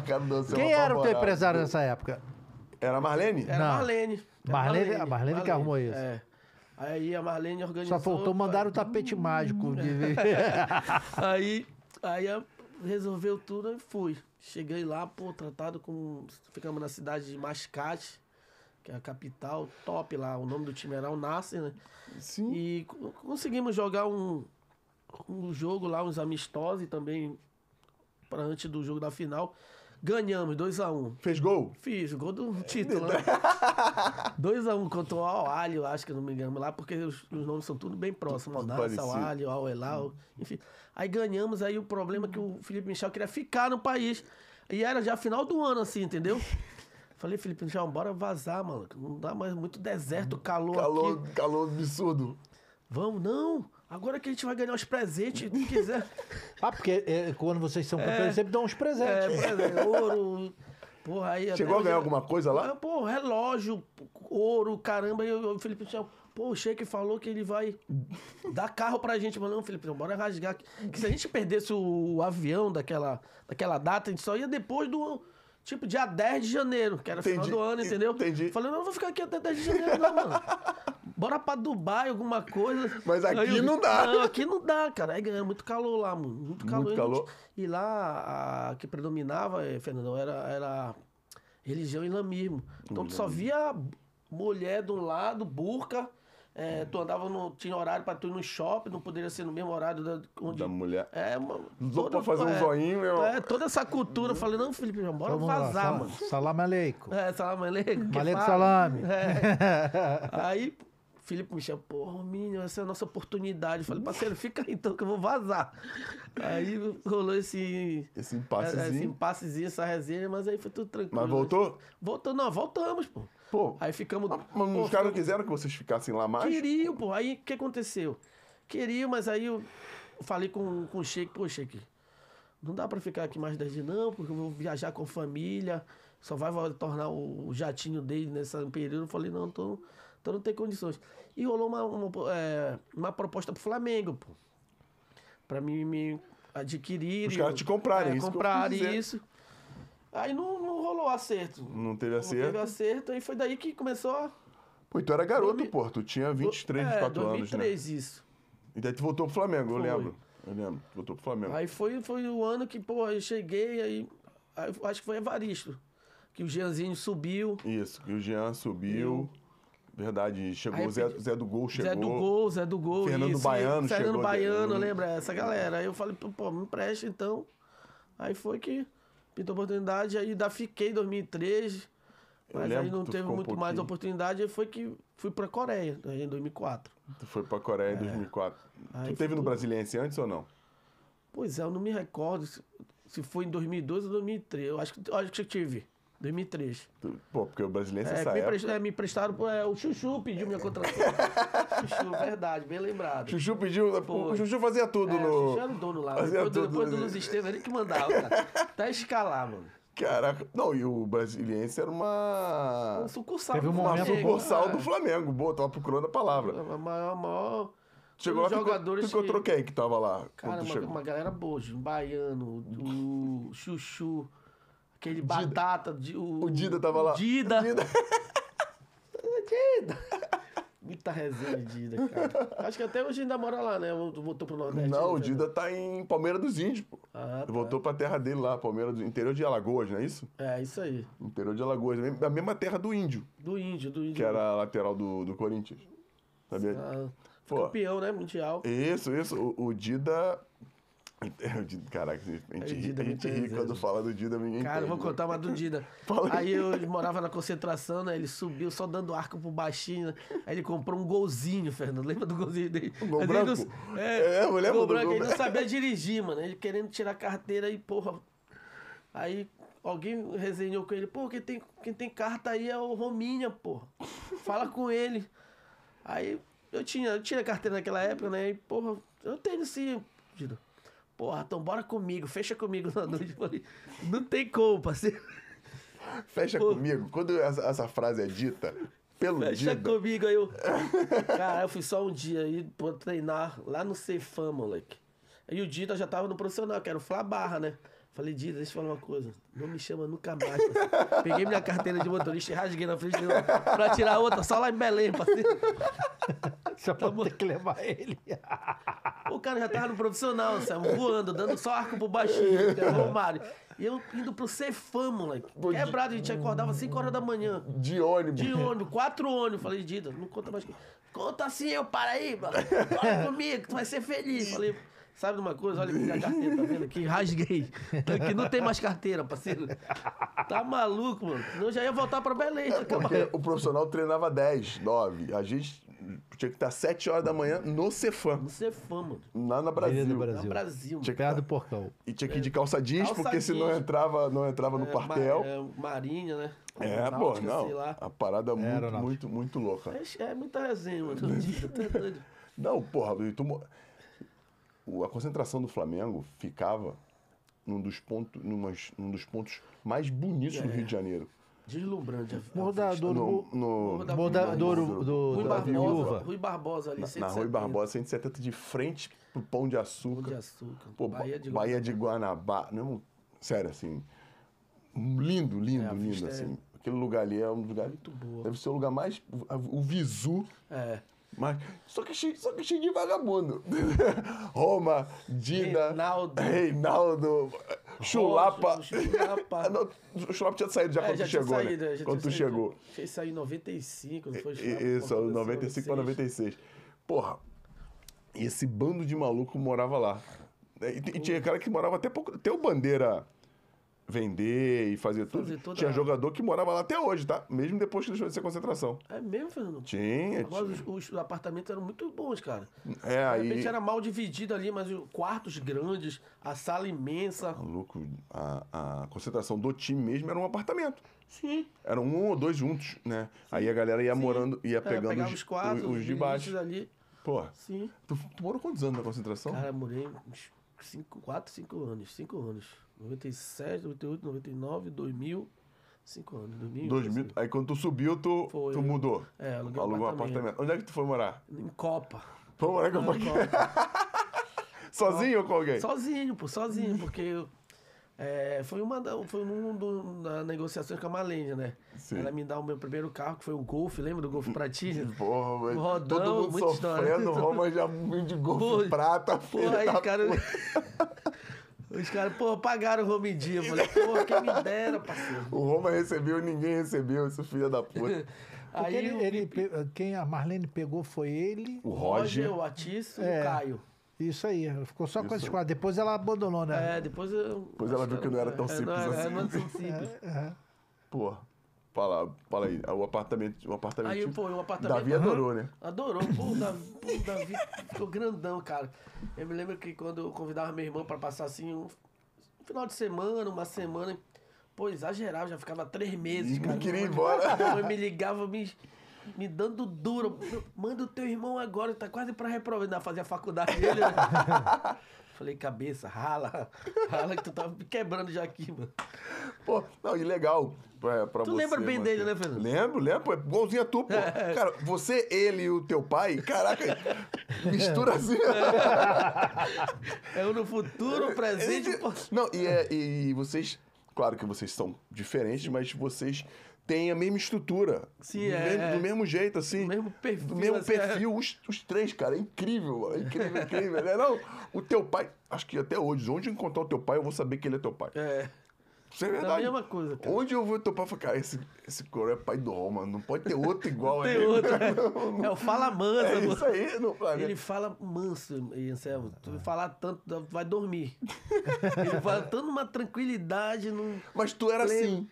Quem era o teu empresário nessa época? Era a Marlene? Era a Marlene. Marlene, Marlene. A Marlene que arrumou isso. É. Aí a Marlene organizou. Só faltou mandar o tapete hum, mágico. De... É. <laughs> aí, aí a resolveu tudo e fui. Cheguei lá, pô, tratado com Ficamos na cidade de Mascate, que é a capital, top lá. O nome do time era o Nasser, né? Sim. E conseguimos jogar um, um jogo lá, uns amistosos e também para antes do jogo da final. Ganhamos 2x1. Um. Fez gol? Fiz, gol do é título. 2x1 né? <laughs> um contra o Al-Alho, acho que não me engano, lá, porque os, os nomes são tudo bem próximos. Al-Nasser, né? Al-Alho, Al-Elal, uhum. enfim. Aí ganhamos, aí o problema é que o Felipe Michel queria ficar no país. E era já final do ano, assim, entendeu? <laughs> Falei, Felipe Michel, bora vazar, mano. Não dá mais muito deserto, uhum. calor. Calor, aqui. calor absurdo. Vamos, não. Agora que a gente vai ganhar os presentes, não <laughs> quiser. ah, porque é, quando vocês são campeões, é, sempre dão uns presentes. É, presente, ouro. Porra, aí Chegou a ganhar eu, alguma coisa lá? É, pô, relógio, ouro, caramba. E o Felipe Michel, pô, o Sheik falou que ele vai dar carro pra gente. Mas não, Felipe, não, bora rasgar. Que se a gente perdesse o avião daquela, daquela data, a gente só ia depois do Tipo, dia 10 de janeiro, que era entendi, final do ano, entendeu? Entendi. Falei, não, vou ficar aqui até 10 de janeiro, não, mano. Bora pra Dubai, alguma coisa. Mas aqui não dá. Não, aqui não dá, cara. Aí ganha muito calor lá, mano. Muito calor. Muito calor. E lá, a que predominava, eh, Fernando, era, era religião e islamismo. Então, tu só via mulher de um lado, burca é, tu andava no. Tinha horário pra tu ir no shopping, não poderia ser no mesmo horário da, onde, da mulher. É, mano. Só pra fazer é, um zoinho, meu. É, toda essa cultura. Eu falei, não, Felipe, já bora Vamos vazar, lá, mano. Salam aleico. É, salam aleico. Aleikum salame. É. <laughs> Aí, Felipe me chama, porra, menino, essa é a nossa oportunidade. Eu falei, parceiro, fica aí então que eu vou vazar. Aí rolou esse. Esse impassezinho. É, esse impassezinho, essa resenha, mas aí foi tudo tranquilo. Mas voltou? Voltou, não, voltamos, pô. Pô, aí ficamos. Mas os caras não quiseram que vocês ficassem lá mais? Queriam, pô. Aí o que aconteceu? Queriam, mas aí eu falei com, com o Sheik, pô, Sheik, não dá para ficar aqui mais 10 dias, não, porque eu vou viajar com família, só vai tornar o, jatinho dele nesse período. Eu falei, não, então, não tem condições. E rolou uma, uma, é, uma proposta pro Flamengo, pô. Pra mim me adquirir. Os caras te comprarem, é, isso. Comprarem isso. Aí não, não rolou acerto. Não teve acerto? Não teve acerto, e foi daí que começou. Pô, tu era garoto, Domi... pô, tu tinha 23, é, 24 anos, né? 23, isso. E daí tu voltou pro Flamengo, foi. eu lembro. Eu lembro, tu voltou pro Flamengo. Aí foi, foi o ano que, pô, eu cheguei, aí, aí acho que foi Evaristo, que o Jeanzinho subiu. Isso, que o Jean subiu. Verdade, chegou o Zé, Zé, do Gol, chegou. Zé do Gol, Zé do Gol. Fernando isso, Baiano Fernando chegou. Fernando Baiano, de... lembra essa galera. Aí eu falei, pô, me empresta então. Aí foi que pintou oportunidade, aí ainda fiquei em 2003, mas aí não teve muito um mais oportunidade, aí foi que fui pra Coreia, né, em 2004. Tu foi pra Coreia é. em 2004. Aí tu teve no tudo... Brasiliense antes ou não? Pois é, eu não me recordo se foi em 2012 ou 2003, eu acho que, eu acho que eu tive. 2003. Pô, porque o brasileiro é, É, é me prestaram. É, o Chuchu pediu minha contratação. <laughs> Chuchu, verdade, bem lembrado. Chuchu pediu. Pô, o Chuchu fazia tudo é, no. O Chuchu era o dono lá. Fazia depois tudo depois do Luiz Estevam, ele que mandava. Cara. <laughs> Até escalar, mano. Caraca. Não, e o Brasiliense era uma. Um sucursal Teve um do Flamengo. Uma sucursal do é. Flamengo. Boa, tava procurando a palavra. A maior. maior... Chegou lá, jogadores que eu troquei que... quem que tava lá? Cara, uma, uma, galera boa, um baiano, o <laughs> Chuchu. Aquele Dida. batata. De, o, o Dida tava lá. Dida. Dida. Dida. Muita resenha de Dida, cara. Acho que até hoje ainda mora lá, né? Voltou pro Nordeste. Não, o né? Dida tá em Palmeira dos Índios, pô. Ah, tá. Voltou pra terra dele lá, Palmeira do interior de Alagoas, não é isso? É, isso aí. Interior de Alagoas, a mesma terra do índio. Do índio, do índio. Que era a lateral do, do Corinthians. Sabia? Ah, campeão, né? Mundial. Isso, isso. O, o Dida <laughs> Caraca, a gente, Dida, a gente ri quando né? fala do Dida, ninguém Cara, entende, vou né? contar uma do Dida. <laughs> aí eu morava na concentração, né? Ele subiu só dando arco pro baixinho. Né? Aí ele comprou um golzinho, Fernando. Lembra do golzinho dele? Um gol branco? Não, é, é, eu é, lembro gol do branco. Gol... Ele não sabia <laughs> dirigir, mano. Ele querendo tirar carteira e, porra... Aí alguém resenhou com ele. Pô, quem tem, quem tem carta aí é o Rominha, porra. Fala com ele. Aí eu tinha, eu tinha carteira naquela época, né? E, porra, eu tenho sim, Dida porra, então bora comigo, fecha comigo na noite. falei, não tem como, parceiro. Fecha Pô. comigo. Quando essa, essa, frase é dita, pelo Fecha Dida. comigo aí. Eu... <laughs> Cara, eu fui só um dia aí pra treinar lá no Ceifam, moleque. Aí o Dito já tava no profissional, que era o Flá Barra, né? Falei, Dito, deixa eu falar uma coisa. Não me chama nunca mais. Parceiro. Peguei minha carteira de motorista e rasguei na frente dele pra tirar outra, só lá em Belém, parceiro. <laughs> Só pra então, ter que levar ele. <laughs> o cara já tava no profissional, sabe? voando, dando só arco pro baixinho, que o E eu indo pro Cefam, moleque. Quebrado, a gente acordava 5 horas da manhã. De ônibus. De ônibus, quatro ônibus. Falei, Dida, não conta mais. Conta assim, eu, para aí, mano. Bora <laughs> comigo, tu vai ser feliz. Falei, sabe de uma coisa? Olha minha carteira, tá vendo aqui? Rasguei. Aqui não tem mais carteira, parceiro. Tá maluco, mano. Eu já ia voltar pra Belém. É, tá porque o profissional treinava 10, 9. A gente tinha que estar 7 horas da manhã no Cefã. No Cefã, mano. Lá na Brasil. No Brasil. Brasil. Tinha que estar... do portão. E tinha que ir de é. calça jeans, calça porque jeans. senão entrava, não entrava é, no quartel. É, marinha, né? É, pô, não. A parada é muito, muito, muito, muito louca. É, é muita resenha, mano. Tá <laughs> não, porra, tu... a concentração do Flamengo ficava num dos, pontos numas, num dos pontos mais bonitos é. do Rio de Janeiro. Deslumbrante. bordador No, no, do, Rui, Barbosa, Rui Barbosa ali, na, 170. na Rui Barbosa, 170, de frente pro Pão de Açúcar. Pão de Açúcar. Pô, Bahia de, Bahia de Guanabara. Não, sério, assim. Lindo, é, lindo, é, lindo, assim. É... Aquele lugar ali é um lugar. Muito boa. Deve ser o lugar mais. O Visu. É. Mas, só, que cheio, só que cheio de vagabundo. <laughs> Roma, Dida. Reinaldo. Reinaldo Chulapa. chulapa. <laughs> não, o Chulapa tinha saído já é, quando já tu chegou. Né? Saído, né? já quando tu saído, chegou. Fez sair em 95, não foi Chulapa? Isso, 95 para 96. Porra, esse bando de maluco morava lá. E, e tinha cara que morava até pouco. Até o Bandeira vender e fazer, fazer tudo. Tinha a... jogador que morava lá até hoje, tá? Mesmo depois que deixou de ser concentração. É mesmo, Fernando? Tinha. Agora tinha. Os, os, apartamentos eram muito bons, cara. É, aí... repente era mal dividido ali, mas quartos grandes, a sala imensa. Maluco, tá a, a concentração do time mesmo era um apartamento. Sim. Eram um ou dois juntos, né? Sim. Aí a galera ia Sim. morando, ia é, pegando os, os, os, os de baixo. Ali. Pô, Sim. Tu, tu morou quantos anos na concentração? Cara, morei uns 4, 5 anos. 5 anos. 97, 98, 99, 2000. 5 anos, 2000. 2000 aí quando tu subiu, tu, foi, tu mudou. É, aluguei Alugou um apartamento. apartamento. Onde é que tu foi morar? Em Copa. Foi morar em copa. <laughs> sozinho Copa. ou com alguém? Sozinho, pô, sozinho, porque eu, é, foi uma da, foi um do, da negociação com a Malênia, né? Sim. Ela me dá o meu primeiro carro, que foi o Golf, lembra do Golf Pratinha? <laughs> Porra, velho. Rodão, todo mundo sofrendo, história. Roma já de Golf Prata, porra, aí, cara... <laughs> Os caras, pô, pagaram o Roma em dia. Eu falei, pô, quem me dera, parceiro. O Roma recebeu, ninguém recebeu, esse filho da puta. Aí ele, ele quem a Marlene pegou foi ele, o Roger, Roger o Atis é. e o é, Caio. Isso aí, ficou só com esses quatro. Depois ela abandonou, né? É, depois eu. Depois ela viu que não era é, tão é, simples não, assim. Não, não simples. É, é. Pô. Fala, fala aí, o apartamento. O apartamento aí, pô, o apartamento. Davi adorou, né? Adorou, pô, o Davi, pô, o Davi ficou grandão, cara. Eu me lembro que quando eu convidava meu irmão pra passar assim um, um final de semana, uma semana. Pô, exagerava, já ficava três meses, cara. Não queria ir embora. Minha me ligava, me me dando duro. Manda o teu irmão agora, tá quase pra reprovar. Ainda fazia faculdade dele, né? Falei, cabeça, rala, <laughs> rala que tu tava tá quebrando já aqui, mano. Pô, não, e legal pra, é, pra tu você. Tu lembra bem dele, né, Fernando? Lembro, lembro, é igualzinho a tu, pô. <laughs> É. Cara, você, ele e o teu pai, caraca, <laughs> mistura é. assim. é um no futuro, um presente. Não, e, é, e vocês, claro que vocês são diferentes, mas vocês tem a mesma estrutura. Sim, do, é, mesmo, do é. mesmo jeito, assim. Do mesmo perfil. Do mesmo assim, perfil, é. os, os, três, cara. É incrível, é incrível, incrível. É, não, o teu pai, acho que até hoje, onde eu encontrar o teu pai, eu vou saber que ele é teu pai. É. Isso é verdade. É a mesma coisa, cara. Onde eu vou topar e falar, cara, esse, esse coro é pai do Roma, não pode ter outro igual a ele. Outro, é. <laughs> Não, não. é o fala manso. É isso aí. Não, ele fala manso, Anselmo. Tu vai falar tanto, vai dormir. <laughs> ele fala tanto uma tranquilidade. Num... Mas tu era assim.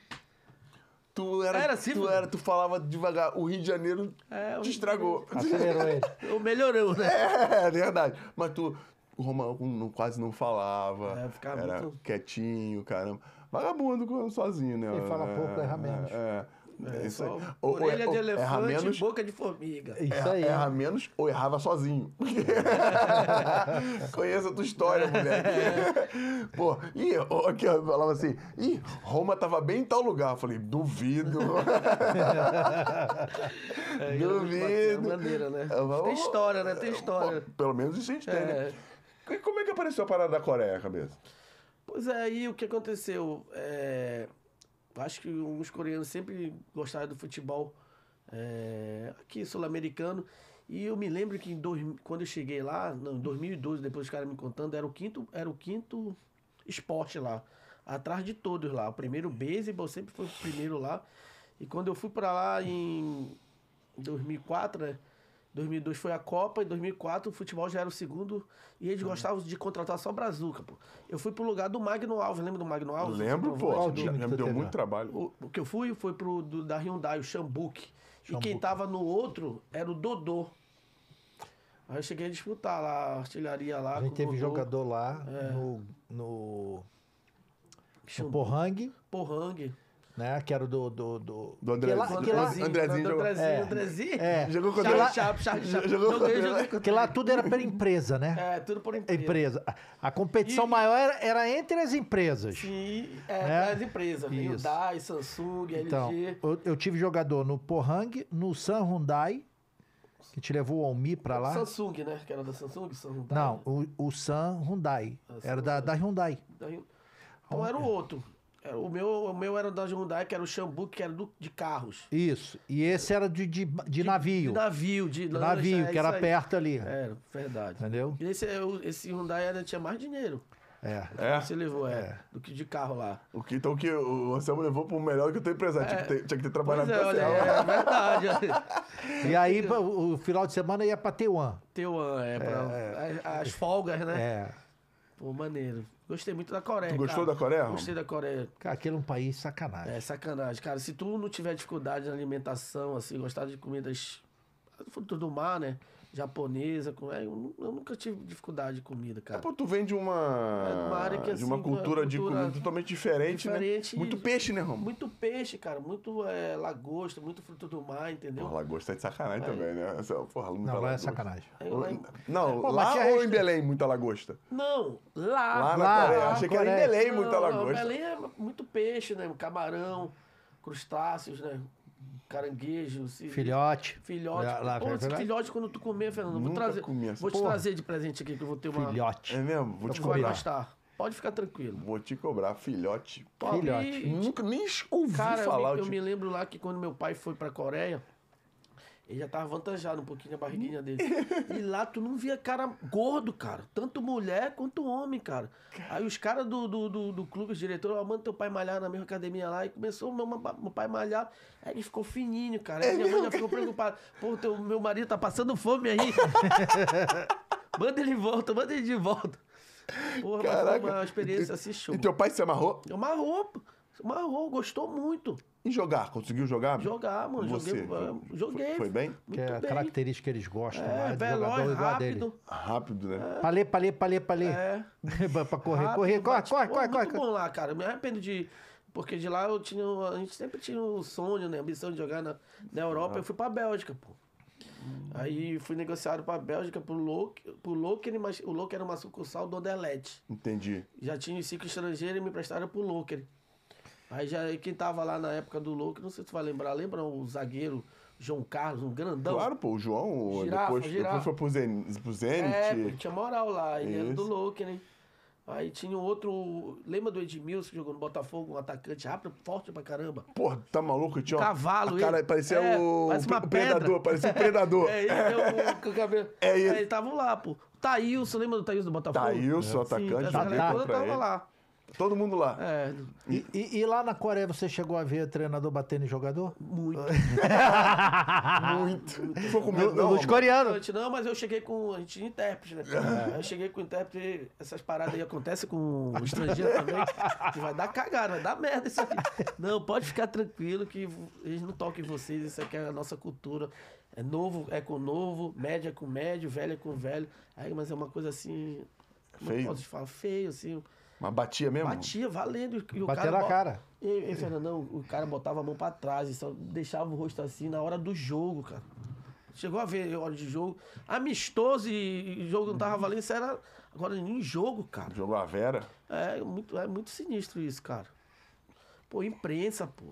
Tu era, era assim, tu, era, tu falava devagar. O Rio de Janeiro é, te estragou. Acelerou ele. <laughs> Ou melhorou, né? É, é verdade. Mas tu, o Romão não, quase não falava. É, ficava era muito... quietinho, caramba. Vagabundo sozinho, né? Ele fala pouco, erra menos. É. é. É, é isso aí. Ou, é orelha ou, de elefante menos, boca de formiga. É isso aí. Erra menos ou errava sozinho. <laughs> Conheça a tua história, mulher. Pô, e aqui eu falava assim, ih, Roma tava bem em tal lugar. Eu falei, duvido. <laughs> é, <laughs> duvido. É maneira, né? tem história, né? Tem história. pelo menos isso a gente né? é. né? E como é que apareceu a parada da Coreia, cabeça? Pois é, aí o que aconteceu? É acho que os coreanos sempre gostaram do futebol é, aqui sul-americano. E eu me lembro que dois, quando eu cheguei lá, em 2012, depois os caras me contando, era o quinto, era o quinto esporte lá, atrás de todos lá. O primeiro beisebol sempre foi o primeiro lá. E quando eu fui para lá em 2004, né, 2002 foi a Copa, em 2004 o futebol já era o segundo e eles uhum. gostavam de contratar só brazuca, pô. Eu fui pro lugar do Magno Alves, lembra do Magno Alves? Lembro, pô. Aldi, me deu muito trabalho. O, o, que eu fui foi pro do, da Hyundai, o Xambuque. E quem tava no outro era o Dodô. Aí eu cheguei a disputar lá, a artilharia lá. A gente teve Dodô. jogador lá é. no. no... Porrangue. Porhang né? Que era do. Do, do, do Andrezinho. Andrezinho, Andrezinho jogou. É, Andrezinho. É, jogou contra lá, Jogou contra... Que lá tudo era pela empresa, né? É, tudo por empresa. empresa. A, competição e... maior era, era, entre as empresas. Sim, é, né? as empresas. Veio né? Dai, Samsung, então, LG. Eu, eu tive jogador no Pohang, no San Hyundai. Que te levou o Almi pra lá? Samsung, né? Que era da Samsung? Hyundai, Não, o, o San Hyundai. Ah, era Da, da Hyundai. Da, então era o outro. É, o meu, o meu era da Hyundai, que era o Xambu, que era do, de carros. Isso. E esse era de, de, de, de navio. De navio, de, navio, é que era perto ali. Era, é, verdade. Entendeu? E esse, esse Hyundai era, tinha mais dinheiro. É. é. Você levou, é, é, Do que de carro lá. O que, então que o Anselmo levou pro melhor que o teu empresário. É. Tinha, que ter, tinha que ter trabalhado pois é, olha, é verdade. <laughs> e aí, o final de semana ia pra Teuan. Teuan, é. Pra, as, as folgas, né? É. Pô, maneiro. Gostei muito da Coreia. Tu gostou cara. da Coreia? Gostei da Coreia. Cara, aquele é um país sacanagem. É sacanagem, cara. Se tu não tiver dificuldade na alimentação, assim, gostar de comidas fruto do mar, né? Japonesa, com... É, eu, eu, nunca tive dificuldade de comida, cara. É tu vem de uma, é, é que, assim, de uma assim, cultura, de comida totalmente diferente, né? diferente né? Muito peixe, né, Romo? Muito peixe, cara. Muito é, lagosta, muito fruto do mar, entendeu? Porra, lagosta é de sacanagem é. também, né? Porra, não, lá é lagosta. é sacanagem. Não, Pô, lá ou resta... em Belém muita lagosta? Não, lá. Lá, na lá Coreia. Achei que era em Belém não, muita lagosta. Belém é muito peixe, né? Camarão, crustáceos, né? caranguejos. Filhote. Filhote. Lá, lá, Pô, filhote, filhote quando tu comer, Fernando. vou trazer, comi vou te trazer de presente aqui que eu vou ter uma. Filhote. É mesmo? Vou então te cobrar. Pode ficar tranquilo. Vou te cobrar, filhote. Filhote. E... Nunca nem ouvi Cara, falar. Eu, me, eu me lembro lá que quando meu pai foi pra Coreia, ele já tava avantajado um pouquinho na barriguinha dele. e lá tu não via cara gordo, cara. Tanto mulher quanto homem, cara. Aí os caras do, do, do, do, clube, os diretores, ó, manda teu pai malhar na mesma academia lá. E começou o meu, meu pai malhar. Aí ele ficou fininho, cara. Aí é minha mãe já ficou preocupada. Pô, teu, meu marido tá passando fome aí. <laughs> manda ele de volta, manda ele de volta. Porra, Caraca. uma experiência assim show. E teu pai se amarrou? Amarrou, amarrou, gostou muito. E jogar, conseguiu jogar? Jogar, mano. Você? Joguei. joguei foi, foi, bem? Muito que é a bem. característica que eles gostam. É, né, veloz, rápido. Ah, rápido, né? É. Palê, palê, palê, palê. É. <laughs> pra correr, rápido, correr, corre, corre, corre, corre. Muito corre. bom lá, cara. me arrependo de... Porque de lá eu tinha... A gente sempre tinha o um sonho, né? A ambição de jogar na, na Europa. Eu fui pra Bélgica, pô. Hum. Aí fui negociado pra Bélgica, pro Loki. Pro Loki, o Loki era uma sucursal do Odelete. Entendi. Já tinha cinco estrangeiros e me prestaram pro Loki. Aí já quem tava lá na época do louco, não sei se tu vai lembrar, lembra o zagueiro João Carlos, um grandão? Claro, pô, o João, girafa, depois, girafa. depois foi pro é, Zenit. Pro Zenit. É, tinha moral lá, ele era do louco, né? Aí tinha um outro. Lembra do Edmilson que jogou no Botafogo? Um atacante rápido, forte pra caramba. pô tá maluco? Tinha um cavalo, cara, ele. Parecia é, o. Parece uma o predador, parecia um predador. <laughs> é, ele é o cabelo. É, é isso. Aí tava lá, pô. Thailson, lembra do Thailson do Botafogo? Thailson, é. atacante. Sim, atacante. Tá, tá. tava lá. Todo mundo lá. É. E, e, e, lá na Coreia você chegou a ver treinador batendo em jogador? Muito. <laughs> Muito. Não ficou com medo, não? Os Não, mas eu cheguei com. A gente tinha intérprete, né? É. Eu cheguei com intérprete. Essas paradas aí acontecem com o estrangeiro também. Que vai dar cagada, vai dar merda isso aqui. Não, pode ficar tranquilo que eles não toquem vocês. Isso aqui é a nossa cultura. É novo é com novo, médio é com médio, velho é com velho. Aí, mas é uma coisa assim. Como é feio. posso te falar? Feio, assim. Mas batia mesmo? Batia, valendo. E o cara na bota... cara. E, ei, Fernandão, o cara botava a mão pra trás e só deixava o rosto assim na hora do jogo, cara. Chegou a ver hora de jogo. Amistoso e jogo não tava valendo, isso era agora em jogo, cara. Jogou a Vera? É muito, é muito sinistro isso, cara. Pô, imprensa, pô.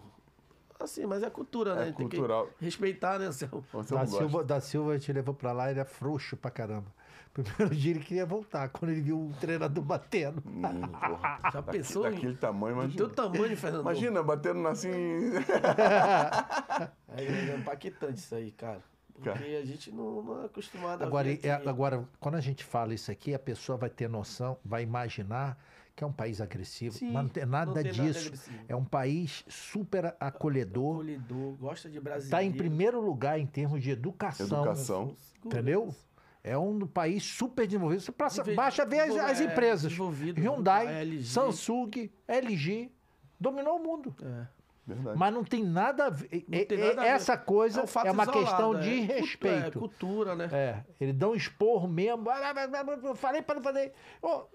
Assim, mas é cultura, é né? Tem que respeitar, né, seu... Da Silva, da Silva te levou pra lá, ele é frouxo pra caramba. <laughs> Primeiro dia ele queria voltar, quando ele viu o treinador batendo. Hum, porra. Já Daqui, pensou? Daquele tamanho, imagina. Do teu tamanho, Fernando. Imagina, batendo assim. <laughs> é, impactante isso aí, cara. Porque a gente não, não é acostumado agora, a ver é, Agora, quando a gente fala isso aqui, a pessoa vai ter noção, vai imaginar que é um país agressivo, Sim, mas não tem nada não tem disso. Nada é um país super acolhedor. Acolhedor, gosta de tá brasileiro. Está em primeiro lugar em termos de educação. Educação. Entendeu? É um país super desenvolvido. Você passa, baixa ver as, as, é, empresas. Né? Hyundai, é, LG. Samsung, LG. Dominou o mundo. É. Verdade. Mas não tem nada a ver. É, nada essa a ver. coisa é, um é uma isolado, questão de é. respeito. É, cultura, né? É, ele dá um esporro mesmo. Ah, ah, ah, eu falei para não fazer.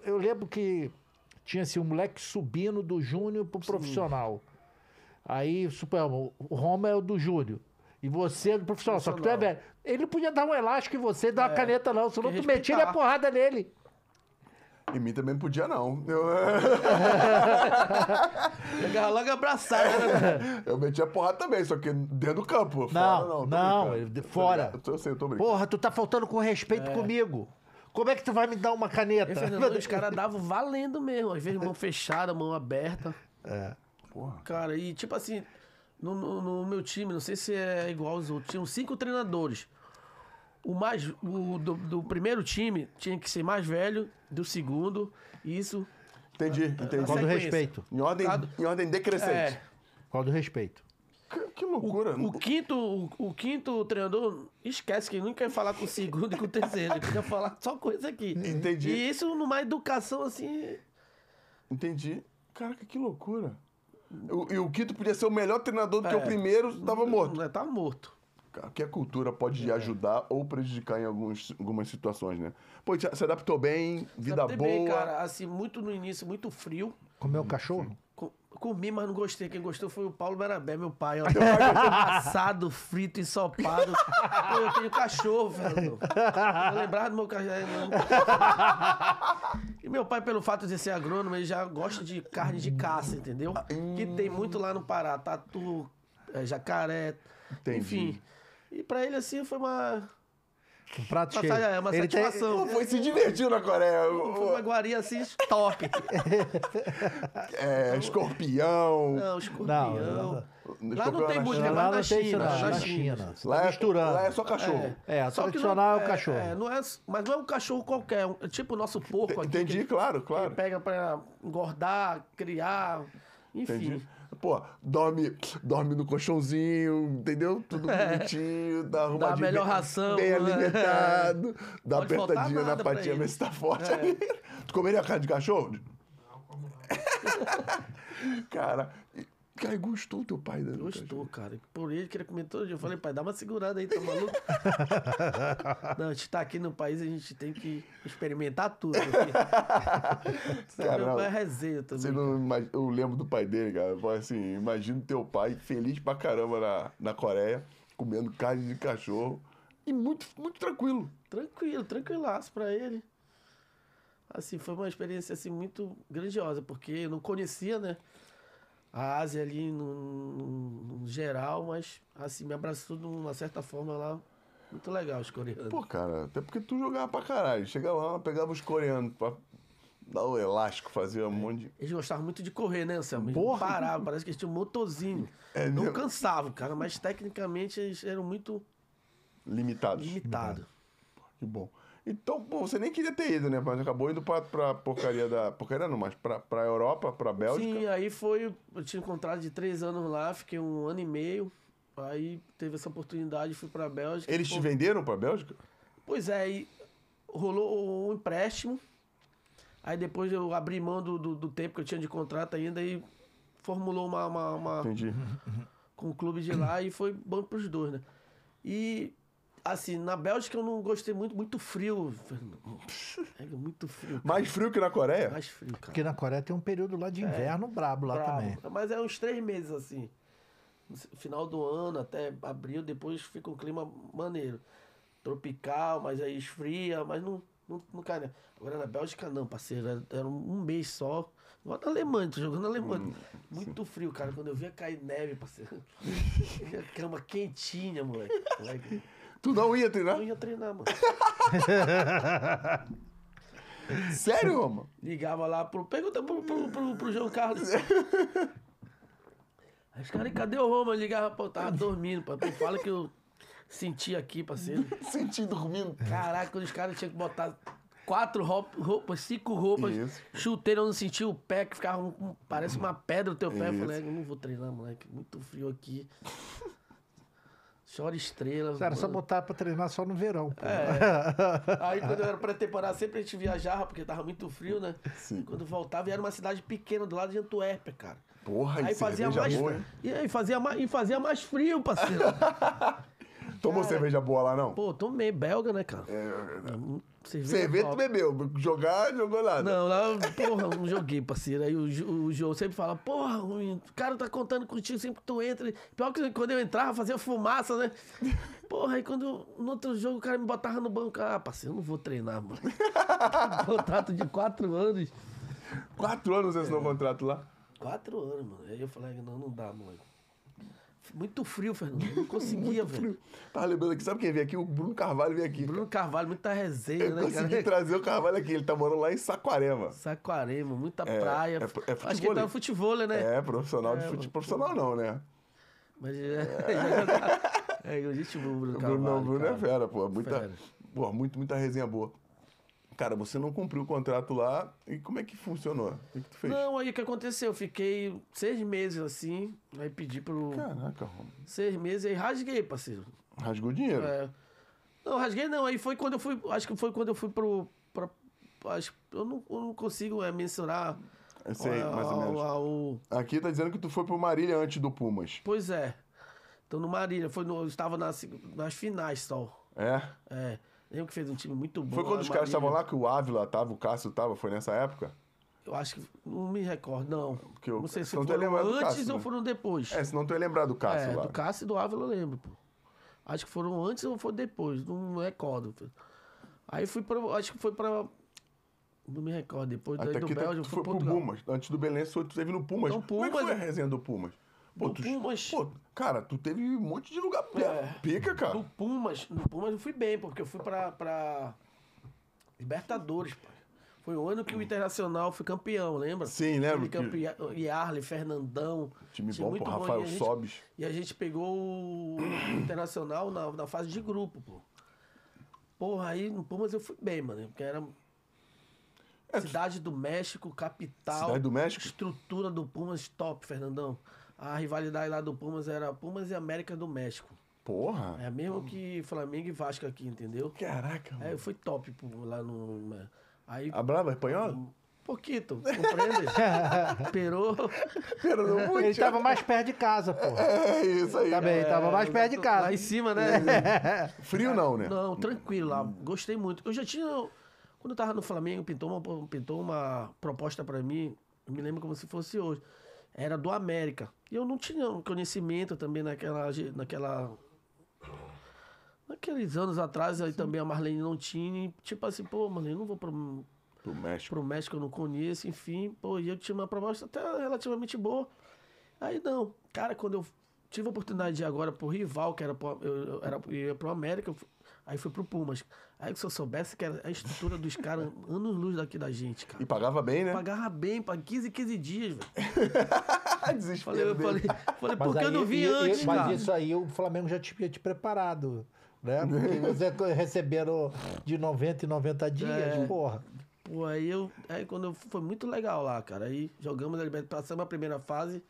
eu lembro que tinha assim, um moleque subindo do júnior pro profissional. Aí, suponhamos, o Roma é o do júnior. E você, profissional, só que tu é velho. Ele podia dar um elástico em você, dar é, uma caneta, não. Senão tu metia a porrada nele. Em mim também podia, não. Eu... Pegava logo abraçar Eu metia porrada também, só que dentro do campo. Não, não, não fora. Eu sei, eu tô brincando. Porra, tu tá faltando com respeito é. comigo. Como é que tu vai me dar uma caneta? Fernando, <laughs> os caras davam valendo mesmo. Às vezes mão fechada, mão aberta. É. Porra. Cara, e tipo assim, no, no, no, meu time, não sei se é igual aos outros, tinham cinco treinadores. O mais o do, do, primeiro time tinha que ser mais velho do segundo, isso. Entendi, ah, entendi. Com do respeito. Em ordem, em ordem decrescente. É. Com do respeito. Que, que loucura. O, o quinto, o, o, quinto treinador esquece que ele não quer falar com o segundo e com o terceiro, ele quer falar só coisa aqui. Entendi. E isso numa educação assim. Entendi. Caraca, que loucura. O, e o quinto podia ser o melhor treinador do é, que o é. primeiro, estava morto. É, tá morto. que a cultura pode é. ajudar ou prejudicar em alguns, algumas situações, né? Pô, se adaptou bem, vida boa. Bem, cara, assim, muito no início, muito frio. Comeu o cachorro? Comi, mas não gostei. Quem gostou foi o Paulo Barabé, meu pai. Ó. Assado, frito, ensopado. Pô, eu tenho cachorro, velho. lembrava do meu cachorro. É, e meu pai, pelo fato de ser agrônomo, ele já gosta de carne de caça, entendeu? Que tem muito lá no Pará. Tatu, é, jacaré, Entendi. enfim. E pra ele, assim, foi uma um prato Passar, cheio. É uma ele satisfação. Tem... Pô, foi se divertiu na Coreia. Foi uma guaria assim, top. <laughs> é, escorpião. Não, escorpião. Não, não, não. Lá não tem é música, lá na China. Lá na é China. Lá é, misturando. Lá é só cachorro. É, é só tradicional é, o é, cachorro. É, não é, mas não é um cachorro qualquer. É tipo o nosso porco Entendi, aqui. Entendi, claro, claro. Que pega pra engordar, criar, enfim. Entendi pô, dorme, dorme no colchãozinho, entendeu? Tudo <laughs> é. bonitinho, tá arrumadinho. Dá a melhor bem, ração. Bem né? alimentado, né? <laughs> dá Pode apertadinha na patinha, ver se tá forte. É. tu comeria carne de cachorro? Não, como não. <laughs> Cara, Cara, gostou teu pai dando né, Gostou, cara. Por ele que ele comer todo dia. Eu falei, pai, dá uma segurada aí, tá maluco? <laughs> Não, a gente tá aqui no país, a gente tem que experimentar tudo. cara, <laughs> meu pai é resenha também. Você não imag... Eu lembro do pai dele, cara. falei assim, imagina teu pai feliz pra caramba na, na Coreia, comendo carne de cachorro. E muito, muito tranquilo. Tranquilo, tranquilaço pra ele. Assim, foi uma experiência assim, muito grandiosa, porque eu não conhecia, né? a Ásia ali no, no, no geral, mas assim, me abraçou de uma certa forma lá. Muito legal os coreanos. Pô, cara, até porque tu jogava pra caralho. Chegava lá, pegava os coreanos pra dar o elástico, fazia um é. monte de. Eles gostavam muito de correr, né, Anselmo? Eles Porra. paravam, parece que eles tinham um motorzinho. É, não mesmo? cansavam, cara, mas tecnicamente eles eram muito. Limitados. Limitados. Uhum. Que bom. Então, pô, você nem queria ter ido, né? Mas acabou indo pra, pra porcaria da. Porcaria não, mas pra, pra Europa, pra Bélgica. Sim, aí foi. Eu tinha um contrato de três anos lá, fiquei um ano e meio. Aí teve essa oportunidade, fui pra Bélgica. Eles pô... te venderam pra Bélgica? Pois é, aí rolou um empréstimo. Aí depois eu abri mão do, do, do tempo que eu tinha de contrato ainda e formulou uma. uma, uma... Entendi. Com o clube de lá e foi bom pros dois, né? E Assim, na Bélgica eu não gostei muito, muito frio. <laughs> É muito frio. Cara. Mais frio que na Coreia? Mais frio, cara. Porque na Coreia tem um período lá de é, inverno é, brabo lá também. Mas é uns três meses, assim. Final do ano até abril, depois fica um clima maneiro. Tropical, mas aí esfria, mas não, não, não cai, né? Agora na Bélgica não, parceiro. Era um mês só. Igual na Alemanha, tô jogando na Alemanha. Hum, Muito sim. frio, cara. Quando eu via cair neve, parceiro. <laughs> cama quentinha, moleque. moleque. Tu não ia treinar? Não ia treinar, mano. <laughs> Sério, mano? Ligava lá pro. Pergunta pro, pro, pro, pro João Carlos. Aí <laughs> os caras, cadê o Roma? ligava, pô, eu tava dormindo, pô. Tu fala que eu senti aqui, parceiro. <laughs> senti dormindo. Caraca, os caras tinham que botar quatro roupas, cinco roupas, Isso. chuteiro, eu não senti o pé, que ficava parece uma pedra no teu pé. Isso. Eu falei, eu não vou treinar, moleque, muito frio aqui. Senhora Estrela. Era só botar pra treinar só no verão. É. <laughs> Aí quando eu era pré-temporada, sempre a gente viajava, porque tava muito frio, né? Sim. E quando voltava, era uma cidade pequena, do lado de Antuérpia, cara. Porra, aí fazia mais boa. E aí fazia mais, e fazia mais frio, parceiro. <laughs> Tomou cara, cerveja boa lá, não? Pô, tomei. Belga, né, cara? É, é Cerveja tu bebeu, jogar, jogou nada. Não, lá, porra, não joguei, parceiro. Aí o, o João sempre fala, porra, o cara tá contando contigo sempre que tu entra. Pior que quando eu entrava, fazia fumaça, né? <laughs> Porra, aí quando no outro jogo o cara me botava no banco. Ah, parceiro, eu não vou treinar, mano. <laughs> Contrato de quatro anos. Quatro anos esse é. novo contrato lá? Quatro anos, mano. Aí eu falei, não, não dá, moleque. Muito frio, Fernando. Não <laughs> conseguia, velho. Tava lembrando aqui, sabe quem veio aqui? O Bruno Carvalho veio aqui. Bruno cara. Carvalho, muita resenha, eu né, consegui cara? trazer o Carvalho aqui. Ele tá morando lá em Saquarema. Saquarema, muita é, praia. É, é Acho que ele tá no futebol, né? É, profissional de é, futebol. Profissional não, né? Mas é. <laughs> é. é gente Bruno Carvalho. Bruno, Bruno é cara. é fera, pô. Muita, fera. Pô, muito, muita resenha boa. Cara, você não cumpriu o contrato lá e como é que funcionou? O que, que tu fez? Não, aí o que aconteceu? Eu fiquei seis meses assim, aí pedi pro. Caraca, Romulo. Seis meses, aí rasguei, parceiro. Rasgou o dinheiro? É. Não, rasguei não, aí foi quando eu fui. Acho que foi quando eu fui pro. Pra, acho, eu, não, eu não consigo é, mensurar. Sei, ah, mais ou ah, menos. a, ah, o... Aqui tá dizendo que tu foi pro Marília antes do Pumas. Pois é. Então no Marília, foi no, eu estava nas, nas finais só. É? É. Lembro que fez um time muito bom. Foi quando os caras estavam lá que o Ávila tava, o Cássio tava, foi nessa época? Eu acho que. Não me recordo, não. Porque eu, não sei se foram antes Cássio, ou né? foram depois. É, se não tô lembrado do Cássio é, lá. Do Cássio e do Ávila eu lembro, pô. Acho que foram antes ou foi depois, não me recordo. Aí fui pra. Acho que foi pra. Não me recordo, depois Até daí do Bélgio. foi pro o Pumas. Antes do Belém, você teve no Pumas. Então, Pumas. Como é que foi a resenha do Pumas? Pô, tu, Pumas. Pô, cara, tu teve um monte de lugar é, pica, cara. No Pumas, no Pumas eu fui bem, porque eu fui pra, pra Libertadores, pô. Foi o ano que o Internacional foi campeão, lembra? Sim, lembro. Campeão, que... Yarley, Fernandão. Time, bom, bom, pô, Rafael Sobis. E a gente pegou o Internacional na, na fase de grupo, pô. Porra, aí no Pumas eu fui bem, mano. Porque era é, Cidade do México, capital. Cidade do México? Estrutura do Pumas top, Fernandão a rivalidade lá do Pumas era Pumas e América do México. Porra! É mesmo que Flamengo e Vasco aqui, entendeu? Caraca, é, mano. É, foi top pô, lá no. Aí, Brava é espanhol? Um, Pouquito, compreende? <laughs> Perou. muito. Ele né? tava mais perto de casa, pô. É, isso aí. Também, tá é, tava mais é, perto de casa. Lá em cima, né? <laughs> Frio não, né? Não, tranquilo lá. Gostei muito. Eu já tinha. Quando eu tava no Flamengo, pintou uma, pintou uma proposta para mim. Eu me lembro como se fosse hoje era do América. E eu não tinha um conhecimento também naquela. naquela Naqueles anos atrás, aí Sim. também a Marlene não tinha. tipo assim, pô, Marlene, não vou pro, pro México. Pro México eu não conheço, enfim. Pô, e eu tinha uma proposta até relativamente boa. Aí não, cara, quando eu tive a oportunidade de ir agora pro rival, que era pro, eu, eu, era, eu ia pro América, eu, aí fui pro Pumas. Aí se eu soubesse que era a estrutura dos caras, <laughs> anos luz daqui da gente, cara. E pagava bem, né? Pagava bem, pagava 15, 15 dias, velho. <laughs> Desespero. Falei, eu falei, falei por que eu não vi e, antes, e, mas cara? Mas isso aí o Flamengo já tinha te preparado, né? <laughs> Porque vocês receberam de 90 e 90 dias, é, porra. Pô, aí eu. Aí quando eu, Foi muito legal lá, cara. Aí jogamos na libertação, a primeira fase.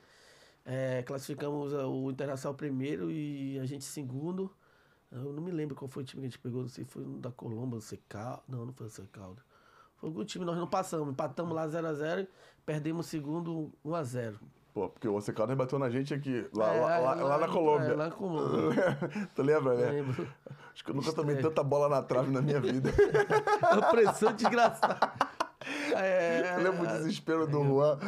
É, classificamos é, o Internacional primeiro e a gente segundo. Eu não me lembro qual foi o time que a gente pegou, não sei se foi da Colômbia, não sei, Cal... não, não foi o Secaldo. Né? Foi algum time, nós não passamos, empatamos lá 0x0, perdemos o segundo 1x0. Pô, porque o Secaldo bateu na gente aqui, lá, é, lá, lá, lá, na Colômbia. É, lá na Colômbia. <laughs> tu lembra, né? Lembro. Acho que eu nunca Estranho. tomei tanta bola na trave na minha vida. <laughs> É a pressão desgraçada. É, <laughs> eu lembro o é, desespero é, do Juan.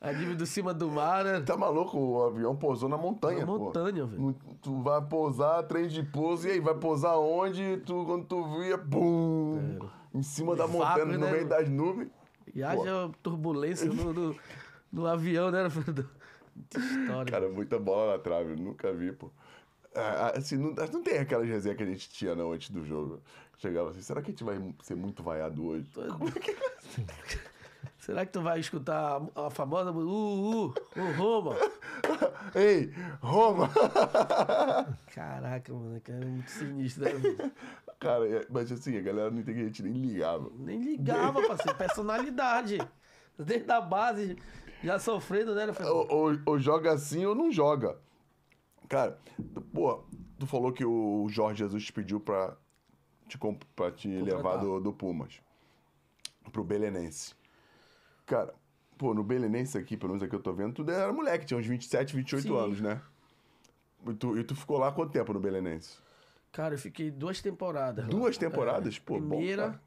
A dívida cima do mar, né? Tá maluco? O avião pousou na montanha, na é pô. montanha, velho. Tu vai pousar, trem de pouso, e aí vai pousar onde? Tu, quando tu via, bum! Em cima da Vácuo, montanha, né? no meio das nuvens. E haja turbulência no, no, no, avião, né? <laughs> Que história. Cara, muita bola na trave, nunca vi, pô. Ah, ah, assim, não, ah, não tem aquela resenha que a gente tinha não antes do jogo. Chegava assim, será que a gente vai ser muito vaiado hoje? Como é que... É? <laughs> Será que tu vai escutar a famosa Uh, uh, uh, Roma! <laughs> Ei, Roma! <laughs> Caraca, mano, cara, é muito sinistro, né? <laughs> Cara, é, mas assim, a galera a gente nem ligava. Nem ligava, parceiro, personalidade. Desde a base, já sofrendo, né? Ou, ou, ou joga assim ou não joga. Cara, pô, tu falou que o Jorge Jesus te pediu pra te, pra te levar do, do Pumas pro Belenense. Cara, pô, no Belenense aqui, pelo menos aqui eu tô vendo, tu era moleque, tinha uns 27, 28 Sim. anos, né? E tu, e tu ficou lá quanto tempo no Belenense? Cara, eu fiquei duas temporadas. Duas lá. temporadas? É, pô, primeira, bom,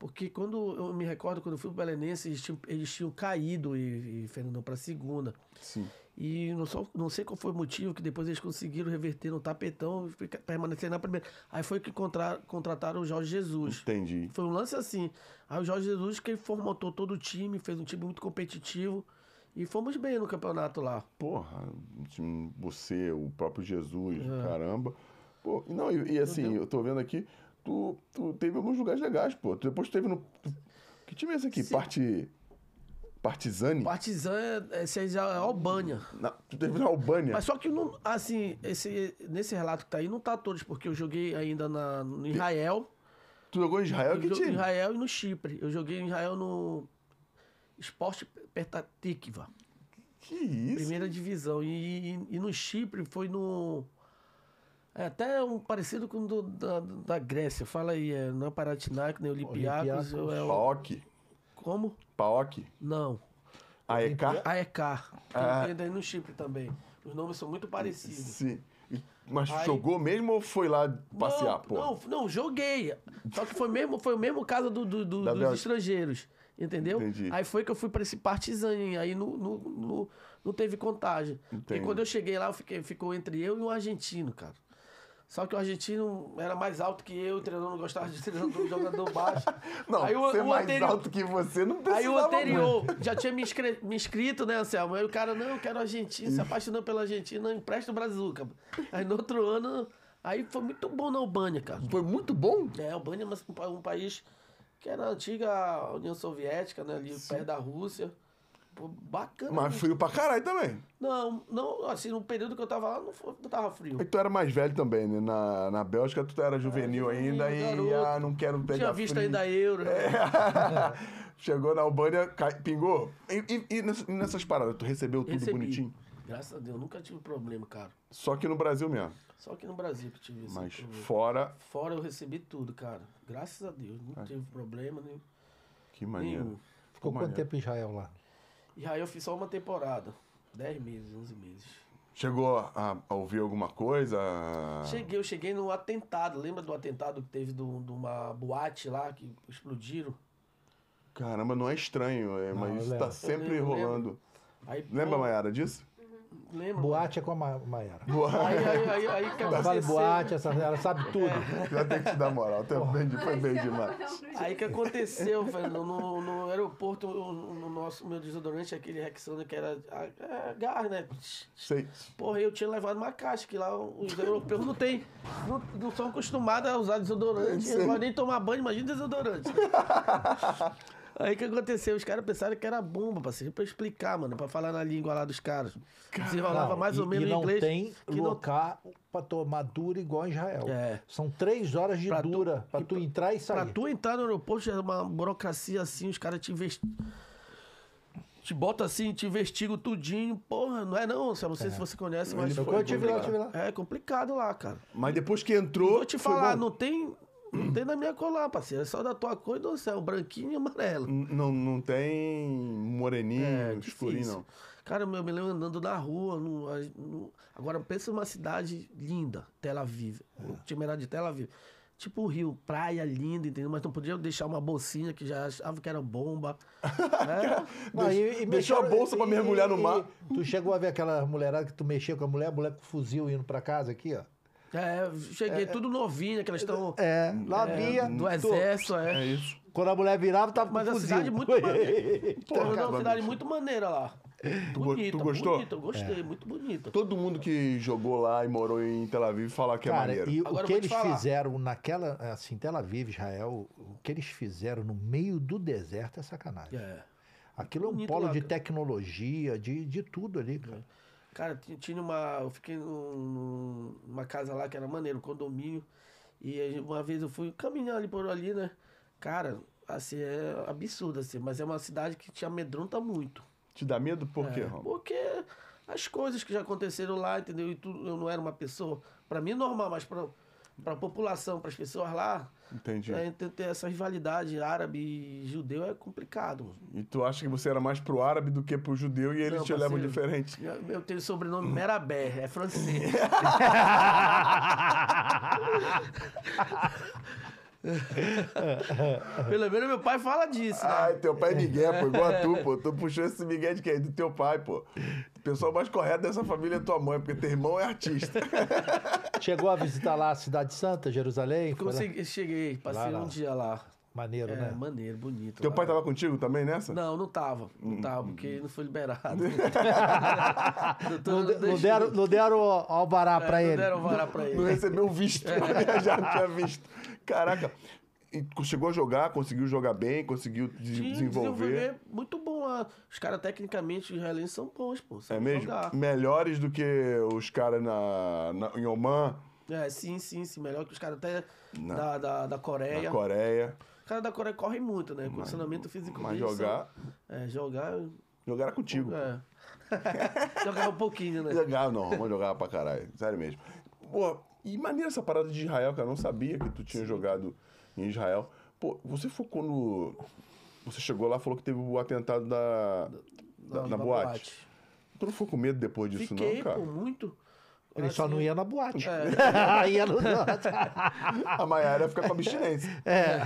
porque quando eu me recordo, quando eu fui pro Belenense, eles tinham, eles tinham caído e, e Fernandão pra segunda. Sim. E não, só, não sei qual foi o motivo que depois eles conseguiram reverter no tapetão e permanecer na primeira. Aí foi que contra, contrataram o Jorge Jesus. Entendi. Foi um lance assim. Aí o Jorge Jesus que formatou todo o time, fez um time muito competitivo. E fomos bem no campeonato lá. Porra, você, o próprio Jesus, é. caramba. Pô, não, e, e assim, eu tô vendo aqui, tu, tu teve alguns lugares legais, pô. Tu depois teve no. que time é esse aqui? Sim. Parte. Partizani? Partizani é, é, é Albânia. Na, tu teve na Albânia? Mas só que, não, assim, esse, nesse relato que tá aí, não tá todos, porque eu joguei ainda na, no Israel. Tu jogou em Israel? Eu, que time? Em Israel e no Chipre. Eu joguei em Israel no Esporte Pertatikva. Que isso? Primeira divisão. E, e, e, no Chipre foi no. É até um parecido com o da, da Grécia. Fala aí, é, não é Paratinac, nem Olympiacos. Olympiacos. É o... Choque. Como? Paok? Não. AEK? AEK. Ah. aí no Chipre também. Os nomes são muito parecidos. Sim. Mas Aí... jogou mesmo ou foi lá passear, não, pô? Não, não, joguei. Só que foi, mesmo, foi o mesmo caso do, do, do, dos estrangeiros. Entendeu? Entendi. Aí foi que eu fui para esse Partizan, aí não, não, não, teve contagem. Entendi. E quando eu cheguei lá, eu fiquei, ficou entre eu e um argentino, cara. Só que o argentino era mais alto que eu, o treinador não gostava de um <laughs> jogador baixo. <laughs> Não, aí o, ser o mais anterior, alto que você não precisava Aí o anterior muito. já tinha me, me, inscrito, né, Anselmo? Aí o cara, não, eu quero argentino, se apaixonou pela Argentina, empresta o cara. Aí no outro ano, aí foi muito bom na Albânia, cara. Foi muito bom? É, a Albânia é um país que era a antiga União Soviética, né, ali Sim. perto da Rússia. Pô, bacana. Mas frio pra caralho também. Não, não, assim, no período que eu tava lá, não, foi, não tava frio. E tu era mais velho também, né? Na, na Bélgica tu era juvenil é, ainda juvenil, e ah, não quero pegar Tinha visto frio. ainda a Euro. Né? É. <laughs> Chegou na Albânia, cai, pingou. E, e, e, nessas paradas, tu recebeu tudo Recebi. bonitinho? Graças a Deus, nunca tive problema, cara. Só que no Brasil mesmo? Só que no Brasil que tive esse Mas problema. fora... Fora eu recebi tudo, cara. Graças a Deus, não Ai. É. tive problema nenhum. Que maneiro. Ficou quanto tempo em Israel lá? E aí eu fiz só uma temporada. dez meses, onze meses. Chegou a, a, ouvir alguma coisa? Cheguei, eu cheguei no atentado. Lembra do atentado que teve de uma boate lá que explodiram? Caramba, não é estranho, é, não, mas está sempre rolando. Aí, lembra, pô, Mayara, disso? lembro. Boate mano. é com a Ma Aí, aí, aí, aí que Vale boate, essa, ela sabe tudo. É. Já tem que te dar moral, tá Pô, bem, foi bem demais. É aí que aconteceu, velho, no, no, aeroporto, no nosso, meu desodorante, aquele Rexona que era a, a né? Sei. Porra, eu tinha levado uma caixa, que lá os europeus não tem, não, não são acostumados a usar desodorante. Não podem nem tomar banho, imagina desodorante. Né? <laughs> Aí o que aconteceu? Os caras pensaram que era bomba, parceiro, pra explicar, mano, pra falar na língua lá dos caras. Se rolava mais ou menos e, e não inglês. Tem que local não... pra tomar dura igual a Israel. É. São três horas de pra dura tu, pra tu entrar e sair. Pra tu entrar no aeroporto é uma burocracia assim, os caras te investem te bota assim, te investiga tudinho. Porra, não é não, eu não sei é. se você conhece, mas eu foi. Eu tive lá, tive lá. É complicado lá, cara. Mas depois que entrou. Vou te falar, não tem. Não tem na minha colar, parceiro. É só da tua cor e do céu, branquinho e amarelo. Não, não tem moreninho, é, escurinho, não. Cara, eu me lembro andando na rua. No, no... agora, pensa numa cidade linda, Tel Aviv. É. O time era de Tel Aviv. Tipo o Rio, praia linda, entendeu? Mas não podia deixar uma bolsinha que já achava que era bomba. <laughs> Né? não, e, e deixou mexeu, a bolsa e, pra mergulhar no mar. tu chegou a ver aquela mulherada que tu mexia com a mulher, a mulher com fuzil indo pra casa aqui, ó. É, cheguei é, é, tudo novinho, aquela estão. É, novinha. É, do exército, é. É isso. Quando a mulher virava, tava Mas com a cidade muito maneira. Porra, não, cidade muito maneira lá. Tu, bonita, tu gostou? Bonita, eu gostei, é. muito bonita. Todo mundo que jogou lá e morou em Tel Aviv fala que é Cara, é maneiro. E Agora o que eles fizeram naquela, assim, Tel Aviv, Israel, o que eles fizeram no meio do deserto é sacanagem. É. Aquilo é um bonito polo lá, de tecnologia, de, de tudo ali, cara. É. Cara, tinha uma. Eu fiquei num, numa casa lá que era maneiro, condomínio. E uma vez eu fui caminhando ali por ali, né? Cara, assim, é absurdo, assim, mas é uma cidade que te amedronta muito. Te dá medo por é, quê, Romulo? Porque as coisas que já aconteceram lá, entendeu? E tudo, eu não era uma pessoa. para mim, é normal, mas pra, para a população, para as pessoas lá. Entendi. É, ter, ter essa rivalidade árabe e judeu é complicado. E tu acha que você era mais pro árabe do que pro judeu e eles Não, te levam diferente? Eu tenho o sobrenome Merabé, é francês. <laughs> <laughs> <laughs> Pelo menos meu pai fala disso. Né? Ai, teu pai é Miguel, pô, igual a tu, pô. Tu puxou esse Miguel de quem? Do teu pai, pô. O pessoal mais correto dessa família é tua mãe, porque teu irmão é artista. <laughs> Chegou a visitar lá a Cidade Santa, Jerusalém? eu cheguei, passei lá, um lá. dia lá. Maneiro, é, né? Maneiro, bonito. Teu lá. pai tava contigo também nessa? Não, não tava. Não hum. tava, hum. porque não foi liberado. <laughs> não, não, não, deram, não deram alvará é, pra não ele. Não deram alvará pra ele. Não recebeu o visto. Já tinha visto. Caraca. E chegou a jogar, conseguiu jogar bem, conseguiu de desenvolver. desenvolver. Muito bom lá. Ah, os caras, tecnicamente, os israelenses são bons, pô. É mesmo? Jogar. Melhores do que os caras na, na, em Oman. É, sim, sim, sim. Melhor que os caras até na, da, da, da Coreia. Da Coreia. Os caras da Coreia correm muito, né? Condicionamento físico. Mas jogar... é, jogar... Jogar contigo. É. <laughs> jogar um pouquinho, né? Jogar não. Vamos jogar pra caralho. Sério mesmo. Pô, e maneira essa parada de Israel, cara. Eu não sabia que tu tinha jogado em Israel. Pô, você focou no. Você chegou lá falou que teve o atentado da, da, da na, boate. boate. Tu não ficou com medo depois disso, Fiquei, não, cara? muito. Ele assim, só não assim. ia na boate. É. <laughs> ia no... <laughs> a maiara fica com abstinência. É.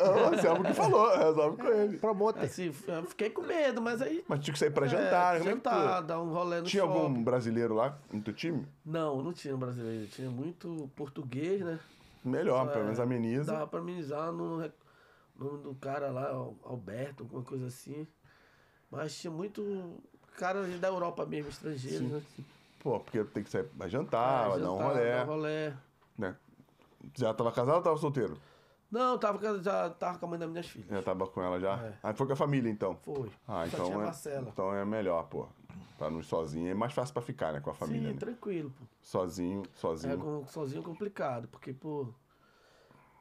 O é. Anselmo que falou, resolve com ele. Promoter. Assim, fiquei com medo, mas aí. Mas tinha que sair pra jantar, é, né? Jantar, tu... dar um rolê no Tinha shopping. algum brasileiro lá no teu time? Não, não tinha brasileiro. Tinha muito português, né? Melhor, só, pelo é, menos ameniza. Dava pra amenizar no nome do cara lá, Alberto, alguma coisa assim. Mas tinha muito caras da Europa mesmo, estrangeiros, sim, né? Pô, porque tem que sair pra jantar, é, ah, jantar, dar um rolé. Dar um rolé. Né? Já tava casado ou tava solteiro? Não, tava, já tava com a mãe das minhas filhas. Já tava com ela já? É. Aí ah, foi com a família, então? Foi. Ah, Só então é, então é melhor, pô. Pra não ir sozinho. É mais fácil pra ficar, né, com a família. Sim, né? tranquilo, pô. Sozinho, sozinho. É, com, sozinho é complicado, porque, pô...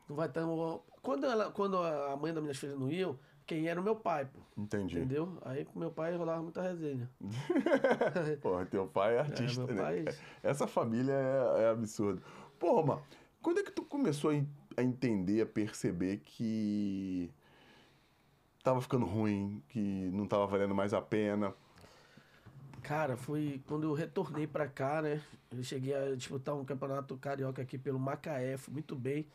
Não vai ter... Quando, ela, quando a mãe das minhas filhas não ia, quem era o meu pai, pô. Entendi. Entendeu? Aí com meu pai rolava muita resenha. <laughs> Porra, teu pai é, é artista, é, meu né? Pai... É é, essa família é, é absurda. Porra, mano, quando é que tu começou a entender, a perceber que tava ficando ruim, que não tava valendo mais a pena? Cara, foi quando eu retornei para cá, né? Eu cheguei a disputar um campeonato carioca aqui pelo Macaé, fui muito bem.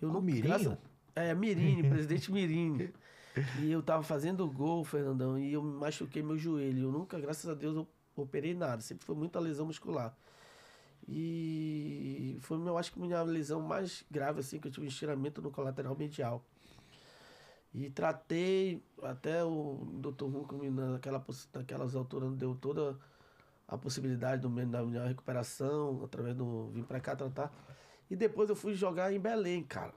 Eu oh, não Mirinho? É, Mirini, <laughs> presidente Mirini. E eu tava fazendo gol, Fernandão, e eu machuquei meu joelho. Eu nunca, graças a Deus, eu operei nada. Sempre foi muita lesão muscular. E foi, eu acho que minha lesão mais grave, assim, que eu tive um estiramento no colateral medial. E tratei, até o Dr. Hunkman, naquela, naquelas alturas, deu toda a possibilidade do, da minha recuperação, através do. vim pra cá tratar. E depois eu fui jogar em Belém, cara.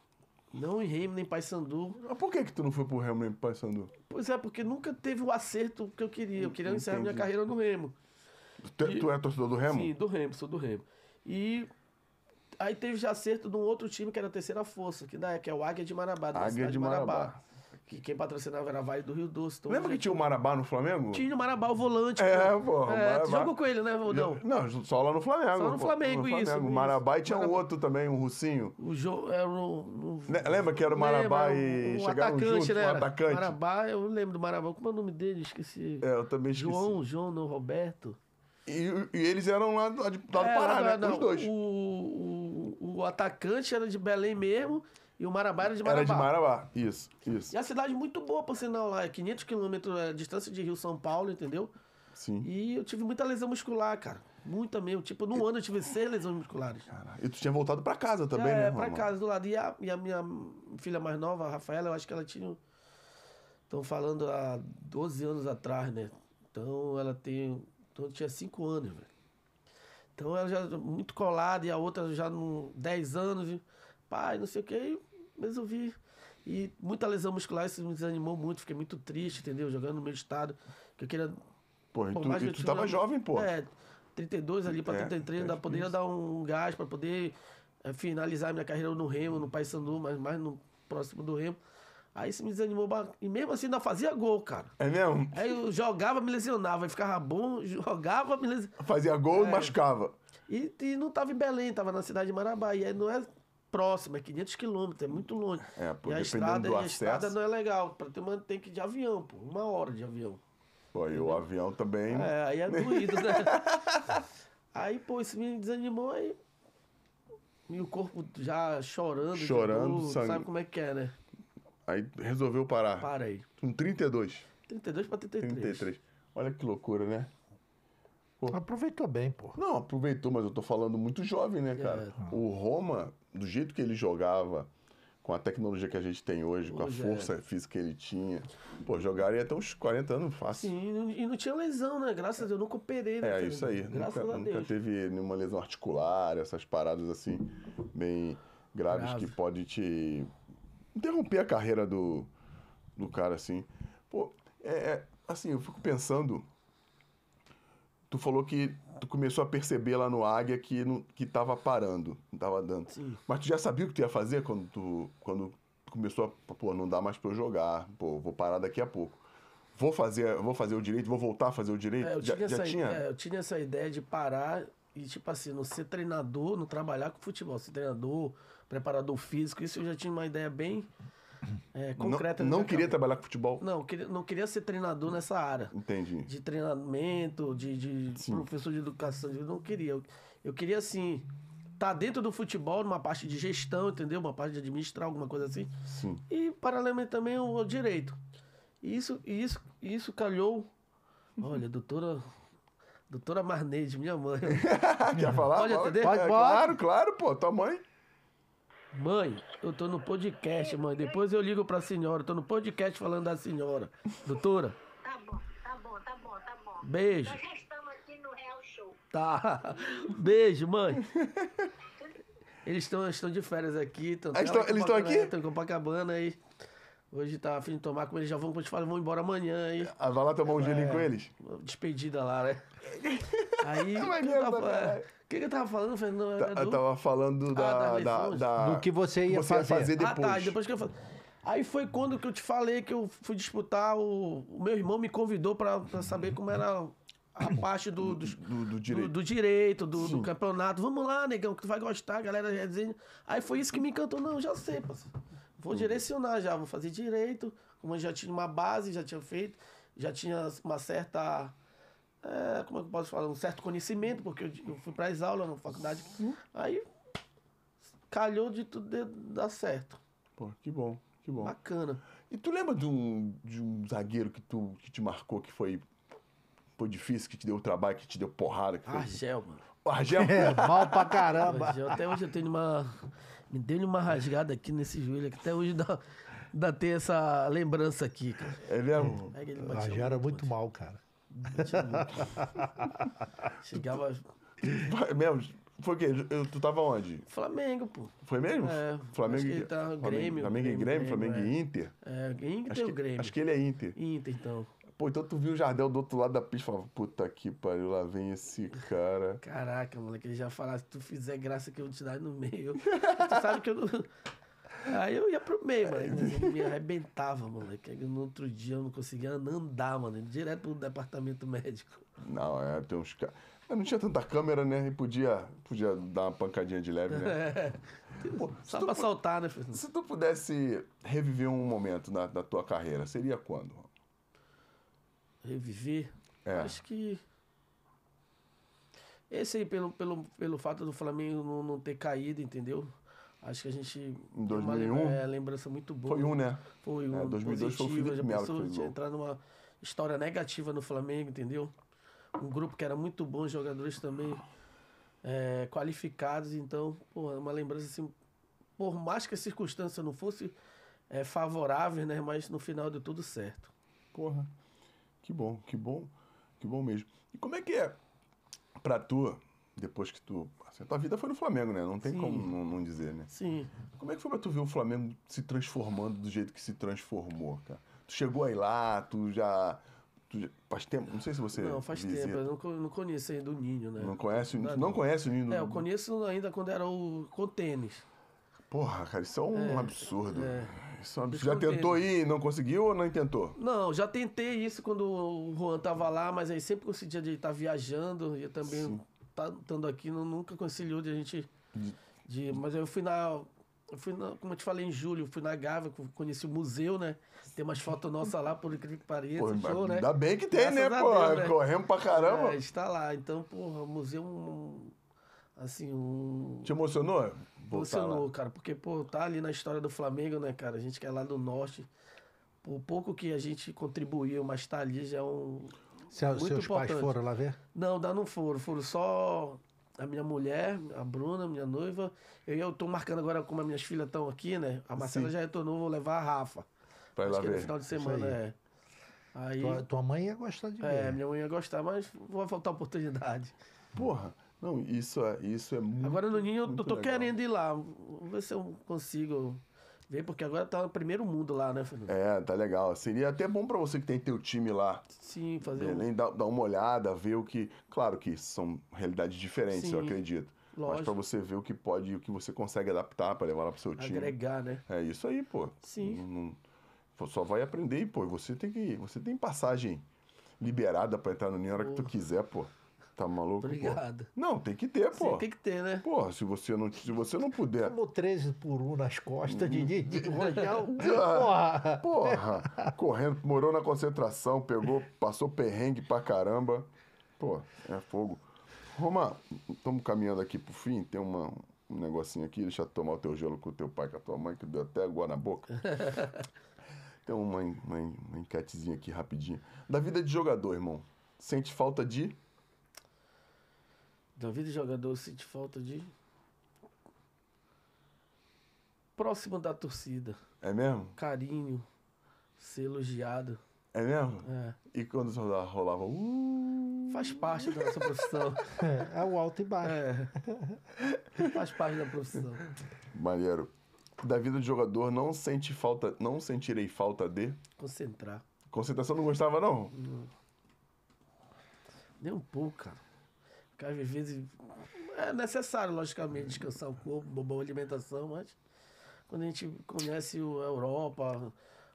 Não em Remo nem Paysandu. Mas por que que tu não foi pro Remo nem Paysandu? Pois é, porque nunca teve o acerto que eu queria. Eu queria encerrar minha carreira no Remo. Tu, é, e... tu é torcedor do Remo? Sim, do Remo, sou do Remo. E aí teve já acerto de um outro time que era a terceira força, que, daí, né, que é o Águia de Marabá. Águia de, de Marabá. Marabá. Que quem patrocinava era a Vale do Rio Doce. Então Lembra que tinha o Marabá no Flamengo? Tinha o Marabá, o volante. É, pô. é, Marabá... jogou com ele, né, Rodão? Não, só lá no Flamengo. Só no Flamengo, pô, no Flamengo isso. O Marabá e tinha Marabá... um outro também, um russinho. O jo... era é, o... Lembra que era o Marabá lembra, e o, o chegaram atacante, juntos, né, o atacante. Marabá, eu lembro do Marabá. Como é o nome dele? Esqueci. É, eu também esqueci. João, João, não, Roberto. E, e, eles eram lá do, lá do é, Pará, não, né? Não, Os dois. O, o, o atacante era de Belém mesmo e o Marabá era de Marabá. Era de Marabá, isso, isso. E a cidade muito boa, por sinal, lá é 500 quilômetros é, distância de Rio-São Paulo, entendeu? Sim. E eu tive muita lesão muscular, cara. Muita mesmo. Tipo, num ano eu tive seis lesões musculares. Caraca. E tu tinha voltado pra casa também, é, né? É, pra casa, do lado. E a, e a, minha filha mais nova, a Rafaela, eu acho que ela tinha... Estão falando há 12 anos atrás, né? Então ela tem... Então eu tinha 5 anos, velho. Então ela já muito colada e a outra já com 10 anos. pai, não sei o que resolvi. E muita lesão muscular, isso me desanimou muito, fiquei muito triste, entendeu? Jogando no meu estado, que eu queria. Pô, e tu, mais e tu tava jovem, pô. É, 32 ali para é, 33, é, ainda poderia dar um gás para poder é, finalizar minha carreira no Remo, no Paysandu, mas mais no próximo do Remo. Aí isso me desanimou. E mesmo assim ainda fazia gol, cara. É mesmo? Aí eu jogava, me lesionava. e ficava bom, <laughs> jogava, me lesionava. Fazia gol é. e machucava. E, e, não tava em Belém, tava na cidade de Marabá. E aí não é próximo, é 500 quilômetros, é muito longe. É, pô, e a estrada, do e a estrada não é legal, Pra ter, tem que ir de avião, pô, uma hora de avião. Pô, e o avião também. É, aí é doído, né? <laughs> aí, pô, esse menino desanimou aí. E o corpo já chorando, chorando, novo, sangue... sabe como é que é, né? Aí resolveu parar. Parei. Com 32. 32 pra 33. 33. Olha que loucura, né? Pô. Aproveitou bem, pô. Não, aproveitou, mas eu tô falando muito jovem, né, cara? É. O Roma, do jeito que ele jogava, com a tecnologia que a gente tem hoje, com a é. força é. física que ele tinha, pô, jogaria até uns 40 anos fácil. Sim, e não tinha lesão, né? Graças a Deus, eu nunca operei, né? É, isso aí. Graças nunca, a Deus. Nunca teve nenhuma lesão articular, essas paradas assim, bem graves Grave. que pode te interromper a carreira do, do cara, assim. Pô, é, é assim, eu fico pensando tu falou que tu começou a perceber lá no Águia que não, que tava parando, não tava dando. Sim. Mas tu já sabia o que tu ia fazer quando tu quando começou a, pô, não dá mais para eu jogar, pô, vou parar daqui a pouco. Vou fazer, vou fazer o direito, vou voltar a fazer o direito. É, eu, tinha já, essa, já tinha? É, eu tinha essa ideia de parar e tipo assim, não ser treinador, não trabalhar com futebol, ser treinador, preparador físico, isso eu já tinha uma ideia bem é, concreta. Não, não né, queria trabalhar com futebol? Não, queria, não queria ser treinador nessa área. Entendi. De treinamento, de, de professor de educação, eu não queria. Eu, eu queria, assim, estar tá dentro do futebol, numa parte de gestão, entendeu? Uma parte de administrar, alguma coisa assim. Sim. E, paralelamente, também o, o direito. E isso, isso, isso calhou. Olha, doutora Doutora Marneide, minha mãe. <laughs> Quer falar? É, pode, pode, Claro, claro, pô, tua mãe. Mãe, eu tô no podcast, mãe. Depois eu ligo pra senhora. Eu tô no podcast falando da senhora. Doutora? Tá bom, tá bom, tá bom, tá bom. Beijo. Nós já estamos aqui no Real Show. Tá. <laughs> Beijo, mãe. Eles estão, estão de férias aqui. Tão, estão, ah, eles estão aqui? Estão em Copacabana aí. Hoje tá afim de tomar com eles, já vão continuar, vão embora amanhã aí. Ah, vai lá tomar um gelinho é, com eles? Despedida lá, né? <laughs> Aí. É maneiro, tá, que, que eu tava falando, Fernando? Tá, eu tava falando da, ah, da, tá, da, Do que você ia, você fazer. ia fazer. depois. Ah, tá, depois que eu falei. Aí foi quando que eu te falei que eu fui disputar, o, o meu irmão me convidou para saber como era a <coughs> parte do, do, do, do direito, do, do, direito, do campeonato. Vamos lá, negão, que tu vai gostar, galera já dizendo Aí foi isso que me encantou. Não, já sei, parceiro. Vou hum. direcionar já, vou fazer direito. Como eu já tinha uma base, já tinha feito, já tinha uma certa é, como é eu posso falar, um certo conhecimento, porque eu, eu fui para as aulas na faculdade. Sim. Aí calhou de tudo dar certo. Pô, que bom, que bom. Bacana. E tu lembra de um, de um zagueiro que, tu, que te marcou, que foi, foi difícil, que te deu trabalho, que te deu porrada? Que Argel, mano. O Argel? É, mal pra caramba. Argel, até hoje eu tenho uma... Me deu uma rasgada aqui nesse joelho, que até hoje dá, dá ter essa lembrança aqui, cara. É mesmo? É, Argel era muito mal, cara. Chegava. Mesmo? Foi o quê? Eu, tu tava onde? Flamengo, pô. Foi mesmo? É. Flamengo acho que tá Flamengo, Grêmio. Flamengo e Grêmio, Grêmio, Flamengo e é. Inter. É, Inter ou Grêmio? acho que ele é Inter. Inter, então. Pô, então tu viu o Jardel do outro lado da pista e falava, puta que pariu, lá vem esse cara. Caraca, moleque, ele já falava, se tu fizer graça que eu vou te dar no meio. <laughs> tu sabe que eu não. Aí eu ia pro meio, mano. Me arrebentava, moleque. Aí, no outro dia eu não conseguia andar, mano. Direto pro departamento médico. Não, é, tem uns caras. Não tinha tanta câmera, né? E podia, podia dar uma pancadinha de leve, né? <laughs> É. Pô, Só pra soltar, né, filho? Se tu pudesse reviver um momento da, da tua carreira, seria quando? Reviver? É. Acho que. Esse aí, pelo, pelo, pelo fato do Flamengo não, não ter caído, entendeu? Acho que a gente. Em 2001? é, lembrança muito boa. Foi um, né? Foi é, um. É, 2002 foi o Felipe Melo. Já numa história negativa no Flamengo, entendeu? Um grupo que era muito bom, jogadores também é, qualificados. Então, porra, é uma lembrança assim. Por mais que a circunstância não fosse é, favorável, né? Mas no final deu tudo certo. Porra, que bom, que bom, que bom mesmo. E como é que é pra tu, depois que tu. Assim, tua vida foi no Flamengo, né? Não tem Sim. como não, não, dizer, né? Sim. Como é que foi pra tu ver o Flamengo se transformando do jeito que se transformou, cara? Tu chegou aí lá, tu já. Tu já faz tempo, não sei se você. Não, faz visita. tempo, eu não, não conheço ainda o Ninho, né? Não conhece, não, não conhece o Ninho É, eu conheço ainda quando era o com tênis. Porra, cara, isso é um é, absurdo. É. Isso é um absurdo. Já tentou né? ir e não conseguiu ou não tentou? Não, já tentei isso quando o Juan tava lá, mas aí sempre conseguia de estar viajando e também Sim. Tá estando aqui, não, nunca conciliou de a gente. Hum. De, mas eu fui na. Eu fui na, como eu te falei em julho, fui na Gávea, conheci o museu, né? Tem umas fotos nossas lá, por incrível que pareça. Pô, show, né? Ainda bem que tem, né, Graças né, pô? Deus, né? Corremos pra caramba. É, está lá. Então, porra, o museu é um, assim, um. Te emocionou? Emocionou, cara, porque, pô, tá ali na história do Flamengo, né, cara? A gente que é lá do norte. Por pouco que a gente contribuiu, mas tá ali já é um. Se, muito seus importante. pais foram lá ver? Não, não foram. Foram só a minha mulher, a Bruna, minha noiva. Eu, eu marcando agora como as minhas filhas estão aqui, né? A Marcela Sim. já retornou, vou levar a Rafa. Vai lá é ver. no final de semana, aí. é. Aí, tua, tua, mãe ia gostar de é, ver. É, minha mãe ia gostar, mas vai faltar oportunidade. Porra, não, isso é, isso é muito. Agora no Ninho eu tô legal. querendo ir lá. Vamos ver se eu consigo Vem, porque agora tá no primeiro mundo lá, né, Fernando? É, tá legal. Seria assim. é até bom para você que tem teu time lá. Sim, fazer. um... dar, dar uma olhada, ver o que. Claro que são realidades diferentes, Sim, eu acredito. Lógico. Mas para você ver o que pode, o que você consegue adaptar para levar lá pro seu time. Agregar, né? É isso aí, pô. Sim. Não, não, só vai aprender, pô. Você tem que, você tem passagem liberada para entrar no Ninho na hora que tu quiser, pô. Tá maluco? Obrigado. Pô. Não, tem que ter, pô. Sim, tem que ter, né? Porra, se você não, se você não puder. Tomou 13 por 1 nas costas de, de, de <laughs> Rogel. Ah, porra! Porra! Correndo, morou na concentração, pegou, passou perrengue pra caramba. Pô, é fogo. Roma, estamos caminhando aqui pro fim, tem uma, um negocinho aqui, deixa eu tomar o teu gelo com o teu pai, com a tua mãe, que deu até água na boca. <laughs> tem uma, uma, uma enquetezinha aqui rapidinho. Da vida de jogador, irmão. Sente falta de de jogador, sente falta de. Próximo da torcida. É mesmo? Carinho. Ser elogiado. É mesmo? É. E quando rolava. Uh... Faz parte da nossa profissão. <laughs> é, é o alto e baixo. É. Faz parte da profissão. Maneiro. Da vida de jogador, não sente falta. Não sentirei falta de. Concentrar. Concentração não gostava, não? Não. Nem um pouco, cara às vezes é necessário, logicamente, descansar o corpo, boa alimentação, mas quando a gente conhece a Europa,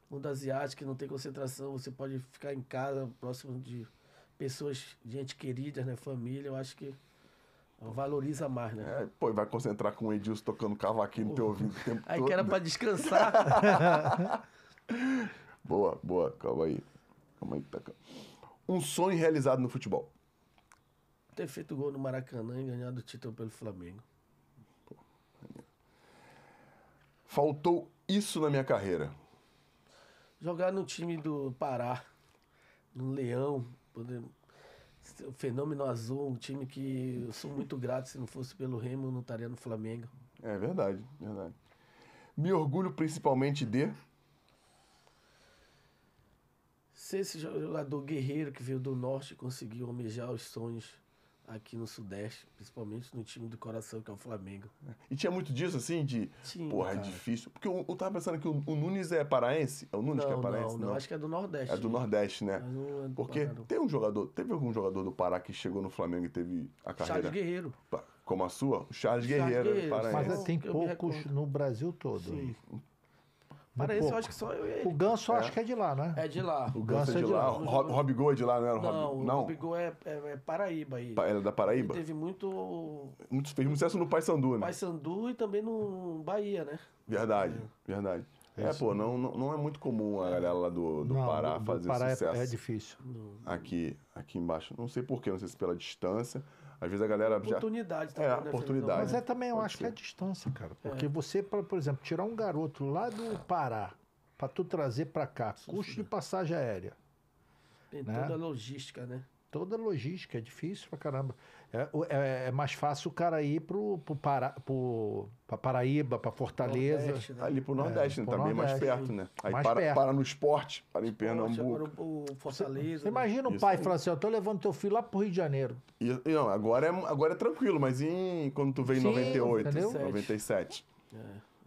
o mundo asiático, que não tem concentração, você pode ficar em casa, próximo de pessoas, gente querida, né, família, eu acho que Valoriza mais, né? É, pô, vai concentrar com o Edilson tocando cavaquinho no teu ouvido o tempo aí todo. Aí que era pra descansar. <laughs> boa, boa, calma aí. Calma aí, tá calma. Um sonho realizado no futebol ter feito gol no Maracanã e ganhado o título pelo Flamengo. Faltou isso na minha carreira. Jogar no time do Pará, no Leão, poder... o Fenômeno Azul, um time que eu sou muito grato. Se não fosse pelo Remo, eu não estaria no Flamengo. É verdade, verdade. Me orgulho principalmente de ser esse jogador guerreiro que veio do norte e conseguiu almejar os sonhos aqui no Sudeste, principalmente no time do coração, que é o Flamengo. E tinha muito disso, assim, de. Tinha, porra, é cara. é difícil. Porque eu, eu tava pensando que o, o, Nunes é paraense? É o Nunes não, que é paraense? Não, não, não, acho que é do Nordeste. É do né? Nordeste, né? É do Porque Pará, tem um jogador, teve algum jogador do Pará que chegou no Flamengo e teve a carreira. Charles Guerreiro. Como a sua? O Charles, Charles Guerreiro, é Guerreiro paraense. Mas é, tem poucos no Brasil todo. Sim. Paraense, eu acho que só eu e ele. O Ganso, é. acho que é de lá, né? É de lá. O Ganso, Ganso é de lá. lá. Rob, Robigol é de lá, não era? Não, Rob... não. o Robigol é, é, é Paraíba aí. Pa, ele é da Paraíba? Ele teve muito... muito... Fez muito sucesso no Paysandu, né? Paysandu e também no Bahia, né? Verdade, verdade. É, é pô, não, não é muito comum a galera lá do, do não, Pará do, fazer Pará é- sucesso. É, é difícil. Aqui, aqui embaixo. Não sei porquê, não sei se pela distância... Às vezes a galera. Oportunidade já... também. Tá é, né, oportunidade. Mas é também, eu Pode acho ser. que é a distância, cara. É. Porque é. você, pra, por exemplo, tirar um garoto lá do Pará para tu trazer para cá, custo sim. de passagem aérea. Tem né? toda a logística, né? Toda a logística, é difícil pra caramba. É, é, é, mais fácil o cara ir pro, para, Paraíba, para Fortaleza. Nordeste, né? Ali pro é, Nordeste, é, né? tá bem mais perto, né? Aí mais para, perto. para no esporte, para em Pernambuco. Agora o Fortaleza. Você, né? Imagina o pai aí. falando assim, eu tô levando teu filho lá pro Rio de Janeiro. E, não, agora é, agora é tranquilo, mas em, quando tu veio em 98, entendeu? 97. É.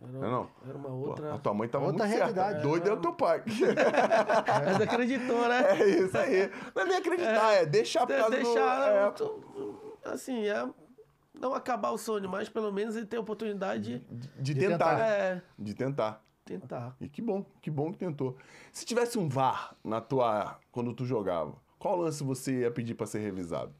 Era, não, é não, era uma outra. Pô, a tua mãe tava outra muito realidade. certa. Doido é, é o teu pai. É. Mas acreditou, né? <laughs> É isso aí. Não é nem acreditar, é, <laughs> é deixar por causa deixar, do... É, assim, é não acabar o sonho, mas pelo menos ele tem a oportunidade de, de, de tentar. tentar. É. De tentar. Tentar. E que bom, que bom que tentou. Se tivesse um VAR na tua. quando tu jogava, qual lance você ia pedir para ser revisado?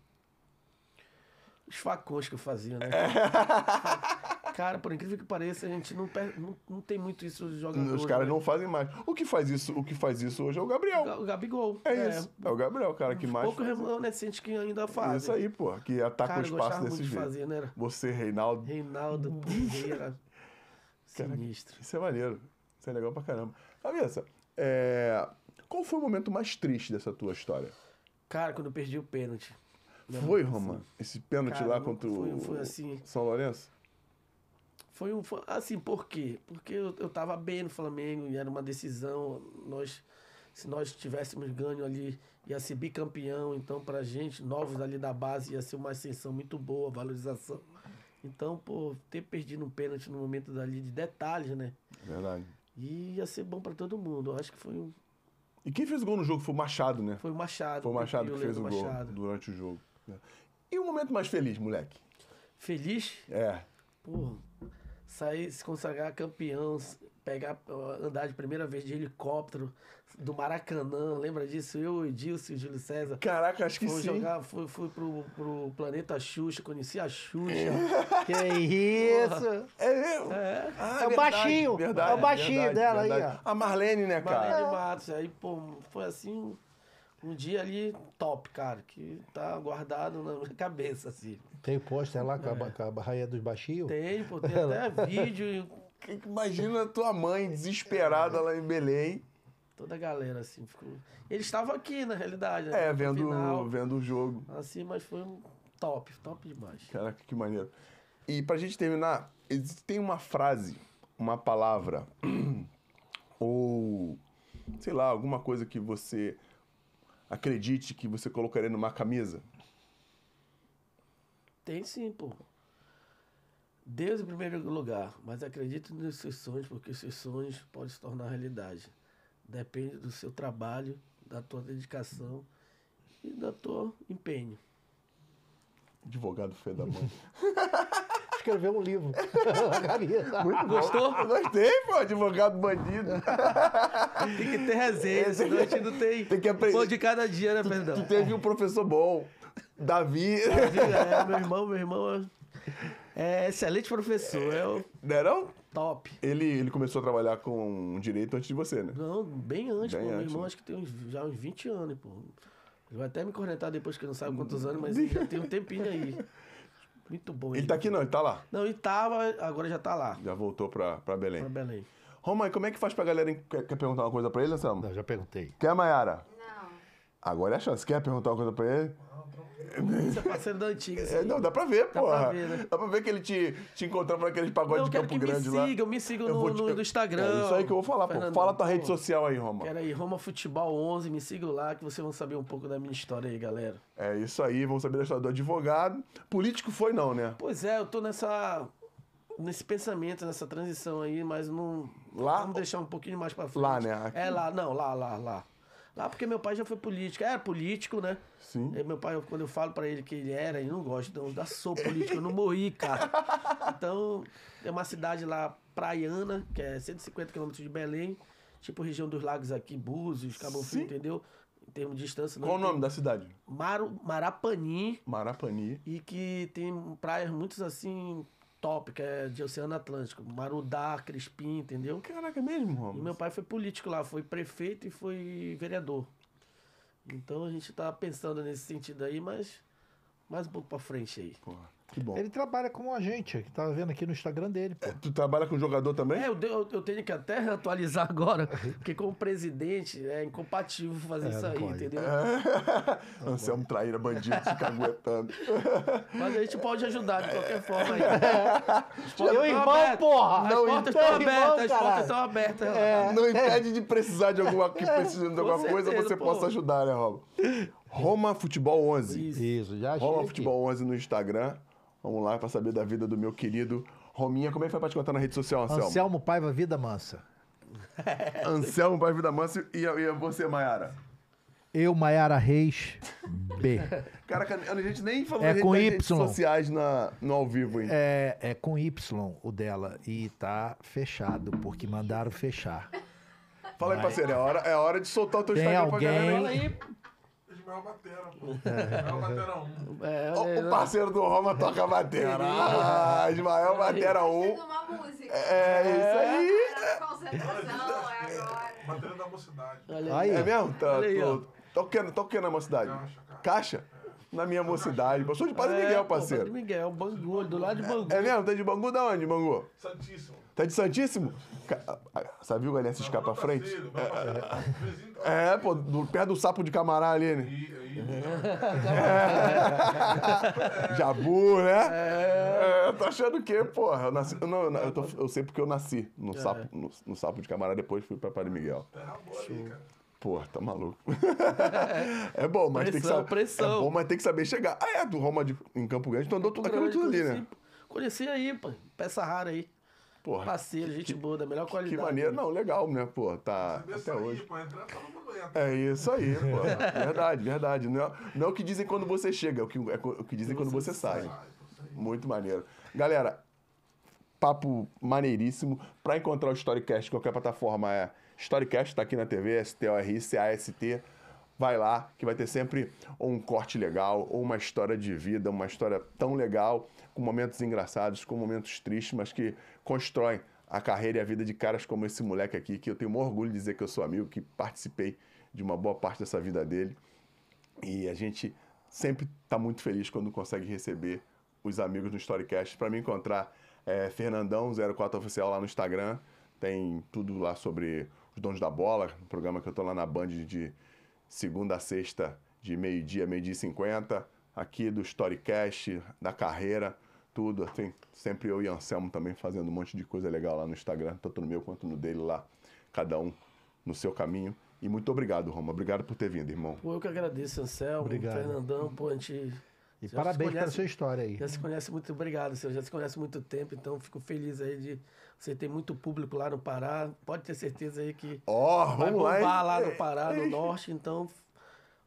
Os facões que eu fazia, né? É. <laughs> Cara, por incrível que pareça, a gente não, per... não, não tem muito isso de jogador. Os caras né? não fazem mais. O que faz isso, o que faz isso hoje é o Gabriel. É o Gabigol. É, é isso. É o Gabriel, cara, que mais. Pouco remanescente que ainda faz. Isso aí, pô, que ataca cara, o espaço desse jeito. De fazer, né? Você, Reinaldo. Reinaldo <laughs> Pereira. Sinistro. isso é maneiro. Isso é legal pra caramba. Cabeça, é... qual foi o momento mais triste dessa tua história? Cara, quando eu perdi o pênalti. foi, Roma? Esse pênalti cara, lá contra foi, o foi assim. São Lourenço? Foi um. Assim, por quê? Porque eu, eu tava bem no Flamengo e era uma decisão. Nós, se nós tivéssemos ganho ali, ia ser bicampeão. Então, pra gente, novos ali da base, ia ser uma ascensão muito boa, valorização. Então, pô ter perdido um pênalti no momento dali de detalhes, né? Verdade. E ia ser bom para todo mundo. Eu acho que foi um. E quem fez o gol no jogo foi o Machado, né? Foi o Machado. Foi o Machado que fez o gol Machado. durante o jogo. Né? E o momento mais feliz, moleque? Feliz? É. Pô, sair, se consagrar campeão, pegar, andar de primeira vez de helicóptero do Maracanã, lembra disso? Eu, Edilson e Júlio César. Caraca, acho que fui sim. Jogar, fui, fui pro, pro planeta Xuxa, conheci a Xuxa. <laughs> que isso! É eu? É, ah, é, é o baixinho, verdade, é o baixinho verdade, dela aí, ó. A Marlene, né, cara? Marlene Matos, aí, pô, foi assim um dia ali top, cara, que tá guardado na minha <laughs> cabeça, assim. Tem pôster lá com, é. a, com a rainha dos baixios Tem, pô, tem até <laughs> vídeo. Imagina a tua mãe desesperada lá em Belém. Toda a galera, assim, ficou. Eles estavam aqui, na realidade. Né, é, vendo, final, vendo o jogo. Assim, mas foi um top, top demais. Caraca, que maneiro. E pra gente terminar, tem uma frase, uma palavra, <clears throat> ou sei lá, alguma coisa que você acredite que você colocaria numa camisa? Tem sim, pô. Deus em primeiro lugar, mas acredite nos seus sonhos, porque os seus sonhos podem se tornar realidade. Depende do seu trabalho, da tua dedicação e do teu empenho. Advogado feio da mãe. <laughs> escrever um livro. <laughs> Muito ah, gostou? gostei, pô, advogado bandido. tem que ter resenha, gente não tem. Tem que aprender. Pô, de cada dia, né, perdão? Tu, tu teve um professor bom, Davi. Davi, é, meu irmão, meu irmão é, é excelente professor. É, Não é não? Top. Ele, ele começou a trabalhar com direito antes de você, né? Não, bem antes, bem pô. Antes, meu irmão né? acho que tem uns, já uns 20 anos, pô. Ele vai até me cornetar depois que eu não sabe hum. quantos anos, mas já tem um <laughs> tempinho aí. Muito bom. Ele, ele tá aqui não, ele tá lá. Não, ele tava, agora já tá lá. Já voltou pra, pra Belém. Pra Belém. Romãe, como é que faz pra galera que quer, quer perguntar uma coisa pra ele, Anselmo? Não, já perguntei. Quer, Mayara? Não. Agora é a chance. Quer perguntar uma coisa pra ele? Você tá é parceiro da antiga. Assim. É, não, dá pra ver, dá porra. Pra ver, né? Dá pra ver que ele te, te encontrava aquele pagode de Campo Grande lá. Siga, eu me siga eu no, te... no, Instagram. É isso aí que eu vou falar, Fernando, pô. Fala tua pô. rede social aí, Roma. Quero aí, Roma Futebol 11, me siga lá que vocês vão saber um pouco da minha história aí, galera. É isso aí, vão saber da história do advogado. Político foi não, né? Pois é, eu tô nessa nesse pensamento, nessa transição aí, mas não. Lá? Vamos deixar um pouquinho mais pra frente. Lá, né? Aqui... É lá, não, lá, lá, lá. Ah, porque meu pai já foi político. Era é, político, né? Sim. E é, meu pai, quando eu falo pra ele que ele era, ele não gosta. Então, da sou político, eu não morri, cara. Então, é uma cidade lá, Praiana, que é 150 quilômetros de Belém. Tipo, região dos lagos aqui, Búzios, Cabo Frio, entendeu? em termos de distância. Qual o nome da cidade? Maro, Marapani. Marapani. E que tem praias muito assim top, que é de Oceano Atlântico. Marudá, Crispim, entendeu? Caraca, é mesmo, Romulo? E meu pai foi político lá, foi prefeito e foi vereador. Então a gente tá pensando nesse sentido aí, mas mais um pouco pra frente aí. Porra. Que bom. Ele trabalha como agente, que tá vendo aqui no Instagram dele. É, tu trabalha com jogador também? É, eu, eu, eu, tenho que até atualizar agora, porque como presidente é incompatível fazer é, isso aí, entendeu? <laughs> Você É. um traíra, bandido, fica aguentando. <laughs> Mas a gente pode ajudar de qualquer forma aí. Meu é. <laughs> irmão, aberto. porra! As não, portas estão abertas, as portas estão abertas. É. Não impede de precisar de alguma, que é. de alguma certeza, coisa, você pô. possa ajudar, né, Rob? Roma Futebol 11. Isso, Isso já achei. Roma aqui. Futebol 11 no Instagram. Vamos lá para saber da vida do meu querido Rominha. Como é que foi para te contar na rede social, Anselmo? Anselmo Paiva Vida Mansa. <laughs> Anselmo Paiva Vida Mansa e, e você, Maiara? Eu, Maiara Reis, B. Caraca, a gente nem falou é com redes sociais na, no ao vivo ainda. É, é com Y o dela. E tá fechado, porque mandaram fechar. Fala aí, parceiro, é hora, é hora de soltar o teu Tem Instagram alguém... pra galera. Fala aí, Michael é, é o É É, o, o parceiro do Roma toca batera. Ah, Ismael batera 1. Tá um. É, é, é, isso aí. É. Concentração, é agora. Batera da mocidade. É mesmo? Tá, tô, tô, tô, tá na mocidade? Caixa? Caixa? na minha mocidade. Eu sou de Padre é, Miguel, parceiro. Pô, Padre Miguel, Bangu, do lado de Bangu. É, é mesmo? Tá de Bangu da onde, Bangu? Santíssimo. Tá de Santíssimo? Ah, ah, sabe o galinha se escapa tá pra frente? é, é, pô, do, perto do sapo de camará ali, né? É. <laughs> É. Jabu, né? É. Tá achando o quê, porra? Eu, nasci, não, eu, eu, tô, eu, sei porque eu nasci no, é. sapo, no, no sapo de camará, depois fui pra Padre Miguel. Tá cara. Pô, tá maluco. <laughs> é bom, mas pressão, tem que saber. Pressão. É bom, mas tem que saber chegar. Ah, é, do Roma de, em Campo Grande, então andou tudo aquilo tudo ali, né? Conheci aí, pô. Peça rara aí. Porra, Parceiro, gente boa, da melhor qualidade. Que maneiro, né? não, legal, né, pô, tá até sair, hoje. Pô, É isso aí, pô. <laughs> verdade, verdade. Não é, não é o que dizem quando você chega, é o que, é o que dizem quando você, sai. sai. Muito maneiro. Galera, papo maneiríssimo. Para encontrar o Storycast, qualquer plataforma é Storycast, tá aqui na TV, S-T-O-R-I-C-A-S-T. Vai lá, que vai ter sempre um corte legal, ou uma história de vida, uma história tão legal com momentos engraçados, com momentos tristes, mas que constroem a carreira e a vida de caras como esse moleque aqui, que eu tenho um orgulho de dizer que eu sou amigo, que participei de uma boa parte dessa vida dele. E a gente sempre está muito feliz quando consegue receber os amigos no Storycast. Para me encontrar, é Fernandão04Oficial lá no Instagram. Tem tudo lá sobre os donos da bola, um programa que eu estou lá na Band de segunda a sexta, de meio-dia, meio-dia e cinquenta, aqui do Storycast, da carreira tudo. Assim, sempre eu e Anselmo também fazendo um monte de coisa legal lá no Instagram, tanto no meu quanto no dele lá, cada um no seu caminho. E muito obrigado, Roma. Obrigado por ter vindo, irmão. Pô, eu que agradeço, Anselmo, obrigado. Fernandão, pô, a gente. E já parabéns conhece, pela sua história aí. Já se conhece muito, obrigado, senhor. Já se conhece muito tempo, então fico feliz aí de você ter muito público lá no Pará. Pode ter certeza aí que oh, vai bombar lá, lá no Pará, no norte, então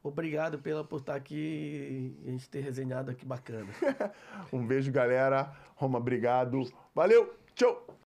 Obrigado pela, por estar aqui e a gente ter resenhado aqui bacana. <laughs> um beijo, galera. Roma, obrigado. Valeu, tchau!